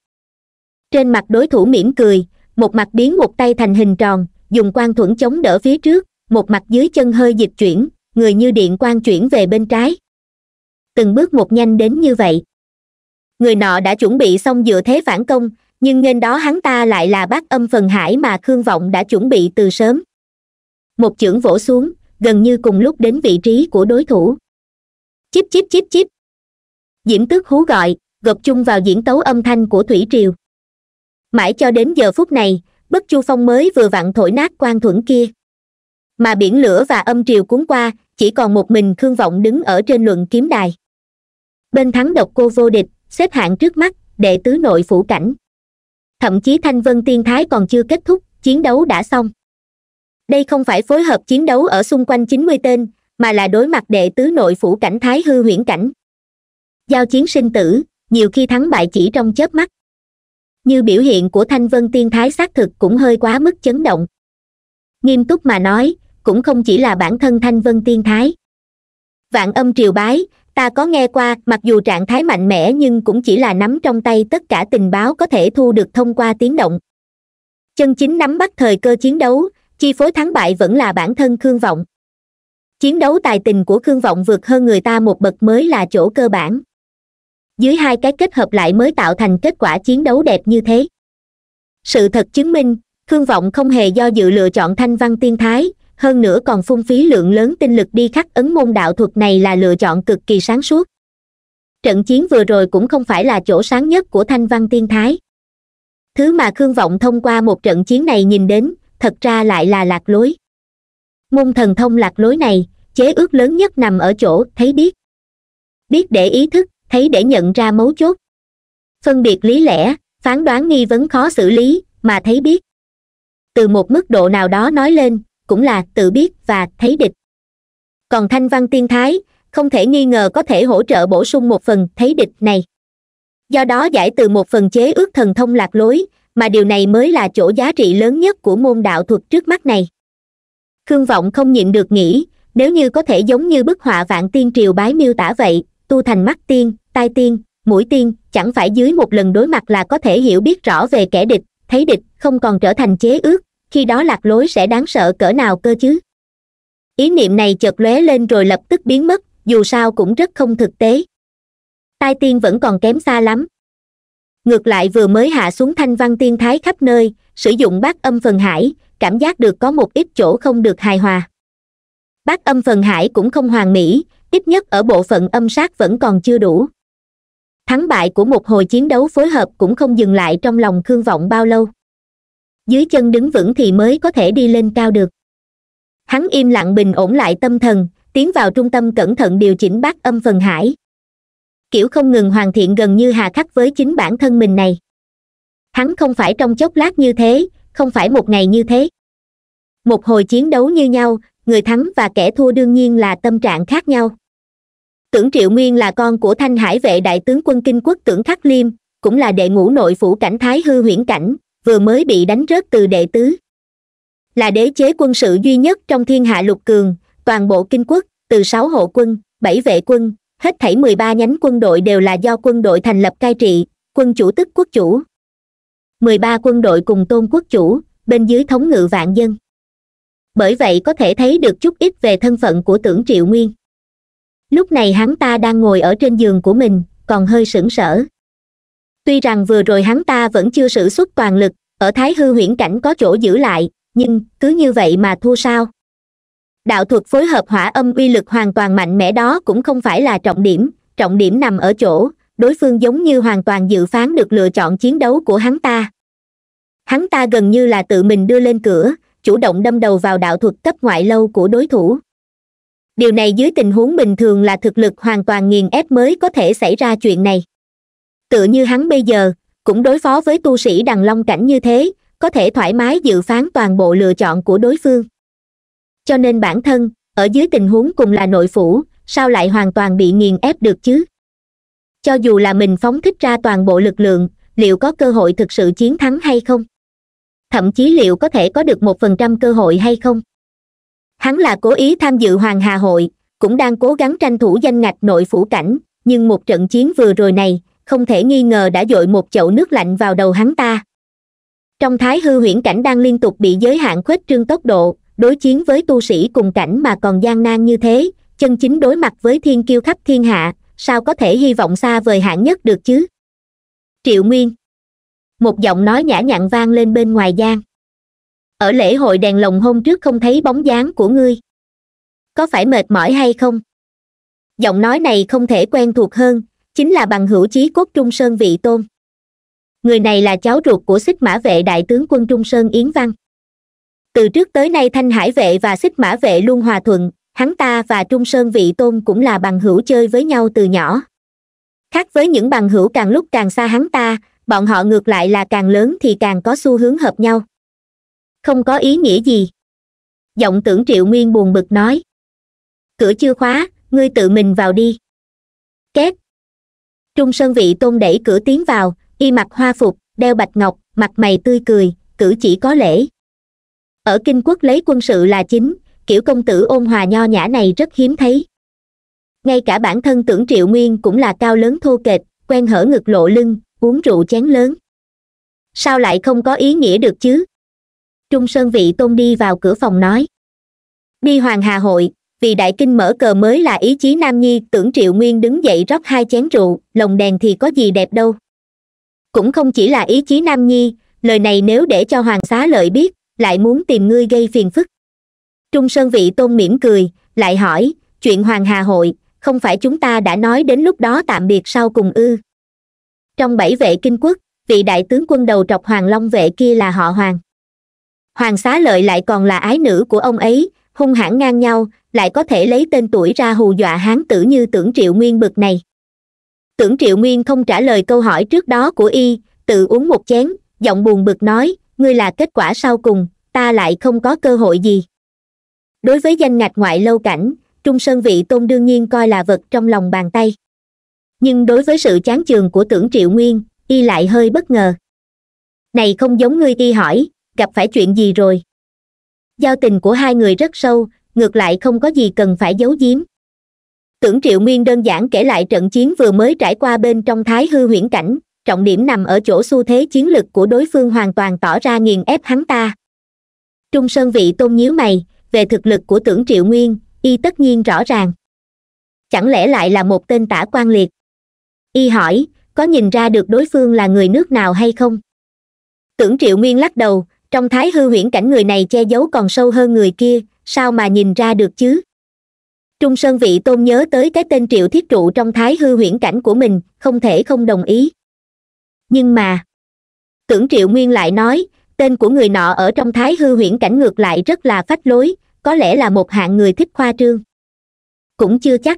trên mặt đối thủ mỉm cười một mặt biến một tay thành hình tròn dùng quan thuẫn chống đỡ phía trước một mặt dưới chân hơi dịch chuyển người như điện quan chuyển về bên trái từng bước một nhanh đến như vậy người nọ đã chuẩn bị xong dựa thế phản công nhưng nên đó hắn ta lại là bác âm phần hải mà khương vọng đã chuẩn bị từ sớm một chưởng vỗ xuống gần như cùng lúc đến vị trí của đối thủ chíp chíp chíp chíp diễm tước hú gọi gộp chung vào diễn tấu âm thanh của thủy triều mãi cho đến giờ phút này bất chu phong mới vừa vặn thổi nát quan thuẫn kia mà biển lửa và âm triều cuốn qua chỉ còn một mình khương vọng đứng ở trên luận kiếm đài bên thắng độc cô vô địch xếp hạng trước mắt đệ tứ nội phủ cảnh thậm chí thanh vân tiên thái còn chưa kết thúc chiến đấu đã xong đây không phải phối hợp chiến đấu ở xung quanh chín mươi tên mà là đối mặt đệ tứ nội phủ cảnh thái hư huyễn cảnh giao chiến sinh tử nhiều khi thắng bại chỉ trong chớp mắt như biểu hiện của thanh vân tiên thái xác thực cũng hơi quá mức chấn động nghiêm túc mà nói cũng không chỉ là bản thân thanh vân tiên thái vạn âm triều bái ta có nghe qua mặc dù trạng thái mạnh mẽ nhưng cũng chỉ là nắm trong tay tất cả tình báo có thể thu được thông qua tiếng động chân chính nắm bắt thời cơ chiến đấu chi phối thắng bại vẫn là bản thân khương vọng chiến đấu tài tình của khương vọng vượt hơn người ta một bậc mới là chỗ cơ bản dưới hai cái kết hợp lại mới tạo thành kết quả chiến đấu đẹp như thế sự thật chứng minh khương vọng không hề do dự lựa chọn thanh văn tiên thái hơn nữa còn phung phí lượng lớn tinh lực đi khắc ấn môn đạo thuật này là lựa chọn cực kỳ sáng suốt trận chiến vừa rồi cũng không phải là chỗ sáng nhất của thanh văn tiên thái thứ mà khương vọng thông qua một trận chiến này nhìn đến thật ra lại là lạc lối môn thần thông lạc lối này chế ước lớn nhất nằm ở chỗ thấy biết biết để ý thức thấy để nhận ra mấu chốt phân biệt lý lẽ phán đoán nghi vấn khó xử lý mà thấy biết từ một mức độ nào đó nói lên cũng là tự biết và thấy địch còn thanh văn tiên thái không thể nghi ngờ có thể hỗ trợ bổ sung một phần thấy địch này do đó giải từ một phần chế ước thần thông lạc lối mà điều này mới là chỗ giá trị lớn nhất của môn đạo thuật trước mắt này khương vọng không nhịn được nghĩ nếu như có thể giống như bức họa vạn tiên triều bái miêu tả vậy tu thành mắt tiên tai tiên mũi tiên chẳng phải dưới một lần đối mặt là có thể hiểu biết rõ về kẻ địch thấy địch không còn trở thành chế ước khi đó lạc lối sẽ đáng sợ cỡ nào cơ chứ ý niệm này chợt lóe lên rồi lập tức biến mất dù sao cũng rất không thực tế tai tiên vẫn còn kém xa lắm ngược lại vừa mới hạ xuống thanh văn tiên thái khắp nơi sử dụng bát âm phần hải cảm giác được có một ít chỗ không được hài hòa bát âm phần hải cũng không hoàn mỹ ít nhất ở bộ phận âm sát vẫn còn chưa đủ thắng bại của một hồi chiến đấu phối hợp cũng không dừng lại trong lòng khương vọng bao lâu dưới chân đứng vững thì mới có thể đi lên cao được hắn im lặng bình ổn lại tâm thần tiến vào trung tâm cẩn thận điều chỉnh bát âm phần hải kiểu không ngừng hoàn thiện gần như hà khắc với chính bản thân mình này hắn không phải trong chốc lát như thế không phải một ngày như thế một hồi chiến đấu như nhau người thắng và kẻ thua đương nhiên là tâm trạng khác nhau tưởng triệu nguyên là con của thanh hải vệ đại tướng quân kinh quốc tưởng khắc liêm cũng là đệ ngũ nội phủ cảnh thái hư huyễn cảnh vừa mới bị đánh rớt từ đệ tứ là đế chế quân sự duy nhất trong thiên hạ lục cường toàn bộ kinh quốc từ sáu hộ quân bảy vệ quân hết thảy mười ba nhánh quân đội đều là do quân đội thành lập cai trị quân chủ tức quốc chủ mười ba quân đội cùng tôn quốc chủ bên dưới thống ngự vạn dân bởi vậy có thể thấy được chút ít về thân phận của tưởng triệu nguyên lúc này hắn ta đang ngồi ở trên giường của mình còn hơi sững sờ tuy rằng vừa rồi hắn ta vẫn chưa sử xuất toàn lực ở thái hư huyễn cảnh có chỗ giữ lại nhưng cứ như vậy mà thua sao đạo thuật phối hợp hỏa âm uy lực hoàn toàn mạnh mẽ đó cũng không phải là trọng điểm trọng điểm nằm ở chỗ đối phương giống như hoàn toàn dự phán được lựa chọn chiến đấu của hắn ta hắn ta gần như là tự mình đưa lên cửa chủ động đâm đầu vào đạo thuật cấp ngoại lâu của đối thủ điều này dưới tình huống bình thường là thực lực hoàn toàn nghiền ép mới có thể xảy ra chuyện này tựa như hắn bây giờ cũng đối phó với tu sĩ đằng long cảnh như thế có thể thoải mái dự phán toàn bộ lựa chọn của đối phương cho nên bản thân ở dưới tình huống cùng là nội phủ sao lại hoàn toàn bị nghiền ép được chứ cho dù là mình phóng thích ra toàn bộ lực lượng liệu có cơ hội thực sự chiến thắng hay không thậm chí liệu có thể có được một phần trăm cơ hội hay không hắn là cố ý tham dự hoàng hà hội cũng đang cố gắng tranh thủ danh ngạch nội phủ cảnh nhưng một trận chiến vừa rồi này không thể nghi ngờ đã dội một chậu nước lạnh vào đầu hắn ta trong thái hư huyễn cảnh đang liên tục bị giới hạn khuếch trương tốc độ đối chiến với tu sĩ cùng cảnh mà còn gian nan như thế chân chính đối mặt với thiên kiêu khắp thiên hạ sao có thể hy vọng xa vời hạn nhất được chứ triệu nguyên một giọng nói nhã nhặn vang lên bên ngoài gian ở lễ hội đèn lồng hôm trước không thấy bóng dáng của ngươi có phải mệt mỏi hay không giọng nói này không thể quen thuộc hơn chính là bằng hữu chí cốt trung sơn vị tôn người này là cháu ruột của xích mã vệ đại tướng quân trung sơn yến văn từ trước tới nay thanh hải vệ và xích mã vệ luôn hòa thuận hắn ta và trung sơn vị tôn cũng là bằng hữu chơi với nhau từ nhỏ khác với những bằng hữu càng lúc càng xa hắn ta bọn họ ngược lại là càng lớn thì càng có xu hướng hợp nhau không có ý nghĩa gì giọng tưởng triệu nguyên buồn bực nói cửa chưa khóa ngươi tự mình vào đi két trung sơn vị tôn đẩy cửa tiến vào y mặc hoa phục đeo bạch ngọc mặt mày tươi cười cử chỉ có lễ ở kinh quốc lấy quân sự là chính kiểu công tử ôn hòa nho nhã này rất hiếm thấy ngay cả bản thân tưởng triệu nguyên cũng là cao lớn thô kệch quen hở ngực lộ lưng uống rượu chén lớn sao lại không có ý nghĩa được chứ trung sơn vị tôn đi vào cửa phòng nói đi hoàng hà hội vì đại kinh mở cờ mới là ý chí nam nhi tưởng triệu nguyên đứng dậy rót hai chén rượu lồng đèn thì có gì đẹp đâu cũng không chỉ là ý chí nam nhi lời này nếu để cho hoàng xá lợi biết lại muốn tìm ngươi gây phiền phức trung sơn vị tôn mỉm cười lại hỏi chuyện hoàng hà hội không phải chúng ta đã nói đến lúc đó tạm biệt sau cùng ư trong bảy vệ kinh quốc vị đại tướng quân đầu trọc hoàng long vệ kia là họ hoàng hoàng xá lợi lại còn là ái nữ của ông ấy hung hãn ngang nhau lại có thể lấy tên tuổi ra hù dọa hán tử như tưởng triệu nguyên bực này tưởng triệu nguyên không trả lời câu hỏi trước đó của y tự uống một chén giọng buồn bực nói ngươi là kết quả sau cùng ta lại không có cơ hội gì đối với danh ngạch ngoại lâu cảnh trung sơn vị tôn đương nhiên coi là vật trong lòng bàn tay nhưng đối với sự chán chường của tưởng triệu nguyên y lại hơi bất ngờ này không giống ngươi y hỏi gặp phải chuyện gì rồi giao tình của hai người rất sâu ngược lại không có gì cần phải giấu giếm tưởng triệu Nguyên đơn giản kể lại trận chiến vừa mới trải qua bên trong thái hư huyễn cảnh trọng điểm nằm ở chỗ xu thế chiến lực của đối phương hoàn toàn tỏ ra nghiền ép hắn ta trung sơn vị tôn nhíu mày về thực lực của tưởng triệu nguyên y tất nhiên rõ ràng chẳng lẽ lại là một tên tả quan liệt y hỏi có nhìn ra được đối phương là người nước nào hay không tưởng triệu nguyên lắc đầu trong thái hư huyễn cảnh người này che giấu còn sâu hơn người kia sao mà nhìn ra được chứ trung sơn vị tôn nhớ tới cái tên triệu thiết trụ trong thái hư huyễn cảnh của mình không thể không đồng ý nhưng mà tưởng triệu nguyên lại nói tên của người nọ ở trong thái hư huyễn cảnh ngược lại rất là phách lối có lẽ là một hạng người thích khoa trương cũng chưa chắc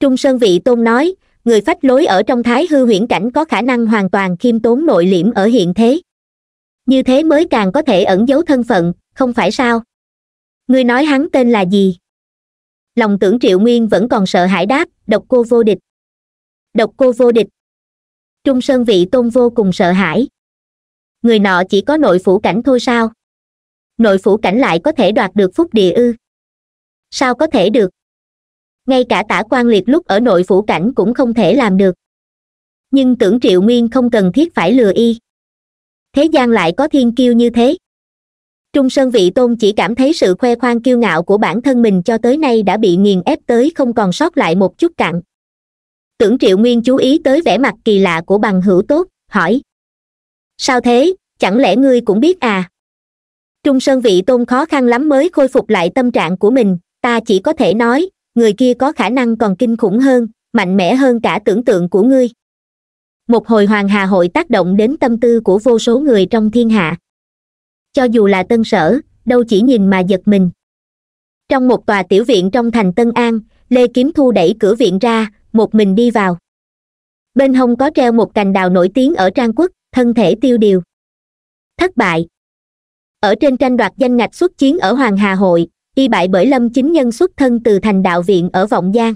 trung sơn vị tôn nói người phách lối ở trong thái hư huyễn cảnh có khả năng hoàn toàn khiêm tốn nội liễm ở hiện thế như thế mới càng có thể ẩn giấu thân phận không phải sao ngươi nói hắn tên là gì lòng tưởng triệu nguyên vẫn còn sợ hãi đáp độc cô vô địch độc cô vô địch trung sơn vị tôn vô cùng sợ hãi người nọ chỉ có nội phủ cảnh thôi sao nội phủ cảnh lại có thể đoạt được phúc địa ư sao có thể được ngay cả tả quan liệt lúc ở nội phủ cảnh cũng không thể làm được nhưng tưởng triệu nguyên không cần thiết phải lừa y thế gian lại có thiên kiêu như thế trung sơn vị tôn chỉ cảm thấy sự khoe khoang kiêu ngạo của bản thân mình cho tới nay đã bị nghiền ép tới không còn sót lại một chút cặn tưởng triệu nguyên chú ý tới vẻ mặt kỳ lạ của bằng hữu tốt hỏi sao thế chẳng lẽ ngươi cũng biết à trung sơn vị tôn khó khăn lắm mới khôi phục lại tâm trạng của mình ta chỉ có thể nói người kia có khả năng còn kinh khủng hơn mạnh mẽ hơn cả tưởng tượng của ngươi một hồi hoàng hà hội tác động đến tâm tư của vô số người trong thiên hạ cho dù là tân sở đâu chỉ nhìn mà giật mình trong một tòa tiểu viện trong thành tân an lê kiếm thu đẩy cửa viện ra một mình đi vào bên hông có treo một cành đào nổi tiếng ở trang quốc thân thể tiêu điều thất bại ở trên tranh đoạt danh ngạch xuất chiến ở hoàng hà hội y bại bởi lâm chính nhân xuất thân từ thành đạo viện ở vọng giang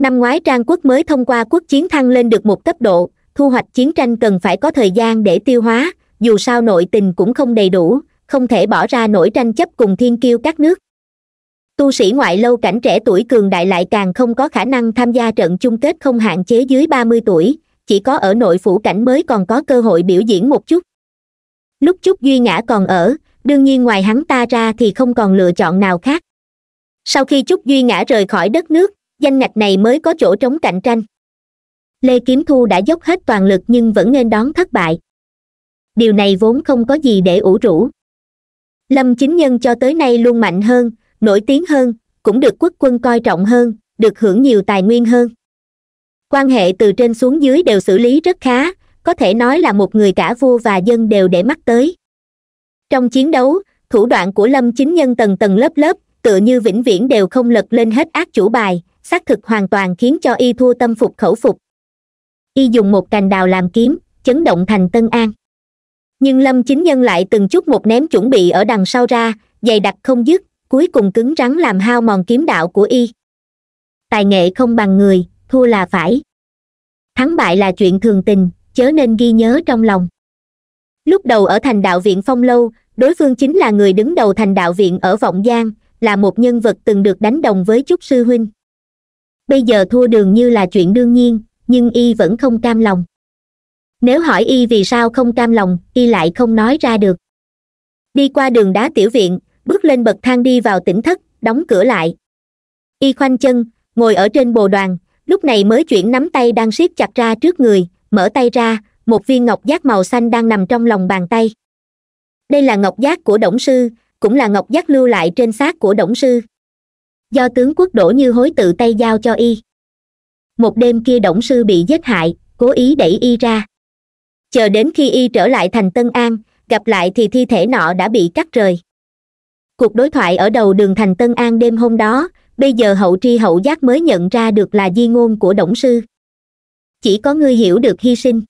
năm ngoái trang quốc mới thông qua quốc chiến thăng lên được một cấp độ thu hoạch chiến tranh cần phải có thời gian để tiêu hóa dù sao nội tình cũng không đầy đủ không thể bỏ ra nổi tranh chấp cùng thiên kiêu các nước tu sĩ ngoại lâu cảnh trẻ tuổi cường đại lại càng không có khả năng tham gia trận chung kết không hạn chế dưới ba mươi tuổi chỉ có ở nội phủ cảnh mới còn có cơ hội biểu diễn một chút lúc chút duy ngã còn ở đương nhiên ngoài hắn ta ra thì không còn lựa chọn nào khác sau khi chút duy ngã rời khỏi đất nước danh ngạch này mới có chỗ trống cạnh tranh lê kiếm thu đã dốc hết toàn lực nhưng vẫn nên đón thất bại điều này vốn không có gì để ủ rũ lâm chính nhân cho tới nay luôn mạnh hơn nổi tiếng hơn cũng được quốc quân coi trọng hơn được hưởng nhiều tài nguyên hơn quan hệ từ trên xuống dưới đều xử lý rất khá có thể nói là một người cả vua và dân đều để mắt tới trong chiến đấu thủ đoạn của lâm chính nhân tầng tầng lớp lớp tựa như vĩnh viễn đều không lật lên hết ác chủ bài xác thực hoàn toàn khiến cho y thua tâm phục khẩu phục y dùng một cành đào làm kiếm chấn động thành tân an nhưng lâm chính nhân lại từng chút một ném chuẩn bị ở đằng sau ra dày đặc không dứt cuối cùng cứng rắn làm hao mòn kiếm đạo của y tài nghệ không bằng người thua là phải thắng bại là chuyện thường tình chớ nên ghi nhớ trong lòng lúc đầu ở thành đạo viện phong lâu đối phương chính là người đứng đầu thành đạo viện ở vọng giang là một nhân vật từng được đánh đồng với chúc sư huynh bây giờ thua đường như là chuyện đương nhiên nhưng y vẫn không cam lòng nếu hỏi y vì sao không cam lòng y lại không nói ra được đi qua đường đá tiểu viện bước lên bậc thang đi vào tỉnh thất đóng cửa lại y khoanh chân ngồi ở trên bồ đoàn lúc này mới chuyển nắm tay đang siết chặt ra trước người mở tay ra một viên ngọc giác màu xanh đang nằm trong lòng bàn tay đây là ngọc giác của động sư cũng là ngọc giác lưu lại trên xác của động sư do tướng quốc đỗ như hối tự tay giao cho y một đêm kia động sư bị giết hại cố ý đẩy y ra chờ đến khi y trở lại thành tân an gặp lại thì thi thể nọ đã bị cắt rời cuộc đối thoại ở đầu đường thành tân an đêm hôm đó bây giờ hậu tri hậu giác mới nhận ra được là di ngôn của động sư chỉ có ngươi hiểu được hy sinh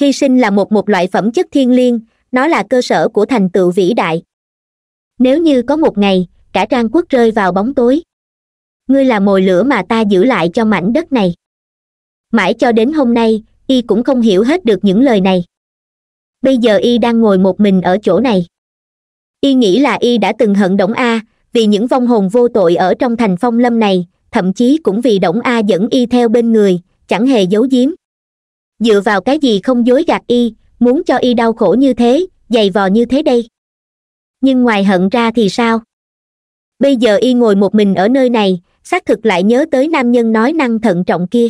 hy sinh là một một loại phẩm chất thiên liêng nó là cơ sở của thành tựu vĩ đại nếu như có một ngày cả trang quốc rơi vào bóng tối ngươi là mồi lửa mà ta giữ lại cho mảnh đất này mãi cho đến hôm nay y cũng không hiểu hết được những lời này bây giờ y đang ngồi một mình ở chỗ này y nghĩ là y đã từng hận đổng a vì những vong hồn vô tội ở trong thành phong lâm này thậm chí cũng vì đổng a dẫn y theo bên người chẳng hề giấu giếm dựa vào cái gì không dối gạt y muốn cho y đau khổ như thế giày vò như thế đây nhưng ngoài hận ra thì sao bây giờ y ngồi một mình ở nơi này xác thực lại nhớ tới nam nhân nói năng thận trọng kia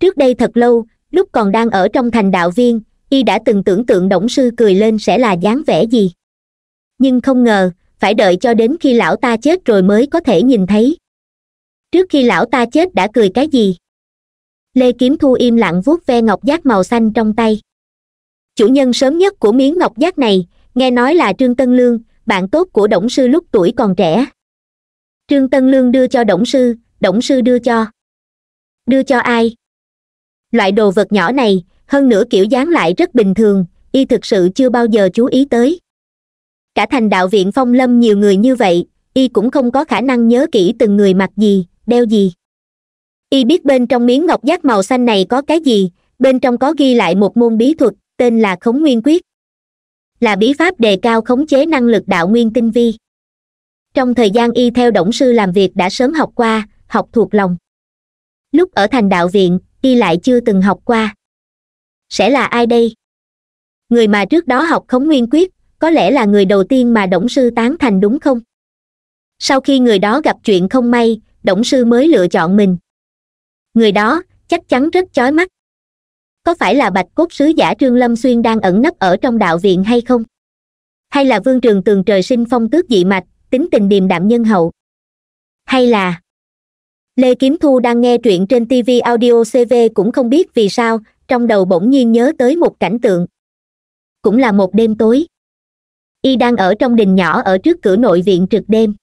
trước đây thật lâu lúc còn đang ở trong thành đạo viên y đã từng tưởng tượng động sư cười lên sẽ là dáng vẻ gì nhưng không ngờ phải đợi cho đến khi lão ta chết rồi mới có thể nhìn thấy trước khi lão ta chết đã cười cái gì lê kiếm thu im lặng vuốt ve ngọc giác màu xanh trong tay chủ nhân sớm nhất của miếng ngọc giác này nghe nói là trương tân lương bạn tốt của đổng sư lúc tuổi còn trẻ trương tân lương đưa cho đổng sư đổng sư đưa cho đưa cho ai loại đồ vật nhỏ này hơn nữa kiểu dáng lại rất bình thường y thực sự chưa bao giờ chú ý tới cả thành đạo viện phong lâm nhiều người như vậy y cũng không có khả năng nhớ kỹ từng người mặc gì đeo gì y biết bên trong miếng ngọc giác màu xanh này có cái gì bên trong có ghi lại một môn bí thuật tên là khống nguyên quyết là bí pháp đề cao khống chế năng lực đạo nguyên tinh vi trong thời gian y theo động sư làm việc đã sớm học qua học thuộc lòng lúc ở thành đạo viện y lại chưa từng học qua sẽ là ai đây người mà trước đó học khống nguyên quyết có lẽ là người đầu tiên mà động sư tán thành đúng không sau khi người đó gặp chuyện không may động sư mới lựa chọn mình người đó chắc chắn rất chói mắt có phải là bạch cốt sứ giả trương lâm xuyên đang ẩn nấp ở trong đạo viện hay không hay là vương trường tường trời sinh phong tước dị mạch tính tình điềm đạm nhân hậu hay là lê kiếm thu đang nghe truyện trên tv audio cv cũng không biết vì sao trong đầu bỗng nhiên nhớ tới một cảnh tượng cũng là một đêm tối y đang ở trong đình nhỏ ở trước cửa nội viện trực đêm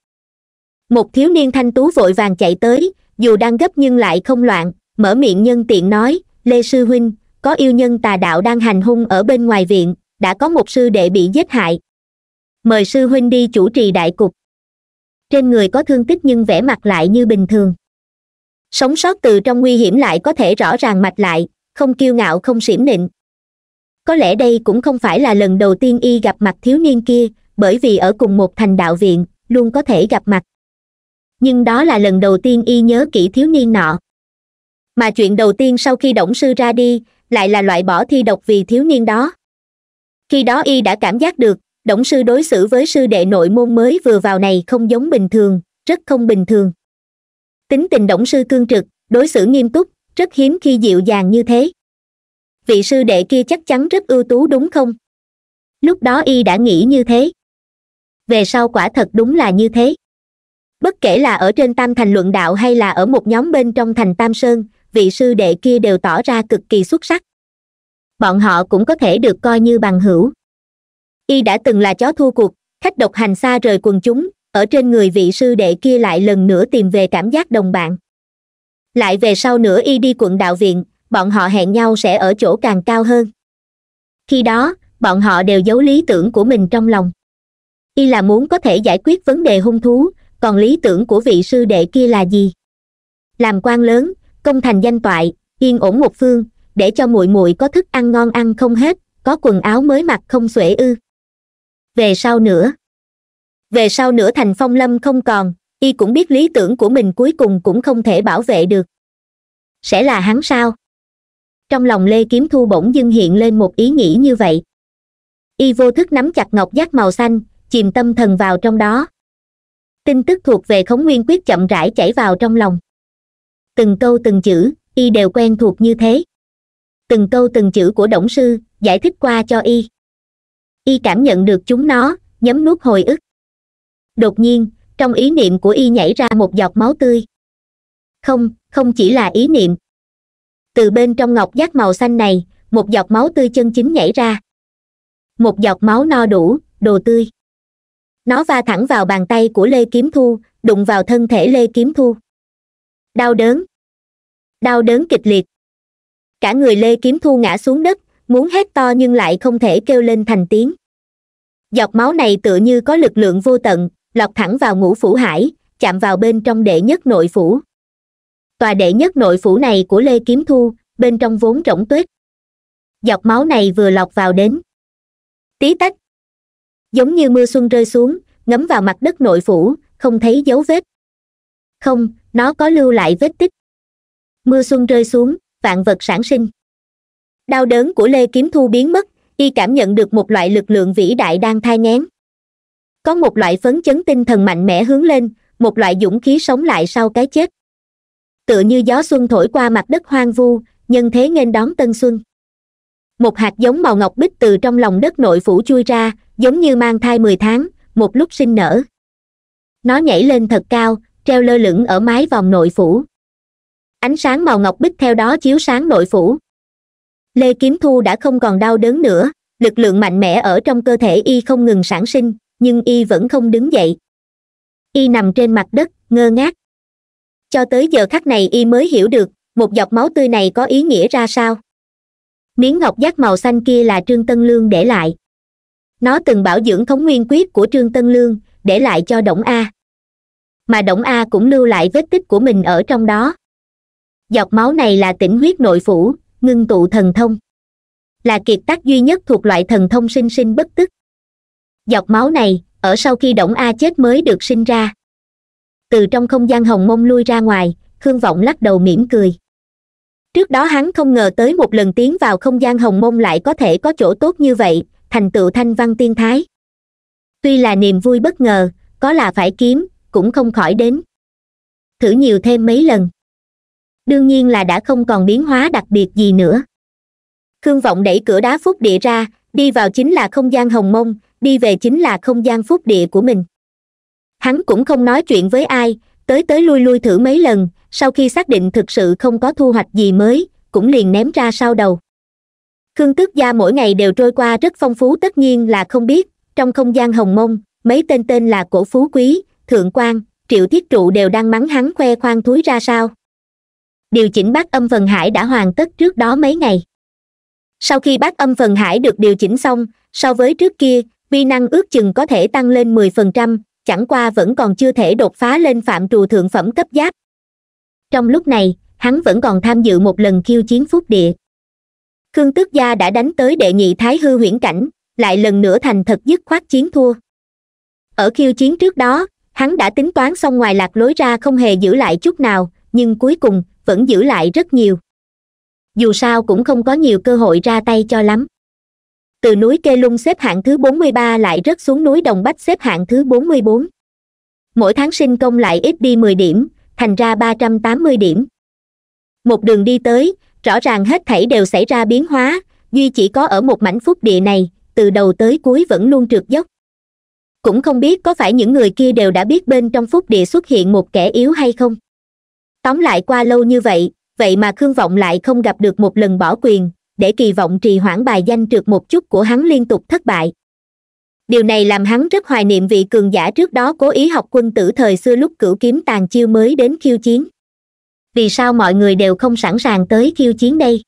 một thiếu niên thanh tú vội vàng chạy tới dù đang gấp nhưng lại không loạn mở miệng nhân tiện nói lê sư huynh có yêu nhân tà đạo đang hành hung ở bên ngoài viện đã có một sư đệ bị giết hại mời sư huynh đi chủ trì đại cục trên người có thương tích nhưng vẻ mặt lại như bình thường sống sót từ trong nguy hiểm lại có thể rõ ràng mạch lại không kiêu ngạo không xỉm nịnh có lẽ đây cũng không phải là lần đầu tiên y gặp mặt thiếu niên kia bởi vì ở cùng một thành đạo viện luôn có thể gặp mặt nhưng đó là lần đầu tiên y nhớ kỹ thiếu niên nọ mà chuyện đầu tiên sau khi động sư ra đi lại là loại bỏ thi độc vì thiếu niên đó khi đó y đã cảm giác được động sư đối xử với sư đệ nội môn mới vừa vào này không giống bình thường rất không bình thường tính tình động sư cương trực đối xử nghiêm túc rất hiếm khi dịu dàng như thế vị sư đệ kia chắc chắn rất ưu tú đúng không lúc đó y đã nghĩ như thế về sau quả thật đúng là như thế bất kể là ở trên tam thành luận đạo hay là ở một nhóm bên trong thành tam sơn vị sư đệ kia đều tỏ ra cực kỳ xuất sắc bọn họ cũng có thể được coi như bằng hữu y đã từng là chó thua cuộc khách độc hành xa rời quần chúng ở trên người vị sư đệ kia lại lần nữa tìm về cảm giác đồng bạn lại về sau nữa y đi quận đạo viện bọn họ hẹn nhau sẽ ở chỗ càng cao hơn khi đó bọn họ đều giấu lý tưởng của mình trong lòng y là muốn có thể giải quyết vấn đề hung thú còn lý tưởng của vị sư đệ kia là gì làm quan lớn công thành danh toại yên ổn một phương để cho muội muội có thức ăn ngon ăn không hết có quần áo mới mặc không xuể ư về sau nữa về sau nữa thành phong lâm không còn y cũng biết lý tưởng của mình cuối cùng cũng không thể bảo vệ được sẽ là hắn sao trong lòng lê kiếm thu bỗng dưng hiện lên một ý nghĩ như vậy y vô thức nắm chặt ngọc giác màu xanh chìm tâm thần vào trong đó tin tức thuộc về khống nguyên quyết chậm rãi chảy vào trong lòng từng câu từng chữ y đều quen thuộc như thế từng câu từng chữ của động sư giải thích qua cho y y cảm nhận được chúng nó nhấm nuốt hồi ức đột nhiên trong ý niệm của y nhảy ra một giọt máu tươi không không chỉ là ý niệm từ bên trong ngọc giác màu xanh này một giọt máu tươi chân chính nhảy ra một giọt máu no đủ đồ tươi nó va thẳng vào bàn tay của lê kiếm thu đụng vào thân thể lê kiếm thu đau đớn đau đớn kịch liệt cả người lê kiếm thu ngã xuống đất muốn hét to nhưng lại không thể kêu lên thành tiếng dọc máu này tựa như có lực lượng vô tận lọc thẳng vào ngũ phủ hải chạm vào bên trong đệ nhất nội phủ tòa đệ nhất nội phủ này của lê kiếm thu bên trong vốn rỗng tuyết. dọc máu này vừa lọc vào đến tí tách giống như mưa xuân rơi xuống ngấm vào mặt đất nội phủ không thấy dấu vết không nó có lưu lại vết tích mưa xuân rơi xuống vạn vật sản sinh đau đớn của lê kiếm thu biến mất y cảm nhận được một loại lực lượng vĩ đại đang thai ngén có một loại phấn chấn tinh thần mạnh mẽ hướng lên một loại dũng khí sống lại sau cái chết tựa như gió xuân thổi qua mặt đất hoang vu nhân thế nghênh đón tân xuân một hạt giống màu ngọc bích từ trong lòng đất nội phủ chui ra giống như mang thai mười tháng một lúc sinh nở nó nhảy lên thật cao treo lơ lửng ở mái vòng nội phủ ánh sáng màu ngọc bích theo đó chiếu sáng nội phủ lê kiếm thu đã không còn đau đớn nữa lực lượng mạnh mẽ ở trong cơ thể y không ngừng sản sinh nhưng y vẫn không đứng dậy y nằm trên mặt đất ngơ ngác cho tới giờ khắc này y mới hiểu được một giọt máu tươi này có ý nghĩa ra sao miếng ngọc giác màu xanh kia là trương tân lương để lại nó từng bảo dưỡng thống nguyên quyết của trương tân lương để lại cho đổng a mà động a cũng lưu lại vết tích của mình ở trong đó dọc máu này là tĩnh huyết nội phủ ngưng tụ thần thông là kiệt tác duy nhất thuộc loại thần thông sinh sinh bất tức dọc máu này ở sau khi động a chết mới được sinh ra từ trong không gian hồng mông lui ra ngoài khương vọng lắc đầu mỉm cười trước đó hắn không ngờ tới một lần tiến vào không gian hồng mông lại có thể có chỗ tốt như vậy thành tựu thanh văn tiên thái tuy là niềm vui bất ngờ có là phải kiếm cũng không khỏi đến thử nhiều thêm mấy lần đương nhiên là đã không còn biến hóa đặc biệt gì nữa khương vọng đẩy cửa đá phúc địa ra đi vào chính là không gian hồng mông đi về chính là không gian phúc địa của mình hắn cũng không nói chuyện với ai tới tới lui lui thử mấy lần sau khi xác định thực sự không có thu hoạch gì mới cũng liền ném ra sau đầu khương tức gia mỗi ngày đều trôi qua rất phong phú tất nhiên là không biết trong không gian hồng mông mấy tên tên là cổ phú quý thượng quan triệu thiết trụ đều đang mắng hắn khoe khoang thúi ra sao điều chỉnh bác âm phần hải đã hoàn tất trước đó mấy ngày sau khi bác âm phần hải được điều chỉnh xong so với trước kia vi năng ước chừng có thể tăng lên 10%, chẳng qua vẫn còn chưa thể đột phá lên phạm trù thượng phẩm cấp giáp trong lúc này hắn vẫn còn tham dự một lần khiêu chiến phúc địa khương tước gia đã đánh tới đệ nhị thái hư huyễn cảnh lại lần nữa thành thật dứt khoát chiến thua ở khiêu chiến trước đó hắn đã tính toán xong ngoài lạc lối ra không hề giữ lại chút nào nhưng cuối cùng vẫn giữ lại rất nhiều dù sao cũng không có nhiều cơ hội ra tay cho lắm từ núi kê lung xếp hạng thứ bốn mươi ba lại rớt xuống núi đồng bách xếp hạng thứ bốn mươi bốn mỗi tháng sinh công lại ít đi mười điểm thành ra ba trăm tám mươi điểm một đường đi tới rõ ràng hết thảy đều xảy ra biến hóa duy chỉ có ở một mảnh phúc địa này từ đầu tới cuối vẫn luôn trượt dốc cũng không biết có phải những người kia đều đã biết bên trong phúc địa xuất hiện một kẻ yếu hay không tóm lại qua lâu như vậy vậy mà khương vọng lại không gặp được một lần bỏ quyền để kỳ vọng trì hoãn bài danh trượt một chút của hắn liên tục thất bại điều này làm hắn rất hoài niệm vị cường giả trước đó cố ý học quân tử thời xưa lúc cửu kiếm tàn chiêu mới đến khiêu chiến vì sao mọi người đều không sẵn sàng tới khiêu chiến đây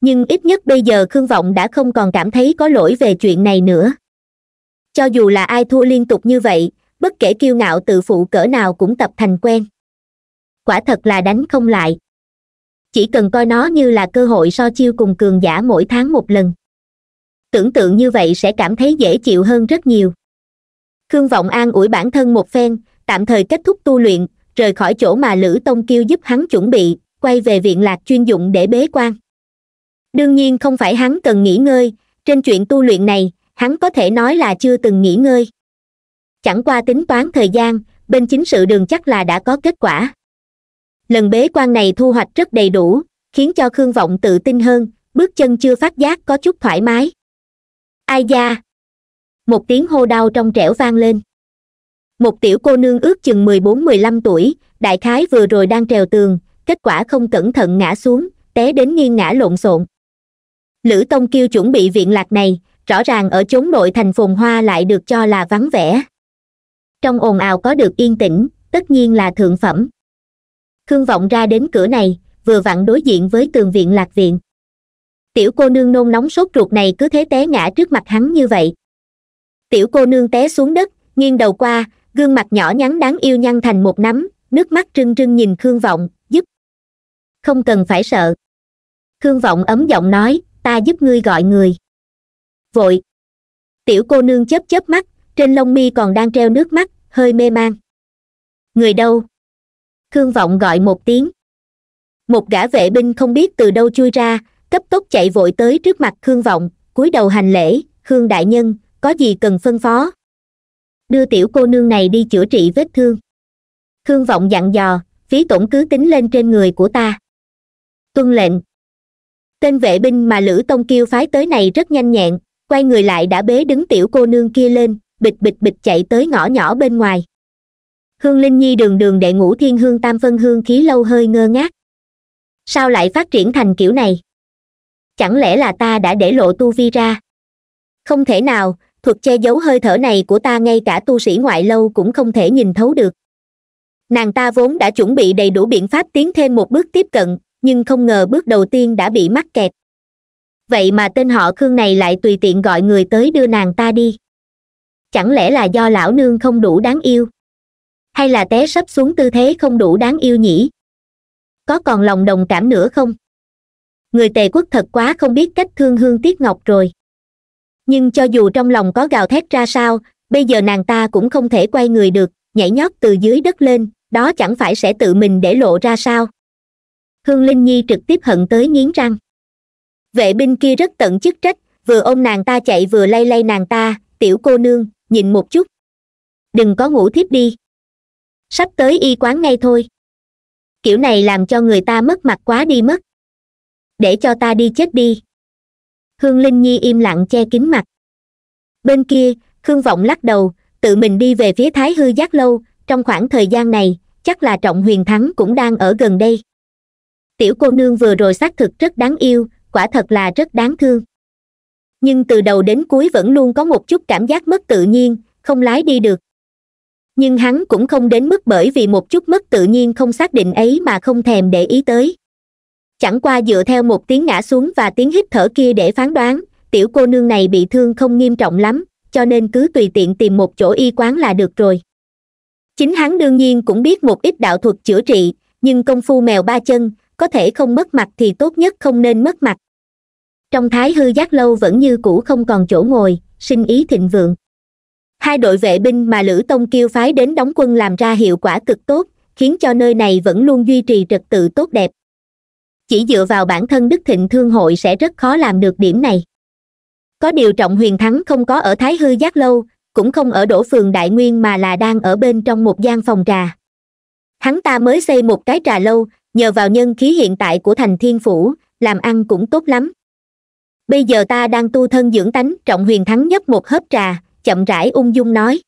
nhưng ít nhất bây giờ khương vọng đã không còn cảm thấy có lỗi về chuyện này nữa cho dù là ai thua liên tục như vậy bất kể kiêu ngạo tự phụ cỡ nào cũng tập thành quen quả thật là đánh không lại chỉ cần coi nó như là cơ hội so chiêu cùng cường giả mỗi tháng một lần tưởng tượng như vậy sẽ cảm thấy dễ chịu hơn rất nhiều khương vọng an ủi bản thân một phen tạm thời kết thúc tu luyện rời khỏi chỗ mà lữ tông kiêu giúp hắn chuẩn bị quay về viện lạc chuyên dụng để bế quan đương nhiên không phải hắn cần nghỉ ngơi trên chuyện tu luyện này hắn có thể nói là chưa từng nghỉ ngơi chẳng qua tính toán thời gian bên chính sự đường chắc là đã có kết quả lần bế quan này thu hoạch rất đầy đủ khiến cho khương vọng tự tin hơn bước chân chưa phát giác có chút thoải mái ai da một tiếng hô đau trong trẻo vang lên một tiểu cô nương ước chừng mười bốn mười lăm tuổi đại khái vừa rồi đang trèo tường kết quả không cẩn thận ngã xuống té đến nghiêng ngã lộn xộn lữ tông kêu chuẩn bị viện lạc này rõ ràng ở chốn nội thành phồn hoa lại được cho là vắng vẻ trong ồn ào có được yên tĩnh tất nhiên là thượng phẩm khương vọng ra đến cửa này vừa vặn đối diện với tường viện lạc viện tiểu cô nương nôn nóng sốt ruột này cứ thế té ngã trước mặt hắn như vậy tiểu cô nương té xuống đất nghiêng đầu qua gương mặt nhỏ nhắn đáng yêu nhăn thành một nắm nước mắt trưng trưng nhìn khương vọng giúp không cần phải sợ khương vọng ấm giọng nói ta giúp ngươi gọi người vội tiểu cô nương chớp chớp mắt trên lông mi còn đang treo nước mắt hơi mê man người đâu khương vọng gọi một tiếng một gã vệ binh không biết từ đâu chui ra cấp tốc chạy vội tới trước mặt khương vọng cúi đầu hành lễ khương đại nhân có gì cần phân phó đưa tiểu cô nương này đi chữa trị vết thương khương vọng dặn dò phí tổn cứ tính lên trên người của ta tuân lệnh tên vệ binh mà lữ tông kiêu phái tới này rất nhanh nhẹn quay người lại đã bế đứng tiểu cô nương kia lên bịch bịch bịch chạy tới ngõ nhỏ bên ngoài hương linh nhi đường đường đệ ngũ thiên hương tam phân hương khí lâu hơi ngơ ngác sao lại phát triển thành kiểu này chẳng lẽ là ta đã để lộ tu vi ra không thể nào thuật che giấu hơi thở này của ta ngay cả tu sĩ ngoại lâu cũng không thể nhìn thấu được nàng ta vốn đã chuẩn bị đầy đủ biện pháp tiến thêm một bước tiếp cận nhưng không ngờ bước đầu tiên đã bị mắc kẹt vậy mà tên họ khương này lại tùy tiện gọi người tới đưa nàng ta đi chẳng lẽ là do lão nương không đủ đáng yêu hay là té sắp xuống tư thế không đủ đáng yêu nhỉ có còn lòng đồng cảm nữa không người tề quốc thật quá không biết cách thương hương tiếc ngọc rồi nhưng cho dù trong lòng có gào thét ra sao bây giờ nàng ta cũng không thể quay người được nhảy nhót từ dưới đất lên đó chẳng phải sẽ tự mình để lộ ra sao hương linh nhi trực tiếp hận tới nghiến răng vệ binh kia rất tận chức trách vừa ôm nàng ta chạy vừa lay lay nàng ta tiểu cô nương nhìn một chút đừng có ngủ thiếp đi sắp tới y quán ngay thôi kiểu này làm cho người ta mất mặt quá đi mất để cho ta đi chết đi hương linh nhi im lặng che kín mặt bên kia khương vọng lắc đầu tự mình đi về phía thái hư giác lâu trong khoảng thời gian này chắc là trọng huyền thắng cũng đang ở gần đây tiểu cô nương vừa rồi xác thực rất đáng yêu quả thật là rất đáng thương nhưng từ đầu đến cuối vẫn luôn có một chút cảm giác mất tự nhiên không lái đi được nhưng hắn cũng không đến mức bởi vì một chút mất tự nhiên không xác định ấy mà không thèm để ý tới chẳng qua dựa theo một tiếng ngã xuống và tiếng hít thở kia để phán đoán tiểu cô nương này bị thương không nghiêm trọng lắm cho nên cứ tùy tiện tìm một chỗ y quán là được rồi chính hắn đương nhiên cũng biết một ít đạo thuật chữa trị nhưng công phu mèo ba chân có thể không mất mặt thì tốt nhất không nên mất mặt trong thái hư giác lâu vẫn như cũ không còn chỗ ngồi sinh ý thịnh vượng hai đội vệ binh mà lữ tông kêu phái đến đóng quân làm ra hiệu quả cực tốt khiến cho nơi này vẫn luôn duy trì trật tự tốt đẹp chỉ dựa vào bản thân đức thịnh thương hội sẽ rất khó làm được điểm này có điều trọng huyền thắng không có ở thái hư giác lâu cũng không ở đổ phường đại nguyên mà là đang ở bên trong một gian phòng trà hắn ta mới xây một cái trà lâu nhờ vào nhân khí hiện tại của thành thiên phủ làm ăn cũng tốt lắm bây giờ ta đang tu thân dưỡng tánh trọng huyền thắng nhấp một hớp trà chậm rãi ung dung nói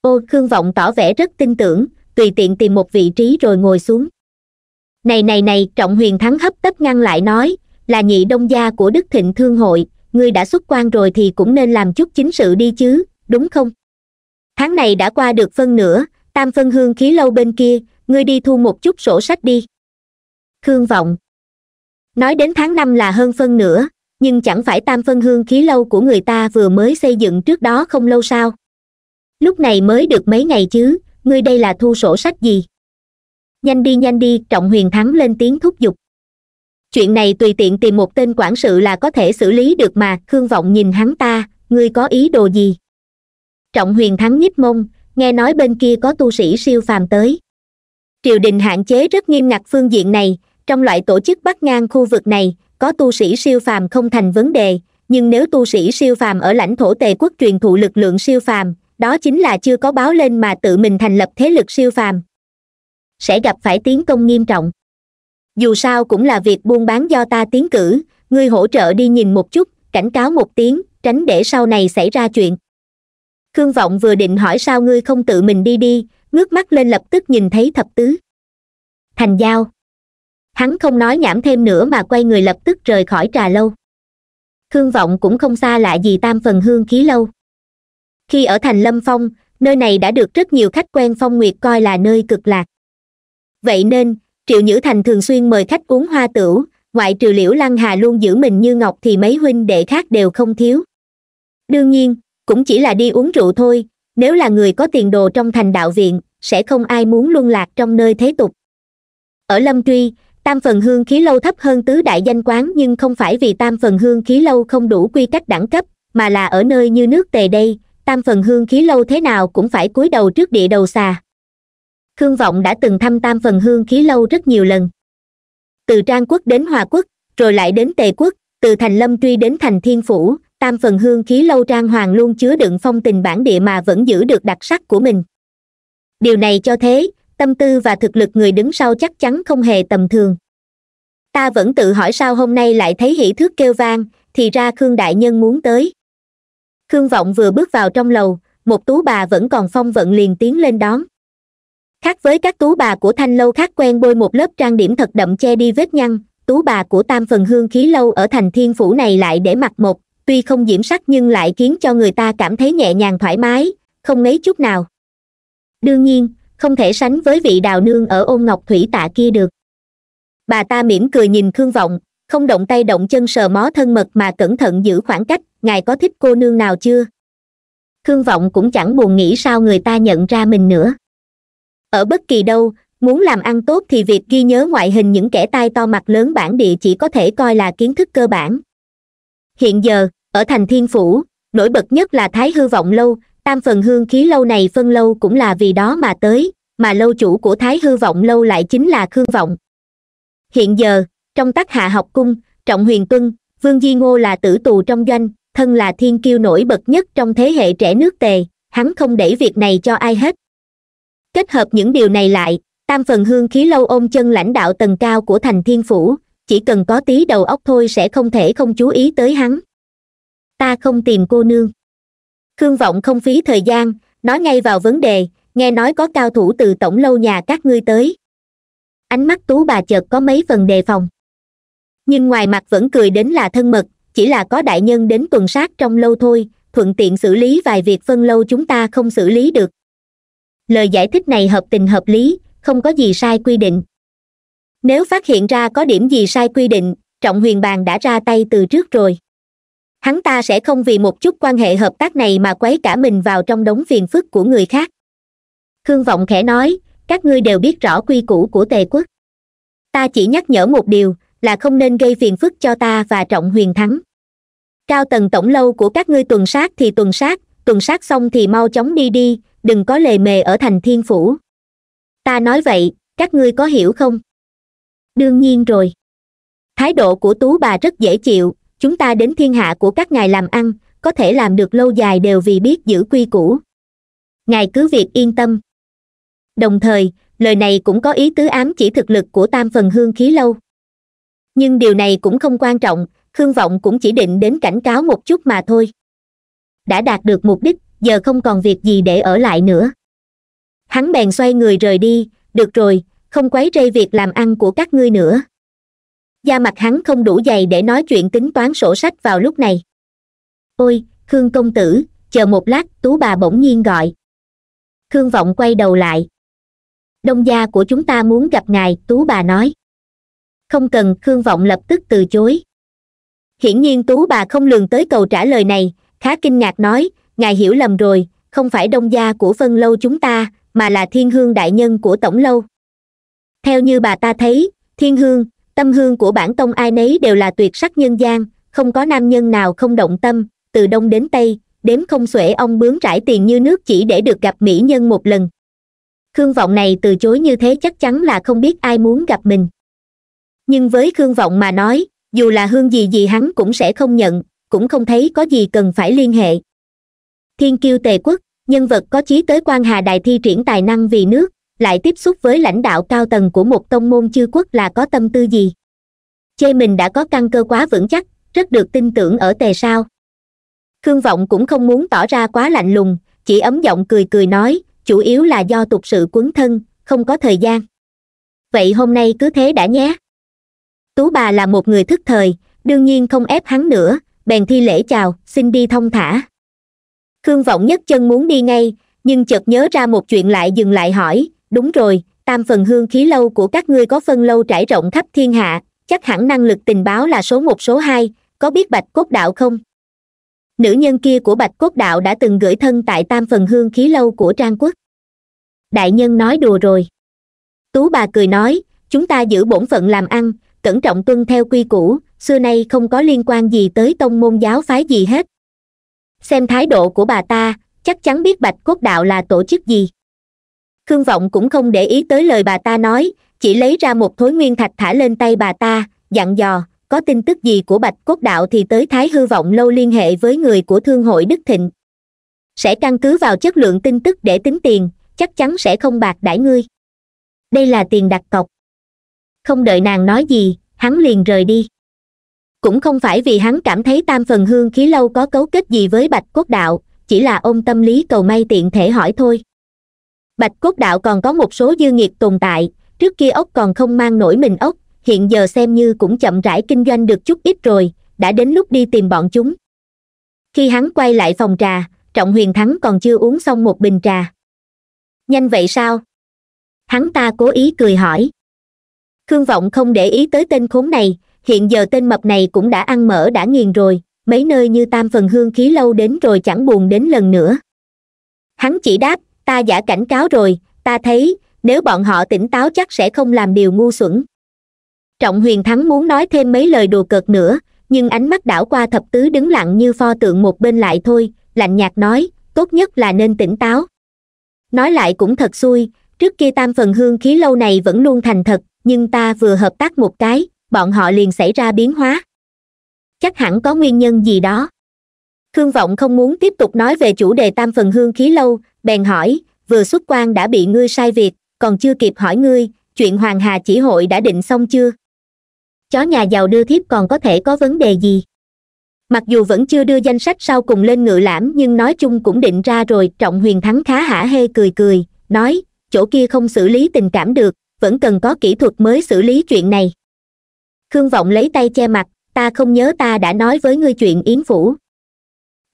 ô khương vọng tỏ vẻ rất tin tưởng tùy tiện tìm một vị trí rồi ngồi xuống này này này trọng huyền thắng hấp tấp ngăn lại nói là nhị đông gia của đức thịnh thương hội ngươi đã xuất quan rồi thì cũng nên làm chút chính sự đi chứ đúng không tháng này đã qua được phân nửa tam phân hương khí lâu bên kia ngươi đi thu một chút sổ sách đi khương vọng nói đến tháng năm là hơn phân nữa, nhưng chẳng phải tam phân hương khí lâu của người ta vừa mới xây dựng trước đó không lâu sao lúc này mới được mấy ngày chứ ngươi đây là thu sổ sách gì nhanh đi nhanh đi trọng huyền thắng lên tiếng thúc giục chuyện này tùy tiện tìm một tên quản sự là có thể xử lý được mà khương vọng nhìn hắn ta ngươi có ý đồ gì trọng huyền thắng nhíp mông nghe nói bên kia có tu sĩ siêu phàm tới triều đình hạn chế rất nghiêm ngặt phương diện này trong loại tổ chức bắt ngang khu vực này có tu sĩ siêu phàm không thành vấn đề nhưng nếu tu sĩ siêu phàm ở lãnh thổ tề quốc truyền thụ lực lượng siêu phàm đó chính là chưa có báo lên mà tự mình thành lập thế lực siêu phàm sẽ gặp phải tiến công nghiêm trọng dù sao cũng là việc buôn bán do ta tiến cử ngươi hỗ trợ đi nhìn một chút cảnh cáo một tiếng tránh để sau này xảy ra chuyện khương vọng vừa định hỏi sao ngươi không tự mình đi đi ngước mắt lên lập tức nhìn thấy thập tứ thành giao hắn không nói nhảm thêm nữa mà quay người lập tức rời khỏi trà lâu hương vọng cũng không xa lạ gì tam phần hương khí lâu khi ở thành lâm phong nơi này đã được rất nhiều khách quen phong nguyệt coi là nơi cực lạc vậy nên triệu nhữ thành thường xuyên mời khách uống hoa tửu ngoại trừ liễu lăng hà luôn giữ mình như ngọc thì mấy huynh đệ khác đều không thiếu đương nhiên cũng chỉ là đi uống rượu thôi nếu là người có tiền đồ trong thành đạo viện sẽ không ai muốn luân lạc trong nơi thế tục ở lâm truy tam phần hương khí lâu thấp hơn tứ đại danh quán nhưng không phải vì tam phần hương khí lâu không đủ quy cách đẳng cấp mà là ở nơi như nước tề đây tam phần hương khí lâu thế nào cũng phải cúi đầu trước địa đầu xà khương vọng đã từng thăm tam phần hương khí lâu rất nhiều lần từ trang quốc đến hòa quốc rồi lại đến tề quốc từ thành lâm truy đến thành thiên phủ tam phần hương khí lâu trang hoàng luôn chứa đựng phong tình bản địa mà vẫn giữ được đặc sắc của mình điều này cho thế tâm tư và thực lực người đứng sau chắc chắn không hề tầm thường ta vẫn tự hỏi sao hôm nay lại thấy hỷ thước kêu vang thì ra khương đại nhân muốn tới khương vọng vừa bước vào trong lầu một tú bà vẫn còn phong vận liền tiến lên đón khác với các tú bà của thanh lâu khác quen bôi một lớp trang điểm thật đậm che đi vết nhăn tú bà của tam phần hương khí lâu ở thành thiên phủ này lại để mặc một tuy không diễm sắc nhưng lại khiến cho người ta cảm thấy nhẹ nhàng thoải mái không mấy chút nào đương nhiên không thể sánh với vị đào nương ở ôn ngọc thủy tạ kia được bà ta mỉm cười nhìn khương vọng không động tay động chân sờ mó thân mật mà cẩn thận giữ khoảng cách ngài có thích cô nương nào chưa khương vọng cũng chẳng buồn nghĩ sao người ta nhận ra mình nữa ở bất kỳ đâu muốn làm ăn tốt thì việc ghi nhớ ngoại hình những kẻ tai to mặt lớn bản địa chỉ có thể coi là kiến thức cơ bản hiện giờ ở thành thiên phủ nổi bật nhất là thái hư vọng lâu tam phần hương khí lâu này phân lâu cũng là vì đó mà tới mà lâu chủ của thái hư vọng lâu lại chính là khương vọng hiện giờ trong tác hạ học cung trọng huyền tuân vương di ngô là tử tù trong doanh thân là thiên kiêu nổi bật nhất trong thế hệ trẻ nước tề hắn không để việc này cho ai hết kết hợp những điều này lại tam phần hương khí lâu ôm chân lãnh đạo tầng cao của thành thiên phủ chỉ cần có tí đầu óc thôi sẽ không thể không chú ý tới hắn ta không tìm cô nương khương vọng không phí thời gian nói ngay vào vấn đề nghe nói có cao thủ từ tổng lâu nhà các ngươi tới ánh mắt tú bà chợt có mấy phần đề phòng nhưng ngoài mặt vẫn cười đến là thân mật chỉ là có đại nhân đến tuần sát trong lâu thôi thuận tiện xử lý vài việc phân lâu chúng ta không xử lý được lời giải thích này hợp tình hợp lý không có gì sai quy định nếu phát hiện ra có điểm gì sai quy định trọng huyền bàn đã ra tay từ trước rồi hắn ta sẽ không vì một chút quan hệ hợp tác này mà quấy cả mình vào trong đống phiền phức của người khác khương vọng khẽ nói các ngươi đều biết rõ quy củ của tề quốc ta chỉ nhắc nhở một điều là không nên gây phiền phức cho ta và trọng huyền thắng cao tầng tổng lâu của các ngươi tuần sát thì tuần sát tuần sát xong thì mau chóng đi đi đừng có lề mề ở thành thiên phủ ta nói vậy các ngươi có hiểu không đương nhiên rồi thái độ của tú bà rất dễ chịu chúng ta đến thiên hạ của các ngài làm ăn có thể làm được lâu dài đều vì biết giữ quy củ ngài cứ việc yên tâm đồng thời lời này cũng có ý tứ ám chỉ thực lực của tam phần hương khí lâu nhưng điều này cũng không quan trọng khương vọng cũng chỉ định đến cảnh cáo một chút mà thôi đã đạt được mục đích giờ không còn việc gì để ở lại nữa hắn bèn xoay người rời đi được rồi không quấy rầy việc làm ăn của các ngươi nữa da mặt hắn không đủ dày để nói chuyện tính toán sổ sách vào lúc này ôi khương công tử chờ một lát tú bà bỗng nhiên gọi khương vọng quay đầu lại đông gia của chúng ta muốn gặp ngài tú bà nói không cần khương vọng lập tức từ chối hiển nhiên tú bà không lường tới cầu trả lời này khá kinh ngạc nói ngài hiểu lầm rồi không phải đông gia của phân lâu chúng ta mà là thiên hương đại nhân của tổng lâu theo như bà ta thấy thiên hương tâm hương của bản tông ai nấy đều là tuyệt sắc nhân gian không có nam nhân nào không động tâm từ đông đến tây đếm không xuể ông bướng trải tiền như nước chỉ để được gặp mỹ nhân một lần khương vọng này từ chối như thế chắc chắn là không biết ai muốn gặp mình nhưng với khương vọng mà nói dù là hương gì gì hắn cũng sẽ không nhận cũng không thấy có gì cần phải liên hệ thiên kiêu tề quốc nhân vật có chí tới quan hà Đại thi triển tài năng vì nước lại tiếp xúc với lãnh đạo cao tầng của một tông môn chư quốc là có tâm tư gì chê mình đã có căn cơ quá vững chắc rất được tin tưởng ở tề sao khương vọng cũng không muốn tỏ ra quá lạnh lùng chỉ ấm giọng cười cười nói chủ yếu là do tục sự quấn thân không có thời gian vậy hôm nay cứ thế đã nhé tú bà là một người thức thời đương nhiên không ép hắn nữa bèn thi lễ chào xin đi thông thả khương vọng nhất chân muốn đi ngay nhưng chợt nhớ ra một chuyện lại dừng lại hỏi đúng rồi tam phần hương khí lâu của các ngươi có phân lâu trải rộng khắp thiên hạ chắc hẳn năng lực tình báo là số một số hai có biết bạch cốt đạo không nữ nhân kia của bạch cốt đạo đã từng gửi thân tại tam phần hương khí lâu của trang quốc đại nhân nói đùa rồi tú bà cười nói chúng ta giữ bổn phận làm ăn cẩn trọng tuân theo quy củ xưa nay không có liên quan gì tới tông môn giáo phái gì hết xem thái độ của bà ta chắc chắn biết bạch cốt đạo là tổ chức gì khương vọng cũng không để ý tới lời bà ta nói chỉ lấy ra một thối nguyên thạch thả lên tay bà ta dặn dò có tin tức gì của bạch cốt đạo thì tới thái hư vọng lâu liên hệ với người của thương hội đức thịnh sẽ căn cứ vào chất lượng tin tức để tính tiền chắc chắn sẽ không bạc đãi ngươi đây là tiền đặt cọc không đợi nàng nói gì hắn liền rời đi cũng không phải vì hắn cảm thấy tam phần hương khí lâu có cấu kết gì với bạch cốt đạo chỉ là ôm tâm lý cầu may tiện thể hỏi thôi bạch cốt đạo còn có một số dư nghiệt tồn tại trước kia ốc còn không mang nổi mình ốc hiện giờ xem như cũng chậm rãi kinh doanh được chút ít rồi đã đến lúc đi tìm bọn chúng khi hắn quay lại phòng trà trọng huyền thắng còn chưa uống xong một bình trà nhanh vậy sao hắn ta cố ý cười hỏi khương vọng không để ý tới tên khốn này hiện giờ tên mập này cũng đã ăn mỡ đã nghiền rồi mấy nơi như tam phần hương khí lâu đến rồi chẳng buồn đến lần nữa hắn chỉ đáp ta giả cảnh cáo rồi ta thấy nếu bọn họ tỉnh táo chắc sẽ không làm điều ngu xuẩn trọng huyền thắng muốn nói thêm mấy lời đùa cợt nữa nhưng ánh mắt đảo qua thập tứ đứng lặng như pho tượng một bên lại thôi lạnh nhạt nói tốt nhất là nên tỉnh táo nói lại cũng thật xui trước kia tam phần hương khí lâu này vẫn luôn thành thật nhưng ta vừa hợp tác một cái bọn họ liền xảy ra biến hóa chắc hẳn có nguyên nhân gì đó khương vọng không muốn tiếp tục nói về chủ đề tam phần hương khí lâu bèn hỏi vừa xuất quan đã bị ngươi sai việc còn chưa kịp hỏi ngươi chuyện hoàng hà chỉ hội đã định xong chưa chó nhà giàu đưa thiếp còn có thể có vấn đề gì mặc dù vẫn chưa đưa danh sách sau cùng lên ngự lãm nhưng nói chung cũng định ra rồi trọng huyền thắng khá hả hê cười cười nói chỗ kia không xử lý tình cảm được vẫn cần có kỹ thuật mới xử lý chuyện này khương vọng lấy tay che mặt ta không nhớ ta đã nói với ngươi chuyện yến phủ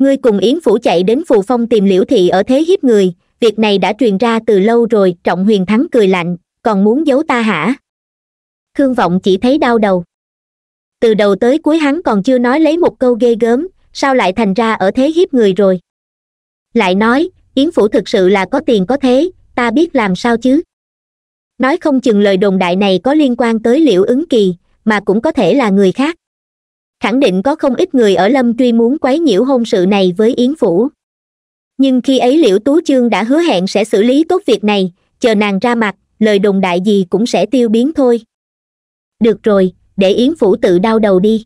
ngươi cùng yến phủ chạy đến phù phong tìm liễu thị ở thế hiếp người việc này đã truyền ra từ lâu rồi trọng huyền thắng cười lạnh còn muốn giấu ta hả khương vọng chỉ thấy đau đầu từ đầu tới cuối hắn còn chưa nói lấy một câu ghê gớm sao lại thành ra ở thế hiếp người rồi lại nói yến phủ thực sự là có tiền có thế ta biết làm sao chứ nói không chừng lời đồn đại này có liên quan tới liễu ứng kỳ mà cũng có thể là người khác khẳng định có không ít người ở lâm truy muốn quấy nhiễu hôn sự này với yến phủ nhưng khi ấy liễu tú chương đã hứa hẹn sẽ xử lý tốt việc này chờ nàng ra mặt lời đồn đại gì cũng sẽ tiêu biến thôi được rồi để yến phủ tự đau đầu đi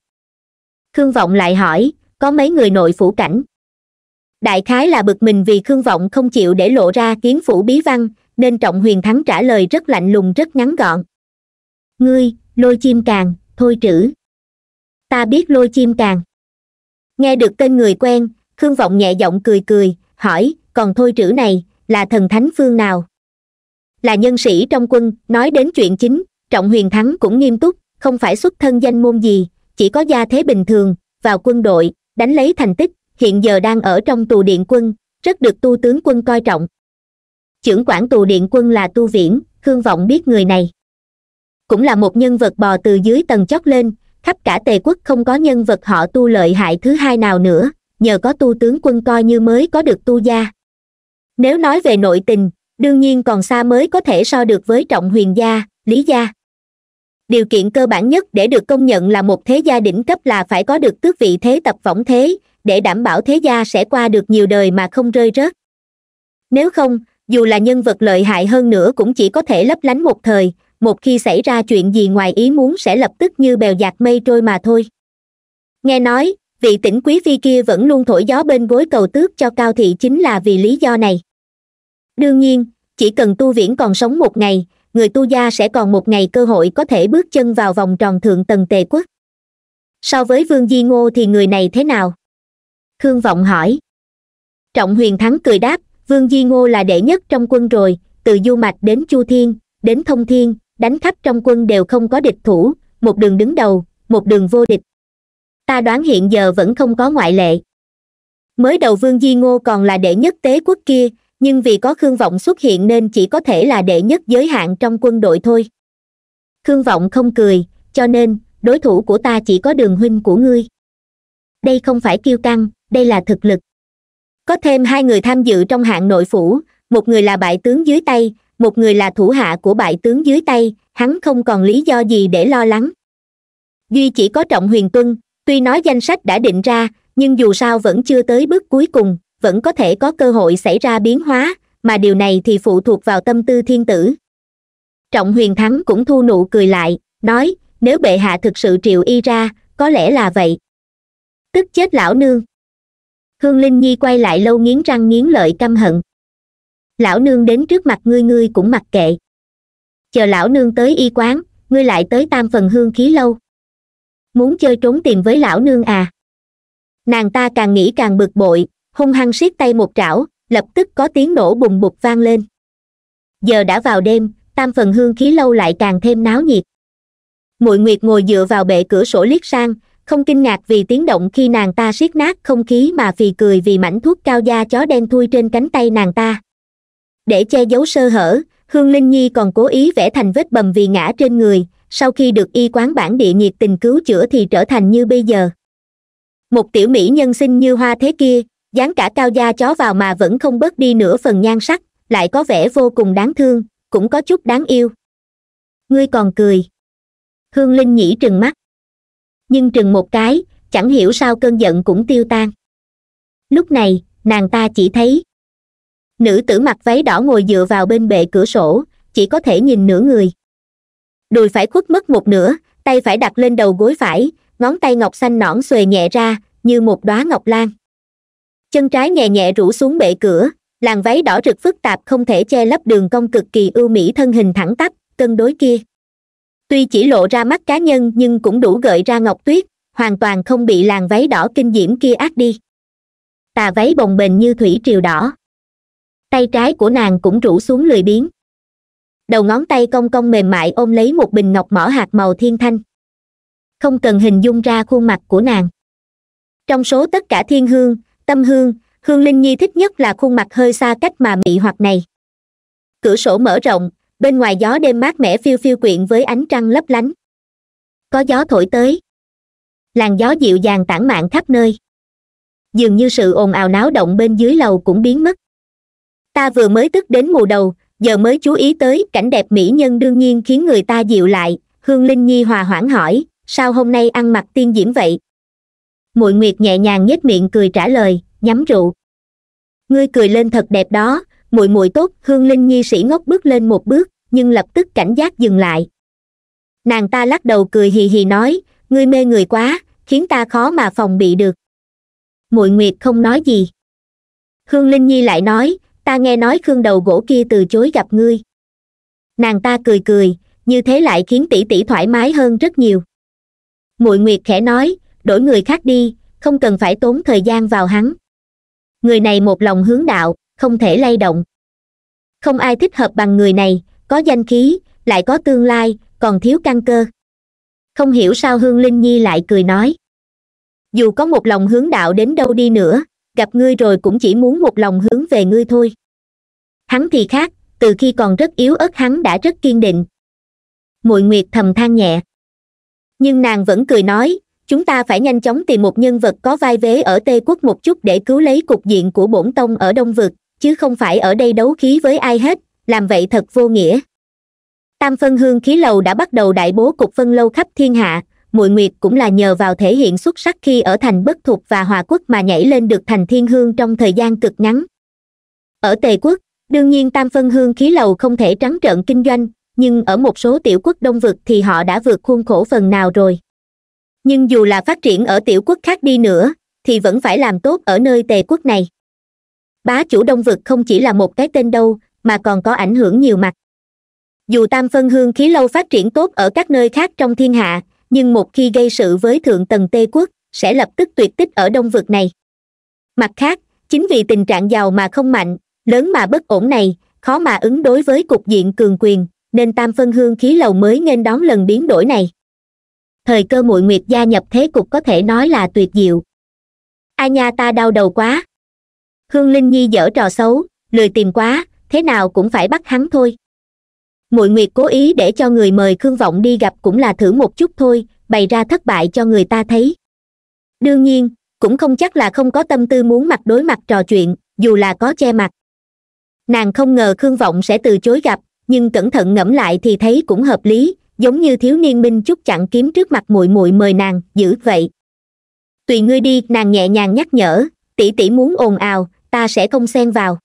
khương vọng lại hỏi có mấy người nội phủ cảnh đại khái là bực mình vì khương vọng không chịu để lộ ra kiến phủ bí văn nên trọng huyền thắng trả lời rất lạnh lùng rất ngắn gọn ngươi lôi chim càng thôi trữ ta biết lôi chim càng nghe được tên người quen khương vọng nhẹ giọng cười cười hỏi còn thôi trữ này là thần thánh phương nào là nhân sĩ trong quân nói đến chuyện chính trọng huyền thắng cũng nghiêm túc không phải xuất thân danh môn gì chỉ có gia thế bình thường vào quân đội đánh lấy thành tích hiện giờ đang ở trong tù điện quân rất được tu tướng quân coi trọng trưởng quản tù điện quân là tu viễn khương vọng biết người này cũng là một nhân vật bò từ dưới tầng chót lên khắp cả tề quốc không có nhân vật họ tu lợi hại thứ hai nào nữa nhờ có tu tướng quân coi như mới có được tu gia nếu nói về nội tình đương nhiên còn xa mới có thể so được với trọng huyền gia lý gia điều kiện cơ bản nhất để được công nhận là một thế gia đỉnh cấp là phải có được tước vị thế tập võng thế để đảm bảo thế gia sẽ qua được nhiều đời mà không rơi rớt nếu không dù là nhân vật lợi hại hơn nữa cũng chỉ có thể lấp lánh một thời một khi xảy ra chuyện gì ngoài ý muốn sẽ lập tức như bèo dạt mây trôi mà thôi nghe nói vị tỉnh quý phi kia vẫn luôn thổi gió bên gối cầu tước cho cao thị chính là vì lý do này đương nhiên chỉ cần tu viễn còn sống một ngày người tu gia sẽ còn một ngày cơ hội có thể bước chân vào vòng tròn thượng tầng tề quốc so với vương di ngô thì người này thế nào khương vọng hỏi trọng huyền thắng cười đáp vương di ngô là đệ nhất trong quân rồi từ du mạch đến chu thiên đến thông thiên đánh khắp trong quân đều không có địch thủ một đường đứng đầu một đường vô địch ta đoán hiện giờ vẫn không có ngoại lệ mới đầu vương di ngô còn là đệ nhất tế quốc kia nhưng vì có khương vọng xuất hiện nên chỉ có thể là đệ nhất giới hạn trong quân đội thôi khương vọng không cười cho nên đối thủ của ta chỉ có đường huynh của ngươi đây không phải kiêu căng đây là thực lực có thêm hai người tham dự trong hạng nội phủ một người là bại tướng dưới tay một người là thủ hạ của bại tướng dưới tay hắn không còn lý do gì để lo lắng duy chỉ có trọng huyền tuân tuy nói danh sách đã định ra nhưng dù sao vẫn chưa tới bước cuối cùng vẫn có thể có cơ hội xảy ra biến hóa mà điều này thì phụ thuộc vào tâm tư thiên tử trọng huyền thắng cũng thu nụ cười lại nói nếu bệ hạ thực sự triệu y ra có lẽ là vậy tức chết lão nương hương linh nhi quay lại lâu nghiến răng nghiến lợi căm hận lão nương đến trước mặt ngươi ngươi cũng mặc kệ chờ lão nương tới y quán ngươi lại tới tam phần hương khí lâu muốn chơi trốn tìm với lão nương à nàng ta càng nghĩ càng bực bội hung hăng siết tay một trảo lập tức có tiếng nổ bùng bục vang lên giờ đã vào đêm tam phần hương khí lâu lại càng thêm náo nhiệt muội nguyệt ngồi dựa vào bệ cửa sổ liếc sang không kinh ngạc vì tiếng động khi nàng ta siết nát không khí mà phì cười vì mảnh thuốc cao da chó đen thui trên cánh tay nàng ta để che giấu sơ hở hương linh nhi còn cố ý vẽ thành vết bầm vì ngã trên người sau khi được y quán bản địa nhiệt tình cứu chữa thì trở thành như bây giờ một tiểu mỹ nhân sinh như hoa thế kia dán cả cao da chó vào mà vẫn không bớt đi nửa phần nhan sắc lại có vẻ vô cùng đáng thương cũng có chút đáng yêu ngươi còn cười hương linh nhĩ trừng mắt nhưng trừng một cái chẳng hiểu sao cơn giận cũng tiêu tan lúc này nàng ta chỉ thấy nữ tử mặc váy đỏ ngồi dựa vào bên bệ cửa sổ chỉ có thể nhìn nửa người đùi phải khuất mất một nửa tay phải đặt lên đầu gối phải ngón tay ngọc xanh nõn xuề nhẹ ra như một đóa ngọc lan chân trái nhẹ nhẹ rủ xuống bệ cửa làn váy đỏ rực phức tạp không thể che lấp đường cong cực kỳ ưu mỹ thân hình thẳng tắp cân đối kia tuy chỉ lộ ra mắt cá nhân nhưng cũng đủ gợi ra ngọc tuyết hoàn toàn không bị làn váy đỏ kinh diễm kia ác đi tà váy bồng bềnh như thủy triều đỏ tay trái của nàng cũng rủ xuống lười biếng đầu ngón tay cong cong mềm mại ôm lấy một bình ngọc mỏ hạt màu thiên thanh không cần hình dung ra khuôn mặt của nàng trong số tất cả thiên hương tâm hương hương linh nhi thích nhất là khuôn mặt hơi xa cách mà mị hoặc này cửa sổ mở rộng bên ngoài gió đêm mát mẻ phiêu phiêu quyện với ánh trăng lấp lánh có gió thổi tới làn gió dịu dàng tản mạn khắp nơi dường như sự ồn ào náo động bên dưới lầu cũng biến mất ta vừa mới tức đến mù đầu giờ mới chú ý tới cảnh đẹp mỹ nhân đương nhiên khiến người ta dịu lại hương linh nhi hòa hoãn hỏi sao hôm nay ăn mặc tiên diễm vậy mụi nguyệt nhẹ nhàng nhếch miệng cười trả lời nhắm rượu ngươi cười lên thật đẹp đó mùi mùi tốt hương linh nhi sĩ ngốc bước lên một bước nhưng lập tức cảnh giác dừng lại nàng ta lắc đầu cười hì hì nói ngươi mê người quá khiến ta khó mà phòng bị được mụi nguyệt không nói gì hương linh nhi lại nói ta nghe nói khương đầu gỗ kia từ chối gặp ngươi nàng ta cười cười như thế lại khiến tỷ tỷ thoải mái hơn rất nhiều muội nguyệt khẽ nói đổi người khác đi không cần phải tốn thời gian vào hắn người này một lòng hướng đạo không thể lay động không ai thích hợp bằng người này có danh khí lại có tương lai còn thiếu căn cơ không hiểu sao hương linh nhi lại cười nói dù có một lòng hướng đạo đến đâu đi nữa gặp ngươi rồi cũng chỉ muốn một lòng hướng về ngươi thôi hắn thì khác từ khi còn rất yếu ớt hắn đã rất kiên định mụi nguyệt thầm than nhẹ nhưng nàng vẫn cười nói chúng ta phải nhanh chóng tìm một nhân vật có vai vế ở tây quốc một chút để cứu lấy cục diện của bổn tông ở đông vực chứ không phải ở đây đấu khí với ai hết làm vậy thật vô nghĩa tam phân hương khí lầu đã bắt đầu đại bố cục phân lâu khắp thiên hạ muội nguyệt cũng là nhờ vào thể hiện xuất sắc khi ở thành bất thục và hòa quốc mà nhảy lên được thành thiên hương trong thời gian cực ngắn ở tề quốc đương nhiên tam phân hương khí lầu không thể trắng trợn kinh doanh nhưng ở một số tiểu quốc đông vực thì họ đã vượt khuôn khổ phần nào rồi nhưng dù là phát triển ở tiểu quốc khác đi nữa thì vẫn phải làm tốt ở nơi tề quốc này bá chủ đông vực không chỉ là một cái tên đâu mà còn có ảnh hưởng nhiều mặt dù tam phân hương khí lâu phát triển tốt ở các nơi khác trong thiên hạ nhưng một khi gây sự với thượng tầng tê quốc sẽ lập tức tuyệt tích ở đông vực này mặt khác chính vì tình trạng giàu mà không mạnh lớn mà bất ổn này khó mà ứng đối với cục diện cường quyền nên tam phân hương khí lầu mới nên đón lần biến đổi này thời cơ muội nguyệt gia nhập thế cục có thể nói là tuyệt diệu a nha ta đau đầu quá hương linh nhi dở trò xấu lười tìm quá thế nào cũng phải bắt hắn thôi Mội nguyệt cố ý để cho người mời khương vọng đi gặp cũng là thử một chút thôi bày ra thất bại cho người ta thấy đương nhiên cũng không chắc là không có tâm tư muốn mặt đối mặt trò chuyện dù là có che mặt nàng không ngờ khương vọng sẽ từ chối gặp nhưng cẩn thận ngẫm lại thì thấy cũng hợp lý giống như thiếu niên minh chút chặn kiếm trước mặt muội muội mời nàng giữ vậy tùy ngươi đi nàng nhẹ nhàng nhắc nhở tỷ tỷ muốn ồn ào ta sẽ không xen vào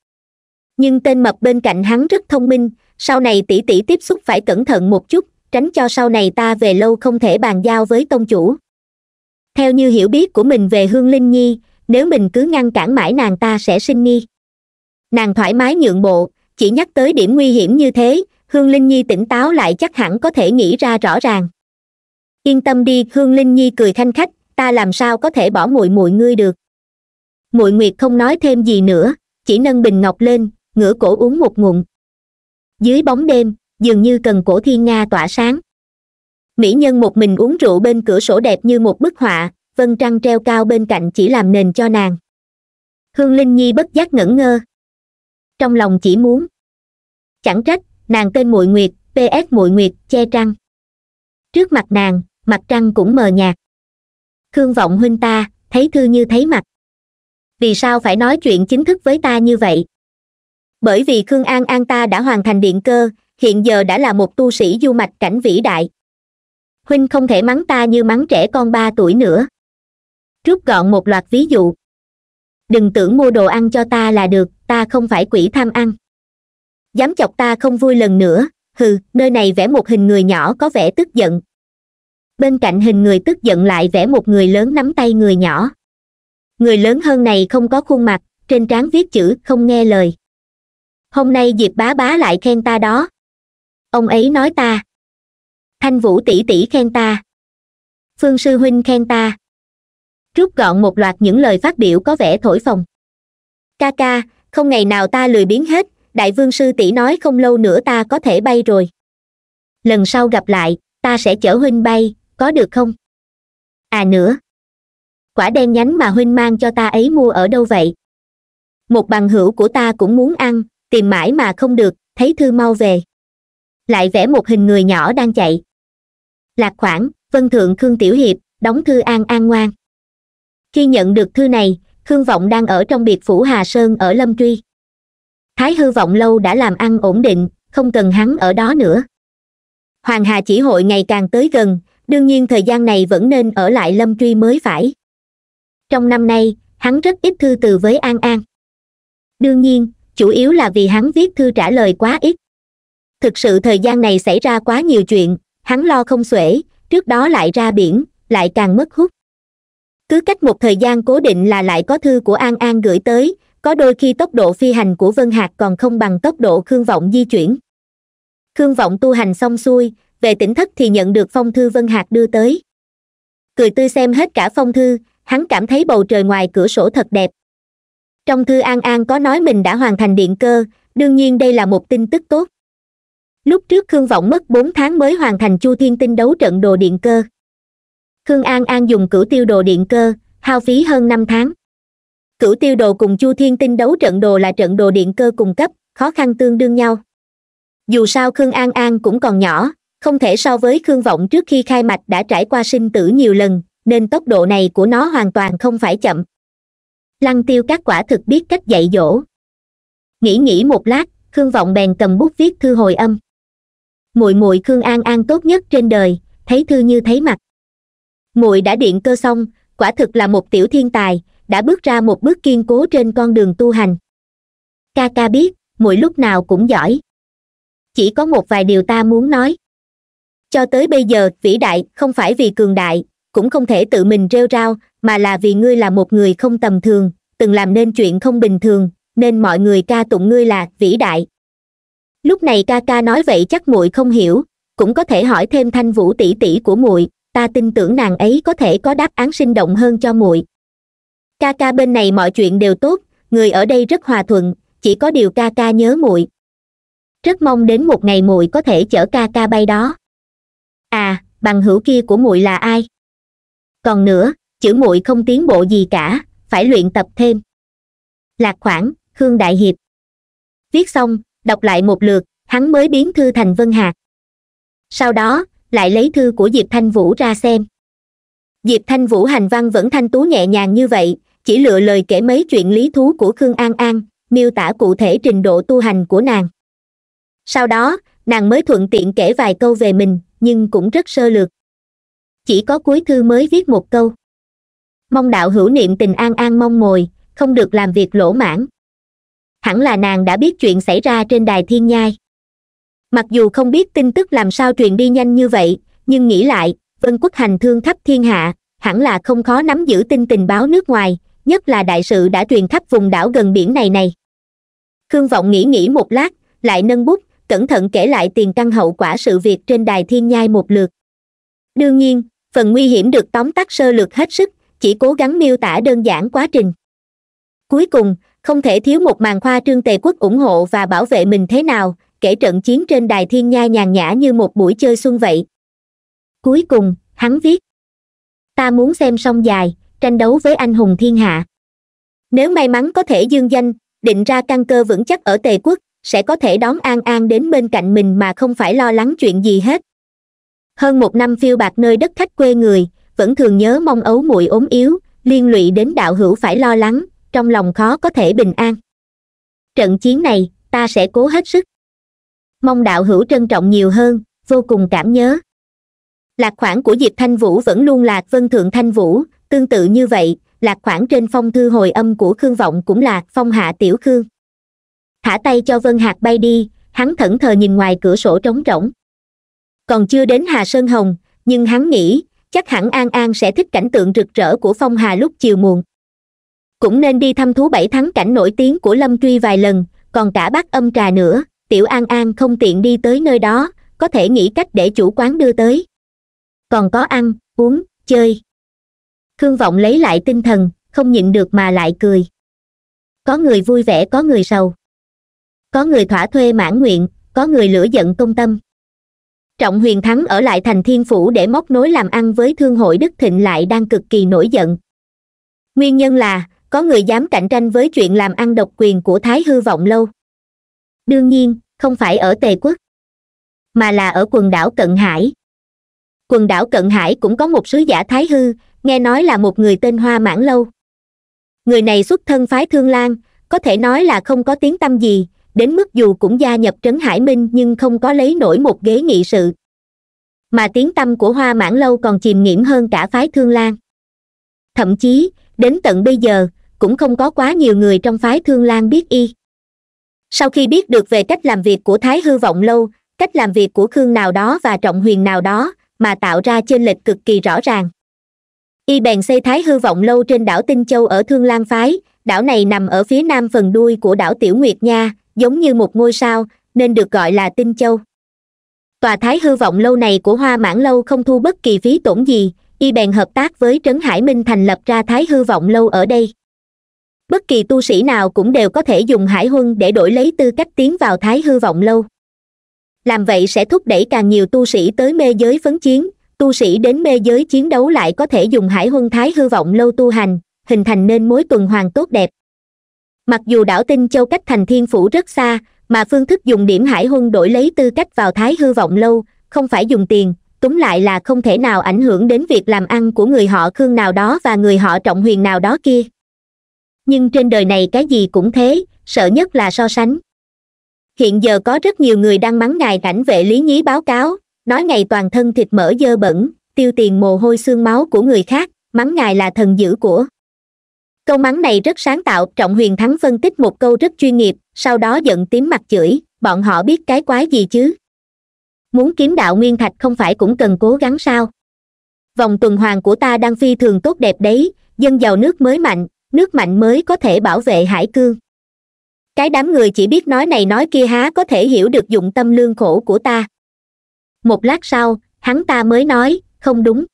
nhưng tên mập bên cạnh hắn rất thông minh sau này tỷ tỷ tiếp xúc phải cẩn thận một chút tránh cho sau này ta về lâu không thể bàn giao với tông chủ theo như hiểu biết của mình về hương linh nhi nếu mình cứ ngăn cản mãi nàng ta sẽ sinh nghi nàng thoải mái nhượng bộ chỉ nhắc tới điểm nguy hiểm như thế hương linh nhi tỉnh táo lại chắc hẳn có thể nghĩ ra rõ ràng yên tâm đi hương linh nhi cười khanh khách ta làm sao có thể bỏ muội muội ngươi được muội nguyệt không nói thêm gì nữa chỉ nâng bình ngọc lên ngửa cổ uống một ngụm dưới bóng đêm dường như cần cổ thiên nga tỏa sáng mỹ nhân một mình uống rượu bên cửa sổ đẹp như một bức họa vân trăng treo cao bên cạnh chỉ làm nền cho nàng hương linh nhi bất giác ngẩn ngơ trong lòng chỉ muốn chẳng trách nàng tên muội nguyệt ps muội nguyệt che trăng trước mặt nàng mặt trăng cũng mờ nhạt khương vọng huynh ta thấy thư như thấy mặt vì sao phải nói chuyện chính thức với ta như vậy bởi vì khương an an ta đã hoàn thành điện cơ hiện giờ đã là một tu sĩ du mạch cảnh vĩ đại huynh không thể mắng ta như mắng trẻ con ba tuổi nữa rút gọn một loạt ví dụ đừng tưởng mua đồ ăn cho ta là được ta không phải quỷ tham ăn dám chọc ta không vui lần nữa hừ nơi này vẽ một hình người nhỏ có vẻ tức giận bên cạnh hình người tức giận lại vẽ một người lớn nắm tay người nhỏ người lớn hơn này không có khuôn mặt trên trán viết chữ không nghe lời hôm nay diệp bá bá lại khen ta đó ông ấy nói ta thanh vũ tỷ tỷ khen ta phương sư huynh khen ta rút gọn một loạt những lời phát biểu có vẻ thổi phồng ca ca không ngày nào ta lười biến hết đại vương sư tỷ nói không lâu nữa ta có thể bay rồi lần sau gặp lại ta sẽ chở huynh bay có được không à nữa quả đen nhánh mà huynh mang cho ta ấy mua ở đâu vậy một bằng hữu của ta cũng muốn ăn tìm mãi mà không được thấy thư mau về lại vẽ một hình người nhỏ đang chạy lạc khoảng vân thượng khương tiểu hiệp đóng thư an an ngoan khi nhận được thư này khương vọng đang ở trong biệt phủ hà sơn ở lâm truy thái hư vọng lâu đã làm ăn ổn định không cần hắn ở đó nữa hoàng hà chỉ hội ngày càng tới gần đương nhiên thời gian này vẫn nên ở lại lâm truy mới phải trong năm nay hắn rất ít thư từ với an an đương nhiên chủ yếu là vì hắn viết thư trả lời quá ít thực sự thời gian này xảy ra quá nhiều chuyện hắn lo không xuể trước đó lại ra biển lại càng mất hút cứ cách một thời gian cố định là lại có thư của an an gửi tới có đôi khi tốc độ phi hành của vân hạc còn không bằng tốc độ khương vọng di chuyển khương vọng tu hành xong xuôi về tỉnh thất thì nhận được phong thư vân hạc đưa tới cười tươi xem hết cả phong thư hắn cảm thấy bầu trời ngoài cửa sổ thật đẹp trong thư an an có nói mình đã hoàn thành điện cơ đương nhiên đây là một tin tức tốt lúc trước khương vọng mất bốn tháng mới hoàn thành chu thiên tinh đấu trận đồ điện cơ khương an an dùng cửu tiêu đồ điện cơ hao phí hơn năm tháng cửu tiêu đồ cùng chu thiên tinh đấu trận đồ là trận đồ điện cơ cùng cấp khó khăn tương đương nhau dù sao khương an an cũng còn nhỏ không thể so với khương vọng trước khi khai mạch đã trải qua sinh tử nhiều lần nên tốc độ này của nó hoàn toàn không phải chậm lăng tiêu các quả thực biết cách dạy dỗ nghĩ nghĩ một lát khương vọng bèn cầm bút viết thư hồi âm muội muội khương an an tốt nhất trên đời thấy thư như thấy mặt muội đã điện cơ xong quả thực là một tiểu thiên tài đã bước ra một bước kiên cố trên con đường tu hành ca ca biết muội lúc nào cũng giỏi chỉ có một vài điều ta muốn nói cho tới bây giờ vĩ đại không phải vì cường đại cũng không thể tự mình rêu rao mà là vì ngươi là một người không tầm thường từng làm nên chuyện không bình thường nên mọi người ca tụng ngươi là vĩ đại lúc này ca ca nói vậy chắc muội không hiểu cũng có thể hỏi thêm thanh vũ tỷ tỷ của muội ta tin tưởng nàng ấy có thể có đáp án sinh động hơn cho muội ca ca bên này mọi chuyện đều tốt người ở đây rất hòa thuận chỉ có điều ca ca nhớ muội rất mong đến một ngày muội có thể chở ca ca bay đó à bằng hữu kia của muội là ai còn nữa chữ muội không tiến bộ gì cả phải luyện tập thêm lạc khoản khương đại hiệp viết xong đọc lại một lượt hắn mới biến thư thành vân hạt sau đó lại lấy thư của diệp thanh vũ ra xem diệp thanh vũ hành văn vẫn thanh tú nhẹ nhàng như vậy chỉ lựa lời kể mấy chuyện lý thú của khương an an miêu tả cụ thể trình độ tu hành của nàng sau đó nàng mới thuận tiện kể vài câu về mình nhưng cũng rất sơ lược chỉ có cuối thư mới viết một câu mong đạo hữu niệm tình an an mong mồi không được làm việc lỗ mãn hẳn là nàng đã biết chuyện xảy ra trên đài thiên nhai mặc dù không biết tin tức làm sao truyền đi nhanh như vậy nhưng nghĩ lại vân quốc hành thương khắp thiên hạ hẳn là không khó nắm giữ tin tình báo nước ngoài nhất là đại sự đã truyền khắp vùng đảo gần biển này này khương vọng nghĩ nghĩ một lát lại nâng bút cẩn thận kể lại tiền căn hậu quả sự việc trên đài thiên nhai một lượt đương nhiên phần nguy hiểm được tóm tắt sơ lược hết sức chỉ cố gắng miêu tả đơn giản quá trình cuối cùng không thể thiếu một màn khoa trương tề quốc ủng hộ và bảo vệ mình thế nào kể trận chiến trên đài thiên nha nhàn nhã như một buổi chơi xuân vậy cuối cùng hắn viết ta muốn xem song dài tranh đấu với anh hùng thiên hạ nếu may mắn có thể dương danh định ra căn cơ vững chắc ở tề quốc sẽ có thể đón an an đến bên cạnh mình mà không phải lo lắng chuyện gì hết hơn một năm phiêu bạc nơi đất khách quê người vẫn thường nhớ mong ấu muội ốm yếu liên lụy đến đạo hữu phải lo lắng trong lòng khó có thể bình an trận chiến này ta sẽ cố hết sức mong đạo hữu trân trọng nhiều hơn vô cùng cảm nhớ lạc khoản của diệp thanh vũ vẫn luôn là vân thượng thanh vũ tương tự như vậy lạc khoản trên phong thư hồi âm của khương vọng cũng là phong hạ tiểu khương thả tay cho vân hạc bay đi hắn thẫn thờ nhìn ngoài cửa sổ trống rỗng còn chưa đến hà sơn hồng nhưng hắn nghĩ chắc hẳn an an sẽ thích cảnh tượng rực rỡ của phong hà lúc chiều muộn cũng nên đi thăm thú bảy thắng cảnh nổi tiếng của lâm truy vài lần còn cả bát âm trà nữa tiểu an an không tiện đi tới nơi đó có thể nghĩ cách để chủ quán đưa tới còn có ăn uống chơi khương vọng lấy lại tinh thần không nhịn được mà lại cười có người vui vẻ có người sầu có người thỏa thuê mãn nguyện có người lửa giận công tâm trọng huyền thắng ở lại thành thiên phủ để móc nối làm ăn với thương hội đức thịnh lại đang cực kỳ nổi giận nguyên nhân là có người dám cạnh tranh với chuyện làm ăn độc quyền của thái hư vọng lâu đương nhiên không phải ở tề quốc mà là ở quần đảo cận hải quần đảo cận hải cũng có một sứ giả thái hư nghe nói là một người tên hoa mãn lâu người này xuất thân phái thương lan có thể nói là không có tiếng tâm gì đến mức dù cũng gia nhập trấn hải minh nhưng không có lấy nổi một ghế nghị sự mà tiếng tâm của hoa mãn lâu còn chìm nghiễm hơn cả phái thương lan thậm chí đến tận bây giờ cũng không có quá nhiều người trong phái thương lan biết y sau khi biết được về cách làm việc của thái hư vọng lâu cách làm việc của khương nào đó và trọng huyền nào đó mà tạo ra chênh lệch cực kỳ rõ ràng y bèn xây thái hư vọng lâu trên đảo tinh châu ở thương lan phái đảo này nằm ở phía nam phần đuôi của đảo tiểu nguyệt nha giống như một ngôi sao nên được gọi là tinh châu tòa thái hư vọng lâu này của hoa mãn lâu không thu bất kỳ phí tổn gì y bèn hợp tác với trấn hải minh thành lập ra thái hư vọng lâu ở đây bất kỳ tu sĩ nào cũng đều có thể dùng hải huân để đổi lấy tư cách tiến vào thái hư vọng lâu làm vậy sẽ thúc đẩy càng nhiều tu sĩ tới mê giới phấn chiến tu sĩ đến mê giới chiến đấu lại có thể dùng hải huân thái hư vọng lâu tu hành hình thành nên mối tuần hoàn tốt đẹp mặc dù đảo tinh châu cách thành thiên phủ rất xa mà phương thức dùng điểm hải huân đổi lấy tư cách vào thái hư vọng lâu không phải dùng tiền túng lại là không thể nào ảnh hưởng đến việc làm ăn của người họ khương nào đó và người họ trọng huyền nào đó kia nhưng trên đời này cái gì cũng thế sợ nhất là so sánh hiện giờ có rất nhiều người đang mắng ngài cảnh vệ lý nhí báo cáo nói ngày toàn thân thịt mỡ dơ bẩn tiêu tiền mồ hôi xương máu của người khác mắng ngài là thần dữ của câu mắng này rất sáng tạo trọng huyền thắng phân tích một câu rất chuyên nghiệp sau đó giận tím mặt chửi bọn họ biết cái quái gì chứ muốn kiếm đạo nguyên thạch không phải cũng cần cố gắng sao vòng tuần hoàn của ta đang phi thường tốt đẹp đấy dân giàu nước mới mạnh nước mạnh mới có thể bảo vệ hải cương cái đám người chỉ biết nói này nói kia há có thể hiểu được dụng tâm lương khổ của ta một lát sau hắn ta mới nói không đúng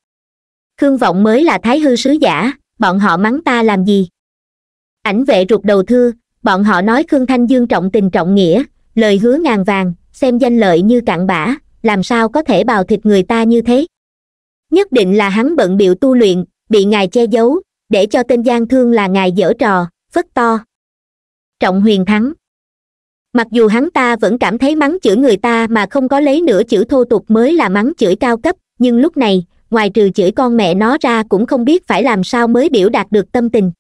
khương vọng mới là thái hư sứ giả bọn họ mắng ta làm gì ảnh vệ rụt đầu thưa bọn họ nói khương thanh dương trọng tình trọng nghĩa lời hứa ngàn vàng xem danh lợi như cặn bã làm sao có thể bào thịt người ta như thế nhất định là hắn bận biểu tu luyện bị ngài che giấu để cho tên gian thương là ngài dở trò phất to trọng huyền thắng mặc dù hắn ta vẫn cảm thấy mắng chửi người ta mà không có lấy nửa chữ thô tục mới là mắng chửi cao cấp nhưng lúc này ngoài trừ chửi con mẹ nó ra cũng không biết phải làm sao mới biểu đạt được tâm tình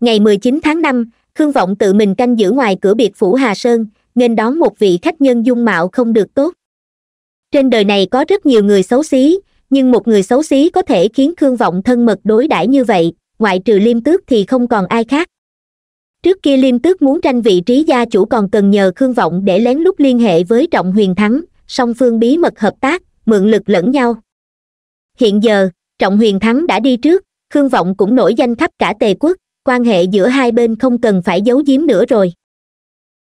ngày mười chín tháng năm khương vọng tự mình canh giữ ngoài cửa biệt phủ hà sơn nên đón một vị khách nhân dung mạo không được tốt trên đời này có rất nhiều người xấu xí nhưng một người xấu xí có thể khiến khương vọng thân mật đối đãi như vậy ngoại trừ liêm tước thì không còn ai khác trước kia liêm tước muốn tranh vị trí gia chủ còn cần nhờ khương vọng để lén lút liên hệ với trọng huyền thắng song phương bí mật hợp tác mượn lực lẫn nhau hiện giờ trọng huyền thắng đã đi trước khương vọng cũng nổi danh khắp cả tề quốc quan hệ giữa hai bên không cần phải giấu giếm nữa rồi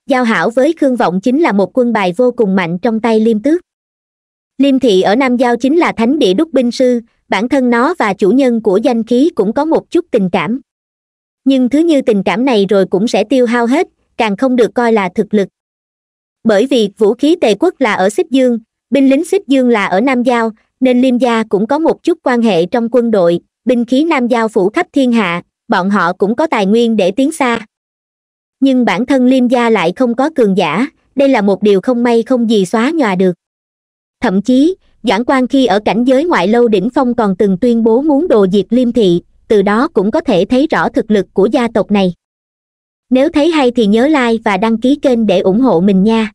giao hảo với khương vọng chính là một quân bài vô cùng mạnh trong tay liêm tước liêm thị ở nam giao chính là thánh địa đúc binh sư bản thân nó và chủ nhân của danh khí cũng có một chút tình cảm nhưng thứ như tình cảm này rồi cũng sẽ tiêu hao hết càng không được coi là thực lực bởi vì vũ khí tề quốc là ở xích dương binh lính xích dương là ở nam giao nên liêm gia cũng có một chút quan hệ trong quân đội binh khí nam giao phủ khắp thiên hạ bọn họ cũng có tài nguyên để tiến xa nhưng bản thân liêm gia lại không có cường giả đây là một điều không may không gì xóa nhòa được thậm chí doãn quan khi ở cảnh giới ngoại lâu đỉnh phong còn từng tuyên bố muốn đồ diệt liêm thị từ đó cũng có thể thấy rõ thực lực của gia tộc này nếu thấy hay thì nhớ like và đăng ký kênh để ủng hộ mình nha